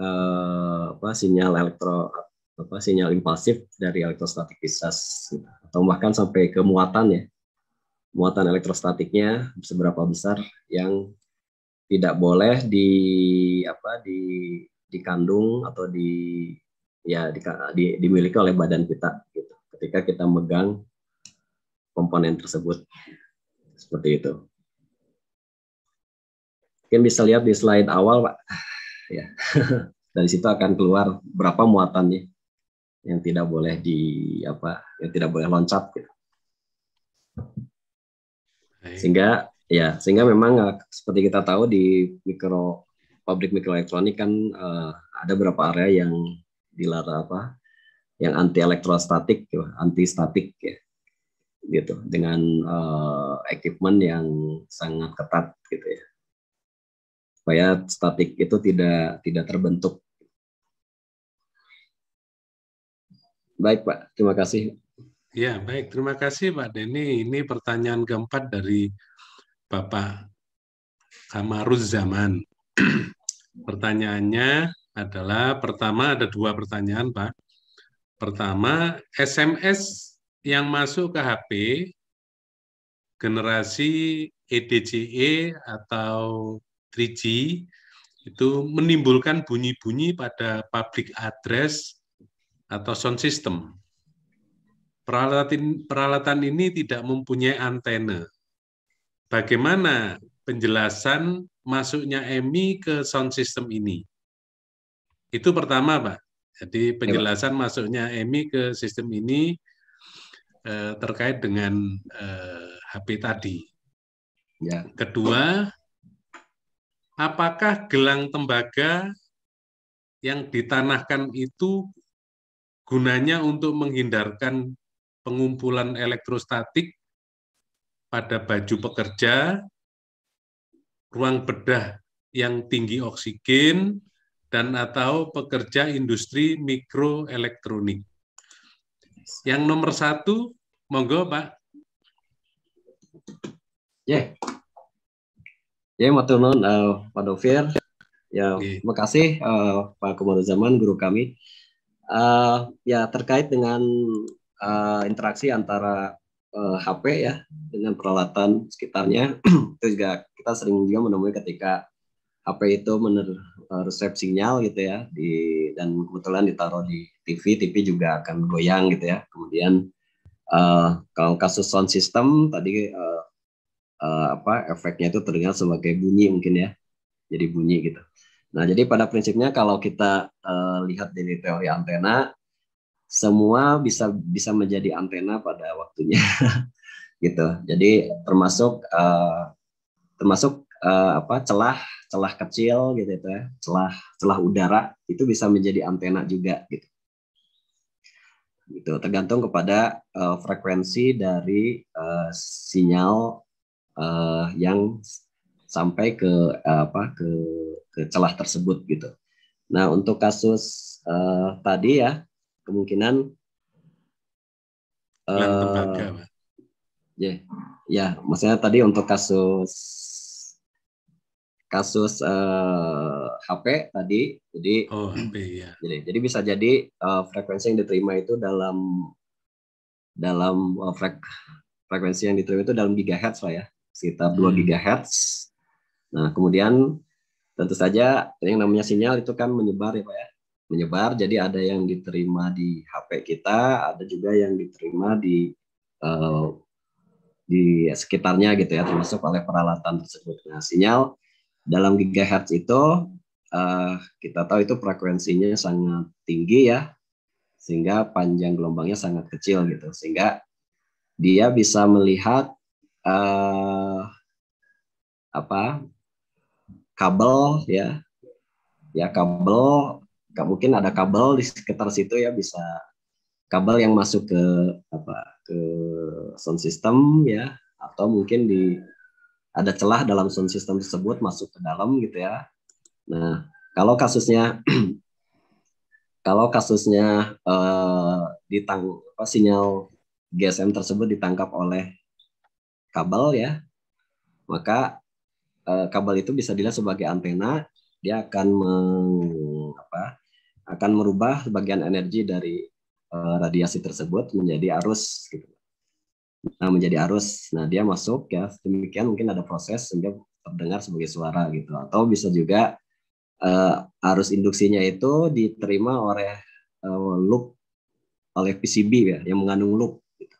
uh, apa sinyal elektro apa sinyal impulsif dari elektrostatik pisces gitu. atau bahkan sampai ke muatan ya muatan elektrostatiknya seberapa besar yang tidak boleh di apa di dikandung atau di ya di, di, dimiliki oleh badan kita gitu ketika kita megang komponen tersebut seperti itu mungkin bisa lihat di slide awal pak ya dari situ akan keluar berapa muatannya yang tidak boleh di apa yang tidak boleh loncat gitu sehingga ya, sehingga memang eh, seperti kita tahu di mikro pabrik mikroelektronik kan uh, ada beberapa area yang dilarang apa? Yang anti elektrostatik, ya, anti statik ya gitu dengan uh, equipment yang sangat ketat gitu ya supaya statik itu tidak tidak terbentuk baik pak terima kasih Ya, baik. Terima kasih Pak Denny. Ini pertanyaan keempat dari Bapak Kamaruz Zaman. Pertanyaannya adalah, pertama ada dua pertanyaan Pak. Pertama, SMS yang masuk ke HP generasi EDCE e atau 3G itu menimbulkan bunyi-bunyi pada public address atau sound system Peralatan peralatan ini tidak mempunyai antena. Bagaimana penjelasan masuknya EMI ke sound system ini? Itu pertama, Pak. Jadi penjelasan ya, Pak. masuknya EMI ke sistem ini eh, terkait dengan eh, HP tadi. Ya. Kedua, apakah gelang tembaga yang ditanahkan itu gunanya untuk menghindarkan pengumpulan elektrostatik pada baju pekerja, ruang bedah yang tinggi oksigen, dan atau pekerja industri mikroelektronik. Yang nomor satu, monggo Pak. Ya, yeah. ya yeah, maturnuun uh, eh, Pak Dovir. Ya, yeah. terima kasih uh, Pak Zaman, guru kami. Uh, ya terkait dengan uh, interaksi antara uh, eh, HP ya dengan peralatan sekitarnya itu juga kita sering juga menemui ketika HP itu mener resep sinyal gitu ya di dan kebetulan ditaruh di TV TV juga akan goyang gitu ya kemudian uh, kalau kasus sound system tadi uh, uh, apa efeknya itu terdengar sebagai bunyi mungkin ya jadi bunyi gitu nah jadi pada prinsipnya kalau kita uh, lihat dari teori antena semua bisa bisa menjadi antena pada waktunya gitu jadi termasuk uh, termasuk uh, apa celah celah kecil gitu ya celah celah udara itu bisa menjadi antena juga gitu gitu tergantung kepada uh, frekuensi dari uh, sinyal uh, yang sampai ke uh, apa ke ke celah tersebut gitu nah untuk kasus uh, tadi ya kemungkinan uh, ya yeah, yeah, maksudnya tadi untuk kasus kasus uh, eh, HP tadi jadi oh, HP, ya. jadi jadi bisa jadi uh, frekuensi yang diterima itu dalam dalam uh, frek, frekuensi yang diterima itu dalam gigahertz lah ya sekitar hmm. 2 gigahertz nah kemudian tentu saja yang namanya sinyal itu kan menyebar ya pak ya menyebar. Jadi ada yang diterima di HP kita, ada juga yang diterima di uh, di sekitarnya gitu ya, termasuk oleh peralatan tersebut. Nah, sinyal dalam gigahertz itu uh, kita tahu itu frekuensinya sangat tinggi ya, sehingga panjang gelombangnya sangat kecil gitu, sehingga dia bisa melihat uh, apa kabel ya ya kabel nggak mungkin ada kabel di sekitar situ ya bisa kabel yang masuk ke apa ke sound system ya atau mungkin di ada celah dalam sound system tersebut masuk ke dalam gitu ya. Nah, kalau kasusnya kalau kasusnya eh, ditang apa, sinyal GSM tersebut ditangkap oleh kabel ya, maka eh, kabel itu bisa dilihat sebagai antena, dia akan meng, apa, akan merubah sebagian energi dari uh, radiasi tersebut menjadi arus gitu. Nah, menjadi arus. Nah, dia masuk ya. Demikian mungkin ada proses sehingga terdengar sebagai suara gitu atau bisa juga uh, arus induksinya itu diterima oleh uh, loop oleh PCB ya yang mengandung loop gitu.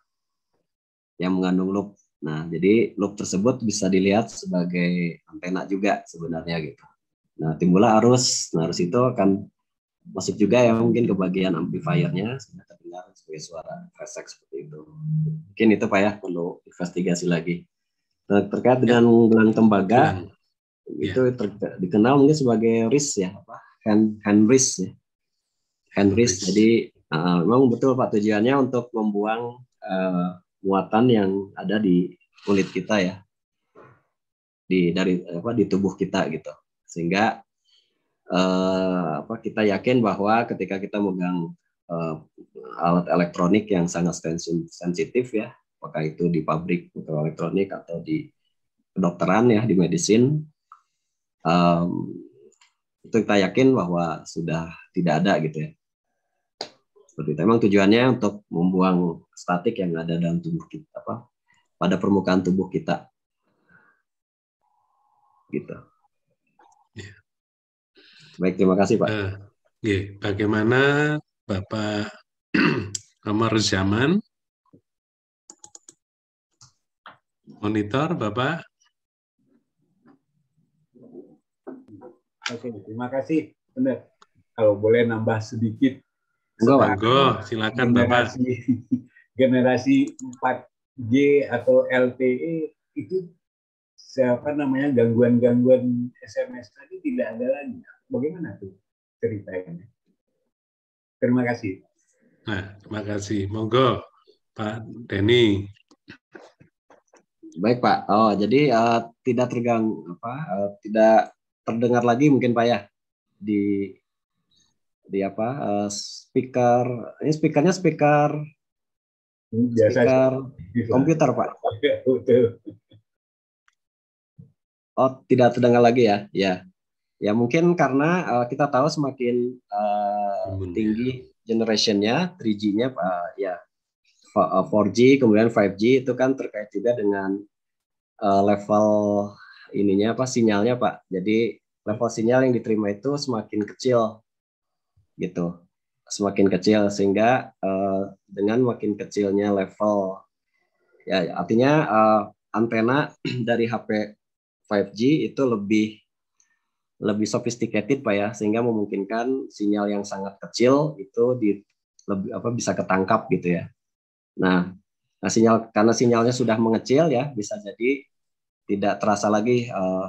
Yang mengandung loop. Nah, jadi loop tersebut bisa dilihat sebagai antena juga sebenarnya gitu. Nah, timbullah arus. Nah, arus itu akan masuk juga ya mungkin ke bagian amplifiernya sehingga terdengar sebagai suara kresek seperti itu. Mungkin itu Pak ya perlu investigasi lagi. Nah, terkait dengan gelang ya. tembaga ya. itu dikenal mungkin sebagai risk ya apa hand hand risk ya. Hand risk. Jadi uh, memang betul Pak tujuannya untuk membuang uh, muatan yang ada di kulit kita ya. Di dari apa di tubuh kita gitu. Sehingga Eh, apa kita yakin bahwa ketika kita memegang uh, eh, alat elektronik yang sangat sensitif ya, apakah itu di pabrik elektronik atau di kedokteran ya, di medisin, um, itu kita yakin bahwa sudah tidak ada gitu ya. Seperti itu. Emang tujuannya untuk membuang statik yang ada dalam tubuh kita apa pada permukaan tubuh kita. Gitu. Baik, terima kasih Pak. Uh, eh, yeah. Bagaimana Bapak Kamar zaman? Monitor Bapak? Oke, terima kasih. Benar. Kalau boleh nambah sedikit. Enggak, Pak. silakan Bapak. Generasi 4G atau LTE itu siapa namanya gangguan-gangguan SMS tadi tidak ada lagi Bagaimana tuh ceritanya? Terima kasih. Nah, terima kasih. Monggo, Pak Denny. Baik Pak. Oh, jadi uh, tidak tergang, apa? Uh, tidak terdengar lagi mungkin Pak ya di di apa? Uh, speaker ini speakernya speaker Biasa speaker komputer Pak. Oh, tidak terdengar lagi ya? Ya. Ya mungkin karena uh, kita tahu semakin uh, tinggi generationnya, 3G-nya uh, eh, ya 4G kemudian 5G itu kan terkait juga dengan uh, level ininya apa sinyalnya Pak. Jadi level sinyal yang diterima itu semakin kecil gitu. Semakin kecil sehingga uh, dengan makin kecilnya level ya artinya uh, antena dari HP 5G itu lebih lebih sophisticated pak ya sehingga memungkinkan sinyal yang sangat kecil itu di lebih apa bisa ketangkap gitu ya nah, nah sinyal karena sinyalnya sudah mengecil ya bisa jadi tidak terasa lagi uh, eh,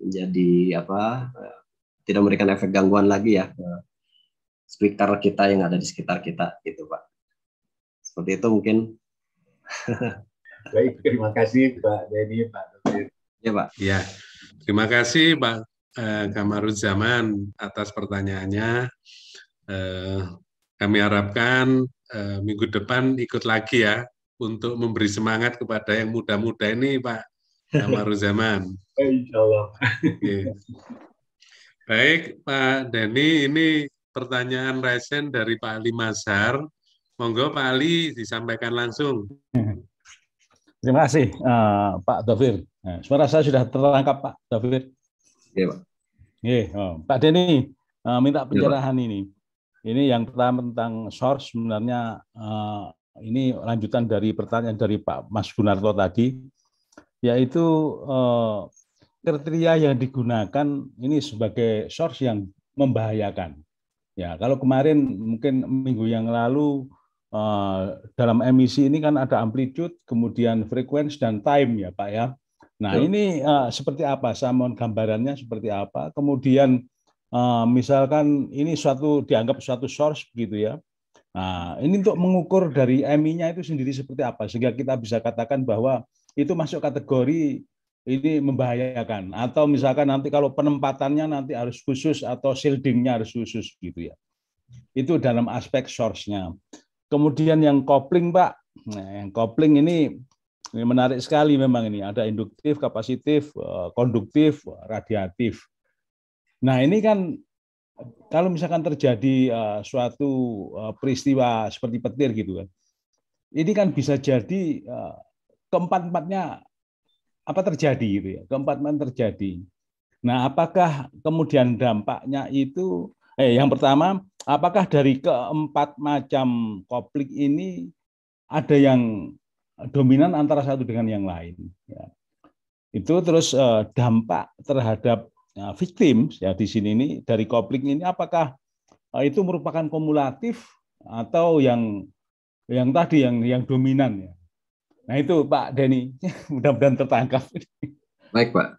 menjadi apa uh, tidak memberikan efek gangguan lagi ya ke speaker kita yang ada di sekitar kita gitu pak seperti itu mungkin baik terima kasih pak Denny pak ya pak ya terima kasih pak Eh, Zaman atas pertanyaannya. Eh, kami harapkan eh, minggu depan ikut lagi ya untuk memberi semangat kepada yang muda-muda ini, Pak Zaman. Insya Baik, Pak Denny, ini pertanyaan resen dari Pak Ali Mazhar. Monggo Pak Ali disampaikan langsung. Terima kasih uh, Pak Dovir. suara saya sudah terangkap Pak Dovir. Iya Pak. Eh, oh. Pak Denny, uh, minta iya, pencerahan ya, ini. Ini yang pertama tentang source sebenarnya uh, ini lanjutan dari pertanyaan dari Pak Mas Gunarto tadi, yaitu uh, kriteria yang digunakan ini sebagai source yang membahayakan. Ya, kalau kemarin mungkin minggu yang lalu uh, dalam emisi ini kan ada amplitude, kemudian frekuensi dan time ya Pak ya. Nah Tuh. ini uh, seperti apa? Saya mohon gambarannya seperti apa. Kemudian uh, misalkan ini suatu dianggap suatu source begitu ya. Nah ini untuk mengukur dari MI-nya itu sendiri seperti apa sehingga kita bisa katakan bahwa itu masuk kategori ini membahayakan atau misalkan nanti kalau penempatannya nanti harus khusus atau shieldingnya harus khusus gitu ya. Itu dalam aspek source-nya. Kemudian yang kopling Pak, nah, yang kopling ini ini menarik sekali memang ini. Ada induktif, kapasitif, eh, konduktif, eh, radiatif. Nah ini kan kalau misalkan terjadi eh, suatu peristiwa seperti petir gitu kan, ini kan bisa jadi keempat empatnya apa terjadi gitu ya, keempat empat terjadi. Nah, apakah kemudian dampaknya itu? Eh, yang pertama, apakah dari keempat macam konflik ini ada yang dominan antara satu dengan yang lain. Ya. Itu terus uh, dampak terhadap uh, victim ya di sini ini dari kopling ini apakah uh, itu merupakan kumulatif atau yang yang tadi yang yang dominan ya. Nah itu Pak Denny mudah-mudahan tertangkap. Baik Pak.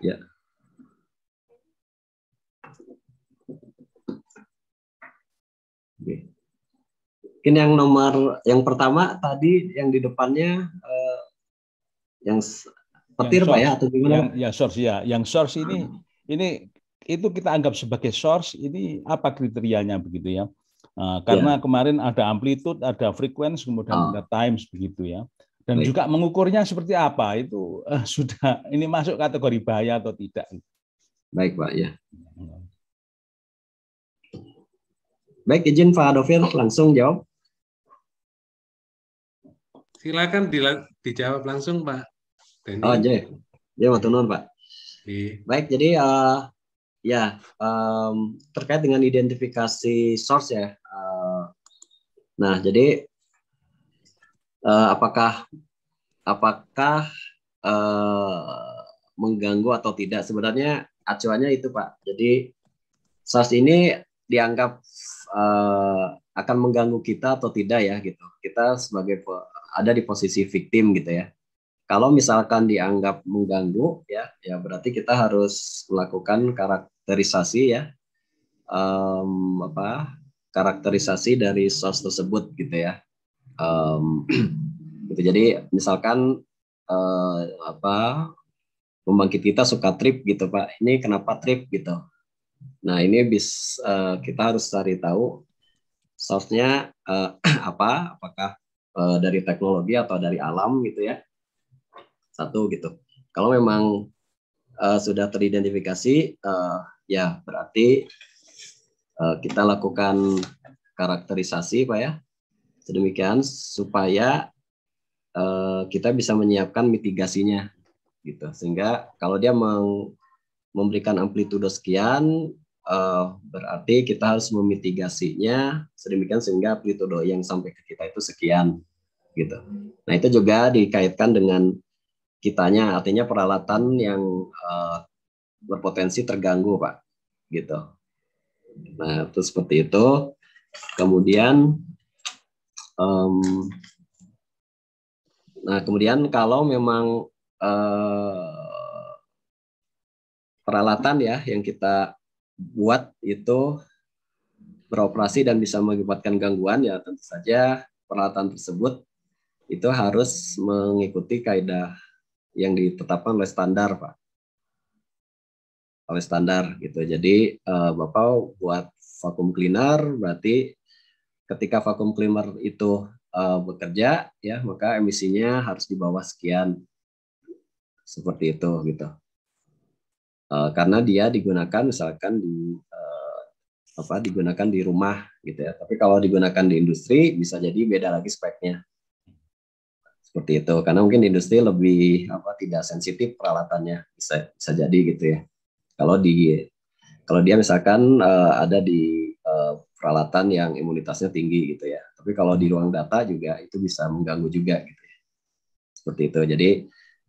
Ya. ya. Okay. Mungkin yang nomor yang pertama tadi yang di depannya uh, yang petir yang pak ya atau gimana? Yang, yang source ya, yang source ini hmm. ini itu kita anggap sebagai source ini apa kriterianya begitu ya? Uh, karena yeah. kemarin ada amplitude, ada frekuensi, kemudian oh. ada times begitu ya. Dan Baik. juga mengukurnya seperti apa itu uh, sudah ini masuk kategori bahaya atau tidak? Baik pak ya. Hmm. Baik izin Pak Dovir langsung jawab. Silakan di, dijawab langsung Pak. Denny. Oh, jadi. Ya, mau turun Pak. Di. Iya. Baik, jadi uh, ya um, terkait dengan identifikasi source ya. Uh, nah, jadi uh, apakah apakah uh, mengganggu atau tidak? Sebenarnya acuannya itu, Pak. Jadi source ini dianggap uh, akan mengganggu kita atau tidak ya gitu. Kita sebagai ada di posisi victim gitu ya. Kalau misalkan dianggap mengganggu ya, ya berarti kita harus melakukan karakterisasi ya, um, apa karakterisasi dari source tersebut gitu ya. Um, gitu. Jadi misalkan uh, apa pembangkit kita suka trip gitu pak, ini kenapa trip gitu? Nah ini bis uh, kita harus cari tahu sosnya uh, eh, apa, apakah Eh, dari teknologi atau dari alam gitu ya satu gitu kalau memang uh, sudah teridentifikasi uh, ya berarti uh, kita lakukan karakterisasi pak ya sedemikian supaya uh, kita bisa menyiapkan mitigasinya gitu sehingga kalau dia meng memberikan amplitudo sekian uh, berarti kita harus memitigasinya sedemikian sehingga amplitudo yang sampai ke kita itu sekian gitu. Nah itu juga dikaitkan dengan kitanya, artinya peralatan yang uh, berpotensi terganggu pak, gitu. Nah itu seperti itu. Kemudian, um, nah kemudian kalau memang uh, peralatan ya yang kita buat itu beroperasi dan bisa mengakibatkan gangguan ya tentu saja peralatan tersebut itu harus mengikuti kaedah yang ditetapkan oleh standar pak oleh standar gitu jadi uh, bapak buat vakum cleaner berarti ketika vakum cleaner itu uh, bekerja ya maka emisinya harus di bawah sekian seperti itu gitu Eh, karena dia digunakan misalkan di uh, apa digunakan di rumah gitu ya. Tapi kalau digunakan di industri bisa jadi beda lagi speknya. Seperti itu. Karena mungkin di industri lebih apa tidak sensitif peralatannya bisa bisa jadi gitu ya. Kalau di kalau dia misalkan uh, ada di uh, peralatan yang imunitasnya tinggi gitu ya. Tapi kalau di ruang data juga itu bisa mengganggu juga gitu ya. Seperti itu. Jadi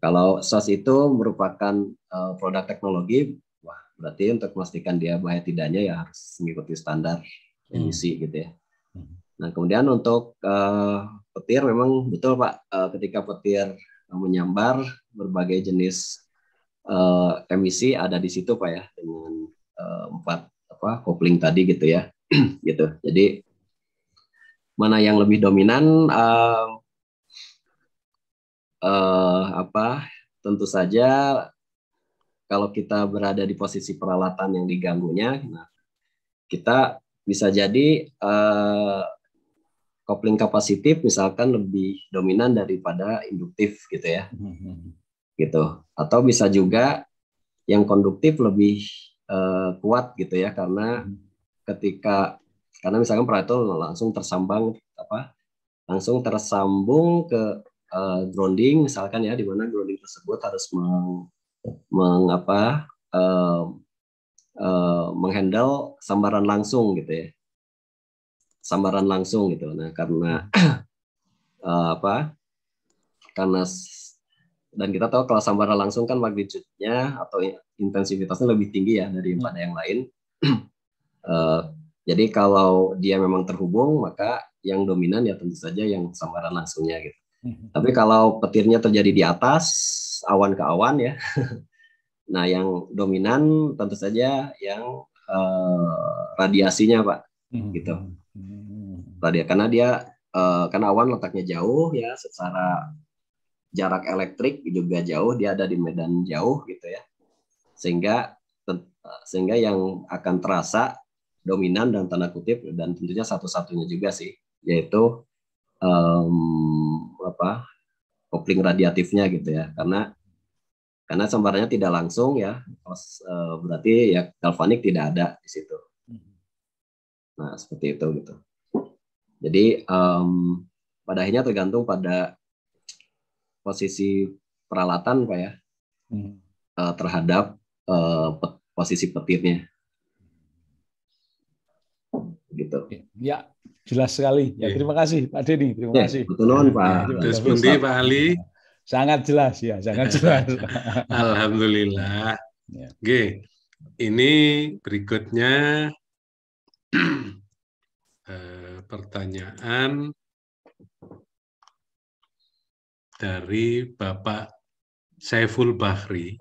kalau sos itu merupakan uh, produk teknologi, wah berarti untuk memastikan dia bahaya tidaknya ya harus mengikuti standar hmm. emisi hmm. gitu ya. Hmm. Nah kemudian untuk uh, petir memang betul pak uh, ketika petir menyambar berbagai jenis uh, emisi ada di situ pak ya dengan uh, empat apa kopling tadi gitu ya gitu. Jadi mana yang lebih dominan um, uh, apa tentu saja kalau kita berada di posisi peralatan yang diganggunya, nah, kita bisa jadi uh, kopling kapasitif misalkan lebih dominan daripada induktif gitu ya, mm-hmm. gitu. Atau bisa juga yang konduktif lebih uh, kuat gitu ya karena mm-hmm. ketika karena misalkan peralatan langsung tersambang apa langsung tersambung ke uh, grounding misalkan ya di mana grounding tersebut harus meng, apa uh, uh, menghandle sambaran langsung gitu ya sambaran langsung gitu nah karena uh, apa karena dan kita tahu kalau sambaran langsung kan magnitude-nya atau intensivitasnya lebih tinggi ya daripada hmm. yang lain. uh, jadi kalau dia memang terhubung maka yang dominan ya tentu saja yang sambaran langsungnya gitu. Mhm. Tapi kalau petirnya terjadi di atas, awan ke awan ya. Nah, yang dominan tentu saja yang uh, radiasinya, Pak. Mhm. Gitu. Tadi mhm. karena dia uh, karena awan letaknya jauh ya secara jarak elektrik juga jauh, dia ada di medan jauh gitu ya. Sehingga sehingga yang akan terasa dominan dan tanda kutip dan tentunya satu-satunya juga sih yaitu um, apa kopling radiatifnya gitu ya karena karena sambarannya tidak langsung ya eh, berarti ya galvanik tidak ada di situ hmm. nah seperti itu gitu jadi um, pada akhirnya tergantung pada posisi peralatan pak ya hmm. uh, terhadap uh, posisi petirnya gitu ya jelas sekali. Ya, iya. terima kasih Pak Denny, terima ya, kasih. Betul Pak. Terus bundi, Pak Ali. Sangat jelas ya, sangat jelas. Alhamdulillah. Ya. Oke. Ini berikutnya eh, pertanyaan dari Bapak Saiful Bahri.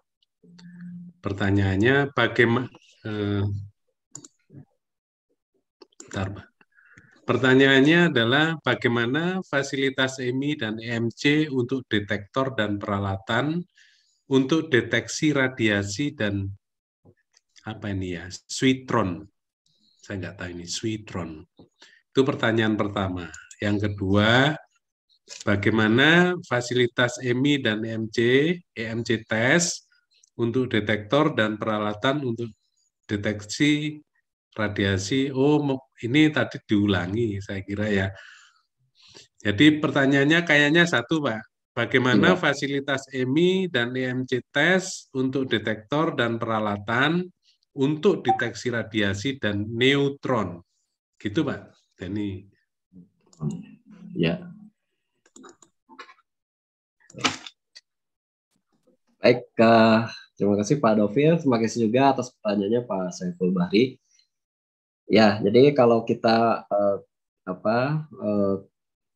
Pertanyaannya bagaimana eh, Pertanyaannya adalah bagaimana fasilitas EMI dan EMC untuk detektor dan peralatan untuk deteksi radiasi dan apa ini ya, switron. Saya nggak tahu ini, switron. Itu pertanyaan pertama. Yang kedua, bagaimana fasilitas EMI dan EMC, EMC test untuk detektor dan peralatan untuk deteksi radiasi. Oh, ini tadi diulangi saya kira ya. Iya. Jadi pertanyaannya kayaknya satu Pak, bagaimana ya. fasilitas EMI dan EMC tes untuk detektor dan peralatan untuk deteksi radiasi dan neutron. Gitu Pak Dani. Ya. Baik, eh, terima kasih Pak Dovin, terima kasih juga atas pertanyaannya Pak Saiful Bahri. Ya, jadi kalau kita uh, apa uh,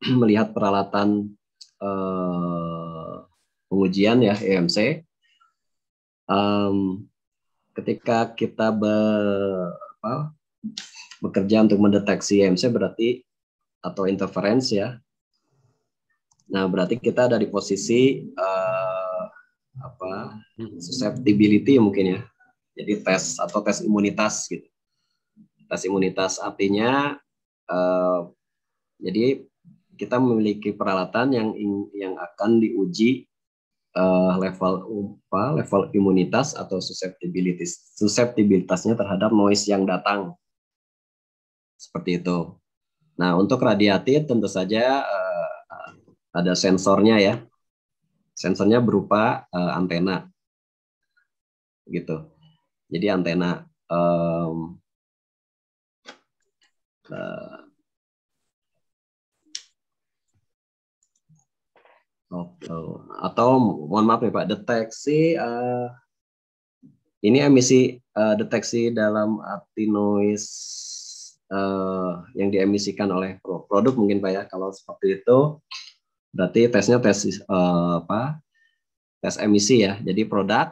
melihat peralatan uh, pengujian ya e EMC, um, ketika kita be, apa, bekerja untuk mendeteksi EMC berarti atau interference ya. Nah, berarti kita dari posisi uh, apa susceptibility mungkin ya. Jadi tes atau tes imunitas gitu tes imunitas artinya uh, jadi kita memiliki peralatan yang yang akan diuji uh, level apa level imunitas atau susceptibilities susceptibilitasnya terhadap noise yang datang seperti itu. Nah untuk radiatif tentu saja uh, ada sensornya ya sensornya berupa uh, antena gitu. Jadi antena um, Uh, Oh, atau mohon maaf ya Pak, deteksi uh, ini emisi uh, deteksi dalam arti noise uh, yang diemisikan oleh produk mungkin Pak ya. Kalau seperti itu berarti tesnya tes uh, apa? Tes emisi ya. Jadi produk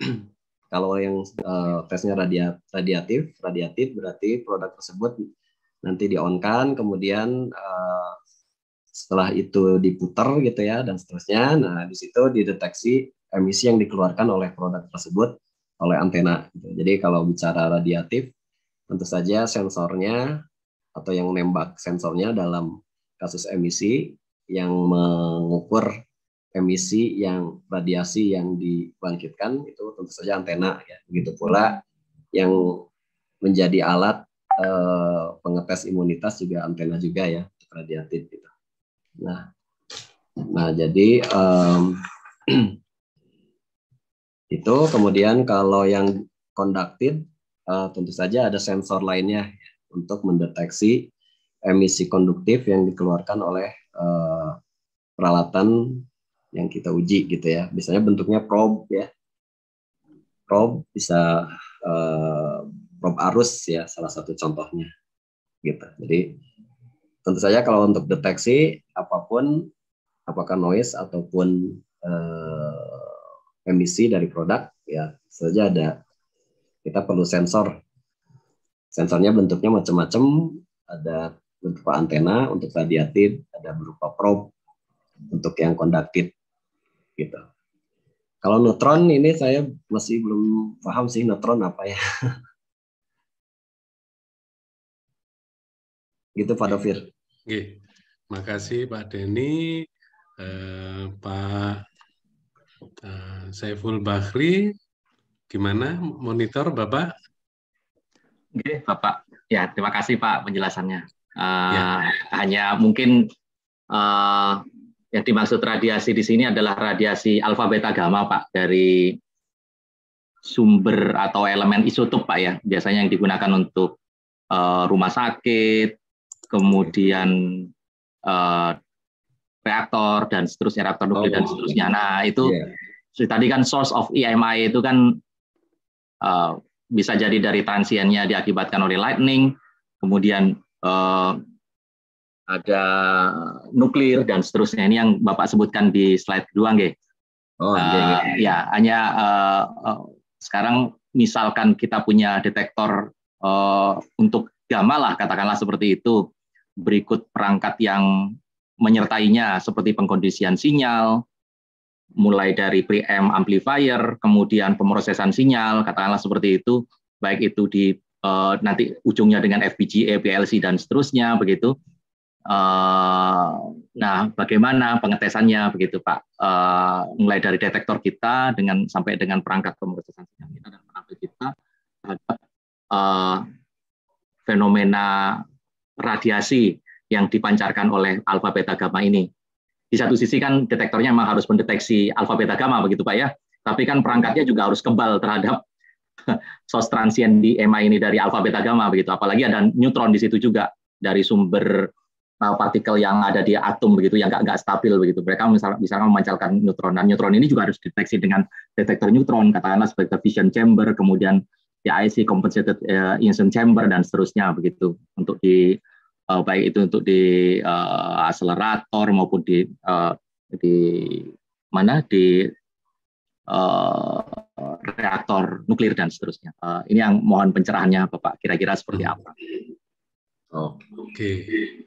kalau yang uh, tesnya radiat, radiatif, radiatif berarti produk tersebut nanti di on kan kemudian uh, setelah itu diputar gitu ya dan seterusnya nah di situ dideteksi emisi yang dikeluarkan oleh produk tersebut oleh antena gitu. jadi kalau bicara radiatif tentu saja sensornya atau yang nembak sensornya dalam kasus emisi yang mengukur emisi yang radiasi yang dibangkitkan itu tentu saja antena ya begitu pula yang menjadi alat Eh, pengetes imunitas juga antena juga ya radiatif gitu. Nah, nah jadi um, itu kemudian kalau yang konduktif uh, tentu saja ada sensor lainnya untuk mendeteksi emisi konduktif yang dikeluarkan oleh uh, peralatan yang kita uji gitu ya. Biasanya bentuknya probe ya. Probe bisa uh, prop Arus ya salah satu contohnya gitu. Jadi tentu saja kalau untuk deteksi apapun apakah noise ataupun eh, emisi dari produk ya saja ada kita perlu sensor. Sensornya bentuknya macam-macam, ada berupa antena untuk radiatif, ada berupa probe untuk yang konduktif gitu. Kalau neutron ini saya masih belum paham sih neutron apa ya. Gitu Pak Dovir. Oke. Makasih Pak Denny, eh, Pak eh, Saiful Bakri. Gimana monitor Bapak? Oke, Bapak. Ya, terima kasih Pak penjelasannya. Uh, ya. Eh, hanya mungkin uh, yang dimaksud radiasi di sini adalah radiasi alfa beta gamma Pak dari sumber atau elemen isotop Pak ya. Biasanya yang digunakan untuk eh, rumah sakit, kemudian uh, reaktor dan seterusnya reaktor nuklir oh, dan seterusnya. Nah itu yeah. tadi kan source of EMI itu kan uh, bisa jadi dari transiennya diakibatkan oleh lightning, kemudian uh, ada nuklir dan seterusnya ini yang bapak sebutkan di slide kedua, nggih. Oh, uh, ya hanya uh, uh, sekarang misalkan kita punya detektor uh, untuk agama lah katakanlah seperti itu. Berikut perangkat yang menyertainya seperti pengkondisian sinyal, mulai dari preamp amplifier, kemudian pemrosesan sinyal, katakanlah seperti itu, baik itu di uh, nanti ujungnya dengan FPGA, PLC dan seterusnya begitu. Uh, nah, bagaimana pengetesannya begitu Pak? Uh, mulai dari detektor kita dengan sampai dengan perangkat pemrosesan sinyal kita dan perangkat kita terhadap uh, fenomena radiasi yang dipancarkan oleh alfa beta gamma ini. Di satu sisi kan detektornya memang harus mendeteksi alfa beta gamma begitu Pak ya, tapi kan perangkatnya juga harus kebal terhadap source transien di EMA ini dari alfa beta gamma begitu. Apalagi ada neutron di situ juga dari sumber eh, partikel yang ada di atom begitu yang nggak stabil begitu. Mereka misalnya, bisa memancarkan neutron dan nah, neutron ini juga harus deteksi dengan detektor neutron katakanlah seperti fission chamber kemudian PIC ya, compensated uh, instant chamber dan seterusnya begitu untuk di eh, baik itu untuk di uh, eh, akselerator maupun di uh, di mana di uh, reaktor nuklir dan seterusnya. Uh, ini yang mohon pencerahannya Bapak kira-kira seperti apa? Oh. Oke,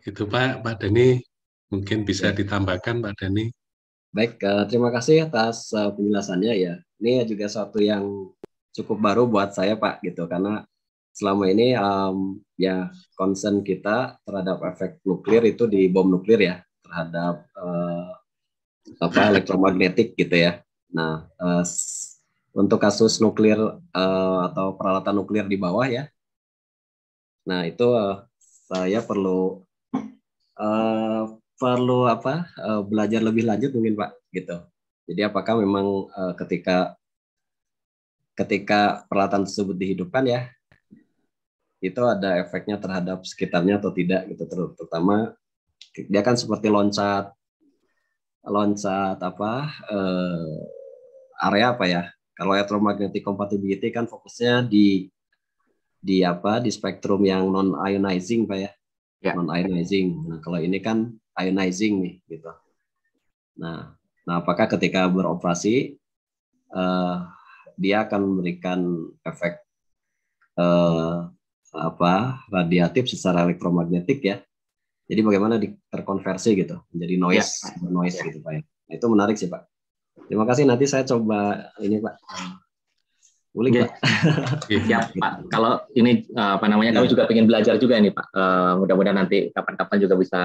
itu Pak Pak Dani mungkin bisa ya. ditambahkan Pak Dani. Baik, uh, terima kasih atas uh, penjelasannya ya. Ini juga suatu yang cukup baru buat saya Pak gitu karena selama ini um, ya concern kita terhadap efek nuklir itu di bom nuklir ya terhadap uh, apa elektromagnetik gitu ya. Nah uh, untuk kasus nuklir uh, atau peralatan nuklir di bawah ya. Nah itu uh, saya perlu uh, perlu apa uh, belajar lebih lanjut mungkin Pak gitu. Jadi apakah memang uh, ketika ketika peralatan tersebut dihidupkan ya itu ada efeknya terhadap sekitarnya atau tidak gitu terutama dia kan seperti loncat loncat apa eh, area apa ya kalau electromagnetic compatibility kan fokusnya di di apa di spektrum yang non ionizing pak ya yeah. non ionizing nah kalau ini kan ionizing nih gitu nah nah apakah ketika beroperasi eh, dia akan memberikan efek eh, apa radiatif secara elektromagnetik ya. Jadi bagaimana di, terkonversi gitu menjadi noise, ya. noise ya. gitu pak. Ya. Nah, itu menarik sih pak. Terima kasih nanti saya coba ini pak. Boleh ya. Pak. ya Pak. Kalau ini eh, apa namanya ya. kami juga ingin belajar juga ini Pak. Uh, Mudah-mudahan nanti kapan-kapan juga bisa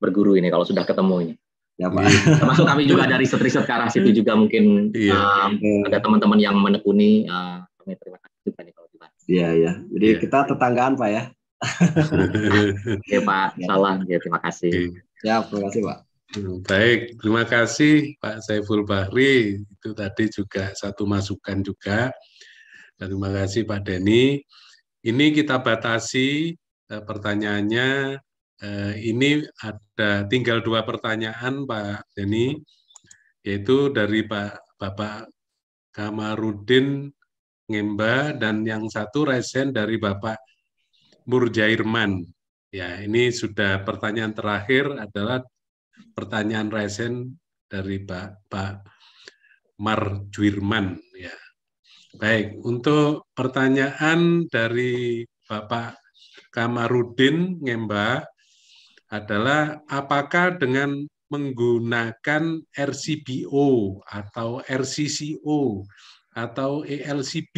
berguru ini kalau sudah ketemu ini ya Pak. Iya. Termasuk kami juga dari riset-riset ke arah situ juga mungkin iya. um, iya. ada teman-teman yang menekuni uh, kami terima kasih juga nih kalau Iya Iya ya. Jadi ya. kita tetanggaan Pak ya. Oke Pak, ya. salah ya terima kasih. Ya terima kasih Pak. Hmm, baik, terima kasih Pak Saiful Bahri. Itu tadi juga satu masukan juga. Dan terima kasih Pak Denny. Ini kita batasi eh, pertanyaannya eh, ini ada tinggal dua pertanyaan Pak Denny, yaitu dari Pak Bapak Kamarudin Ngemba dan yang satu resen dari Bapak Murjairman. Ya, ini sudah pertanyaan terakhir adalah pertanyaan resen dari Pak Pak Marjuirman ya. Baik, untuk pertanyaan dari Bapak Kamarudin Ngembah adalah apakah dengan menggunakan RCBO atau RCCO atau ELCB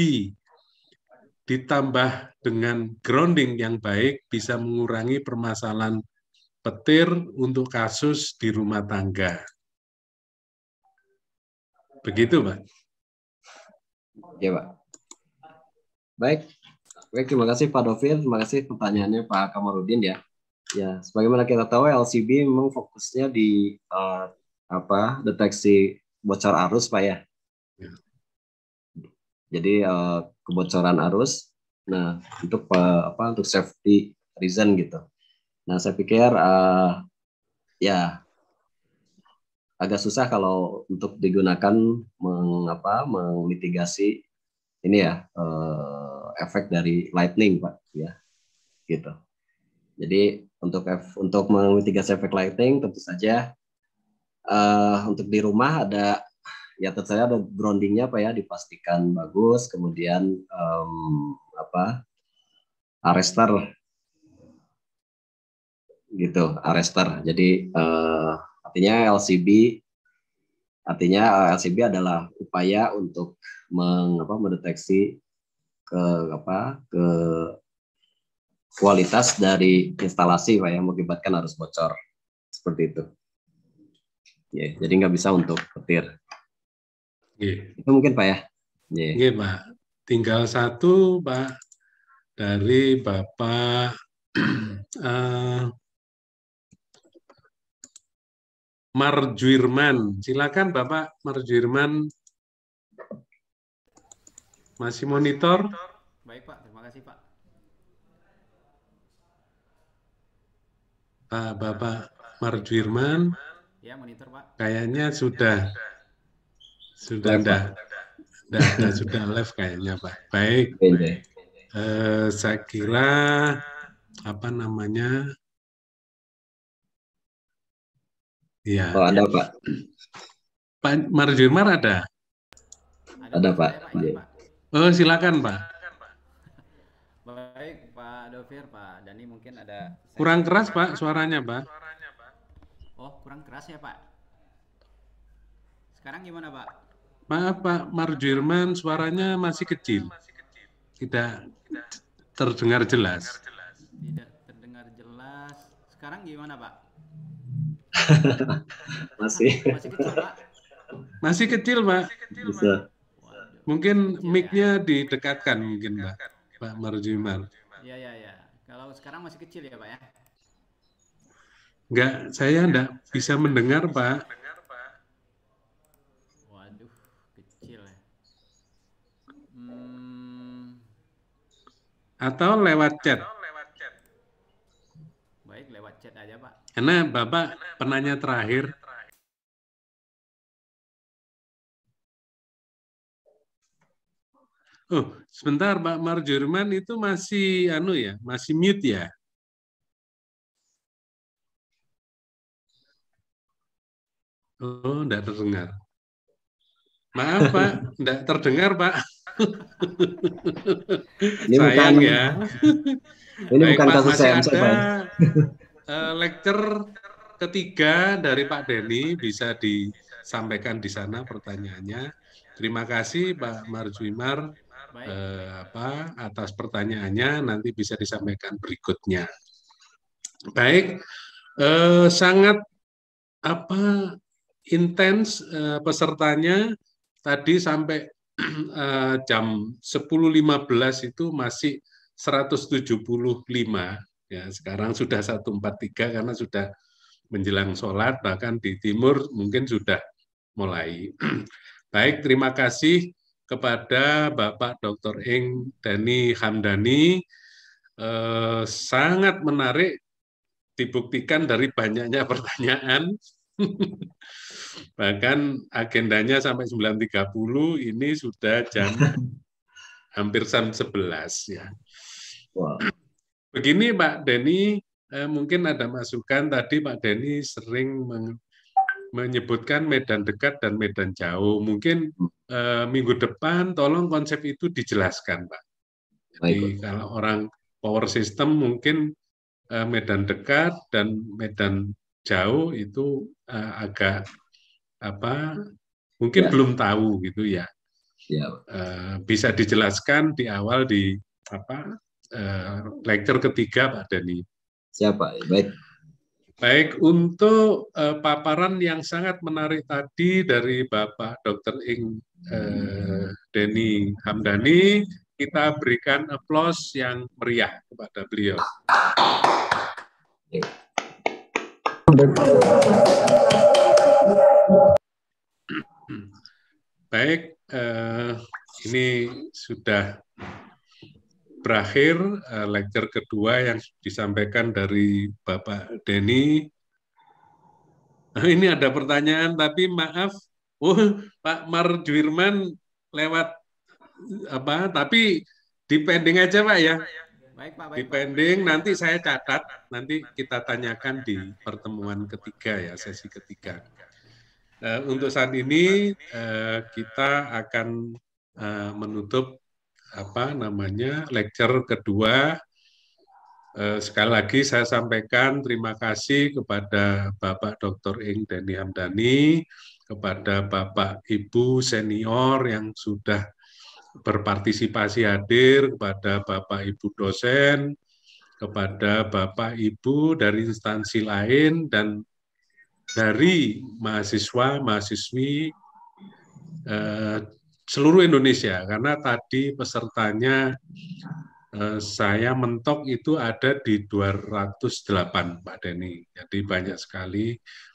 ditambah dengan grounding yang baik bisa mengurangi permasalahan petir untuk kasus di rumah tangga. Begitu, Pak. Ya, Pak. Baik. Baik, terima kasih Pak Dovir terima kasih pertanyaannya Pak Kamarudin ya. Ya, sebagaimana kita tahu LCB memang fokusnya di uh, apa deteksi bocor arus pak ya. ya. Jadi uh, kebocoran arus. Nah untuk uh, apa untuk safety reason gitu. Nah saya pikir uh, ya agak susah kalau untuk digunakan mengapa memitigasi ini ya uh, efek dari lightning pak ya gitu. Jadi untuk F, untuk memitigasi efek lighting tentu saja uh, untuk di rumah ada ya tentu saja ada groundingnya pak ya dipastikan bagus kemudian um, apa arrester gitu arrester. jadi uh, artinya LCB artinya eh, LCB adalah upaya untuk mengapa mendeteksi ke apa ke kualitas dari instalasi Pak, yang mengakibatkan harus bocor. Seperti itu. Ya, jadi nggak bisa untuk petir. Yeah. Itu mungkin Pak ya? Iya. iya Pak. Tinggal satu Pak dari Bapak uh, eh, Marjuirman. Silakan Bapak Marjuirman. Masih monitor? monitor. Pak Bapak Marjirman. Ya, monitor, Pak. Kayaknya sudah sudah ada sudah sudah live kayaknya, Pak. Baik. Eh, saya kira apa namanya? Ya. Oh, ada, Pak. Pak Marjirman ada? Ada, Pak. Iya. Pak. Oh, silakan, Pak. Dovir, Pak Dani mungkin ada kurang keras Pak suaranya, Pak. Suaranya, Pak. Oh, kurang keras ya, Pak. Sekarang gimana, Pak? Maaf, Pak Marjirman, suaranya masih kecil. Tidak terdengar jelas. Tidak terdengar jelas. Sekarang gimana, Pak? masih. Masih kecil, Pak. Masih kecil, Pak. Bisa. Mungkin ya. mic-nya didekatkan mungkin, Pak. Pak Marjimar. Iya, iya, iya. Kalau sekarang masih kecil ya, Pak ya? Enggak, saya enggak bisa mendengar, Pak. Waduh, kecil ya. Hmm. Atau lewat chat. Baik, lewat chat aja, Pak. Karena Bapak penanya terakhir. Oh, sebentar Pak Marjurman itu masih anu ya, masih mute ya. Oh, enggak terdengar. Maaf Pak, enggak terdengar Pak. Ini Sayang bukan, ya. Ini Baik, bukan Pak, kasus masih saya, ada eh, lecture ketiga dari Pak Denny bisa disampaikan di sana pertanyaannya. Terima kasih Pak Marjuimar eh, apa atas pertanyaannya nanti bisa disampaikan berikutnya. Baik, eh, sangat apa intens eh, pesertanya tadi sampai eh, jam 10.15 itu masih 175 ya sekarang sudah 143 karena sudah menjelang sholat bahkan di timur mungkin sudah mulai. Baik, terima kasih kepada Bapak Dr. Ing Dani Hamdani eh, sangat menarik dibuktikan dari banyaknya pertanyaan bahkan agendanya sampai 9.30 ini sudah jam hampir jam 11 ya. Begini Pak Denny, eh, mungkin ada masukan tadi Pak Denny sering menyebutkan medan dekat dan medan jauh. Mungkin eh, minggu depan tolong konsep itu dijelaskan, Pak. Jadi Baik. kalau orang power system mungkin eh, medan dekat dan medan jauh itu eh, agak apa? Mungkin ya. belum tahu gitu ya. ya. Eh, bisa dijelaskan di awal di apa? Eh, lecture ketiga Pak Dani. Siapa? Baik. Baik, untuk uh, paparan yang sangat menarik tadi dari Bapak Dr. Ing uh, eh, Deni Hamdani, kita berikan aplaus yang meriah kepada beliau. Baik, uh, ini sudah berakhir uh, eh, lecture kedua yang disampaikan dari Bapak Denny. Nah, ini ada pertanyaan, tapi maaf, oh Pak Marjuirman lewat apa? Tapi depending aja Pak ya. Baik, Pak, baik, nanti saya catat, nanti kita tanyakan di pertemuan ketiga ya, sesi ketiga. Uh, untuk saat ini uh, kita akan uh, menutup apa namanya lecture kedua eh, sekali lagi saya sampaikan terima kasih kepada Bapak Dr. Ing Deni Hamdani, kepada Bapak Ibu senior yang sudah berpartisipasi hadir, kepada Bapak Ibu dosen, kepada Bapak Ibu dari instansi lain dan dari mahasiswa mahasiswi eh, seluruh Indonesia karena tadi pesertanya eh, saya mentok itu ada di 208 Pak Denny. Jadi banyak sekali.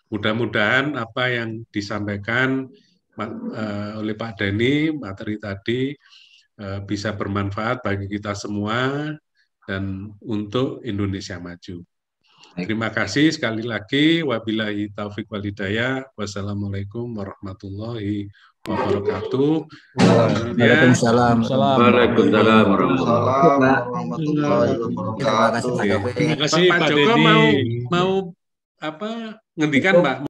Mudah-mudahan apa yang disampaikan eh, oleh Pak Denny materi tadi eh, bisa bermanfaat bagi kita semua dan untuk Indonesia maju. Terima kasih sekali lagi. Wabillahi taufik walidaya. Wassalamualaikum warahmatullahi wabarakatuh. Waalaikumsalam. Waalaikumsalam Terima kasih Pak Joko mau mau apa ngendikan Pak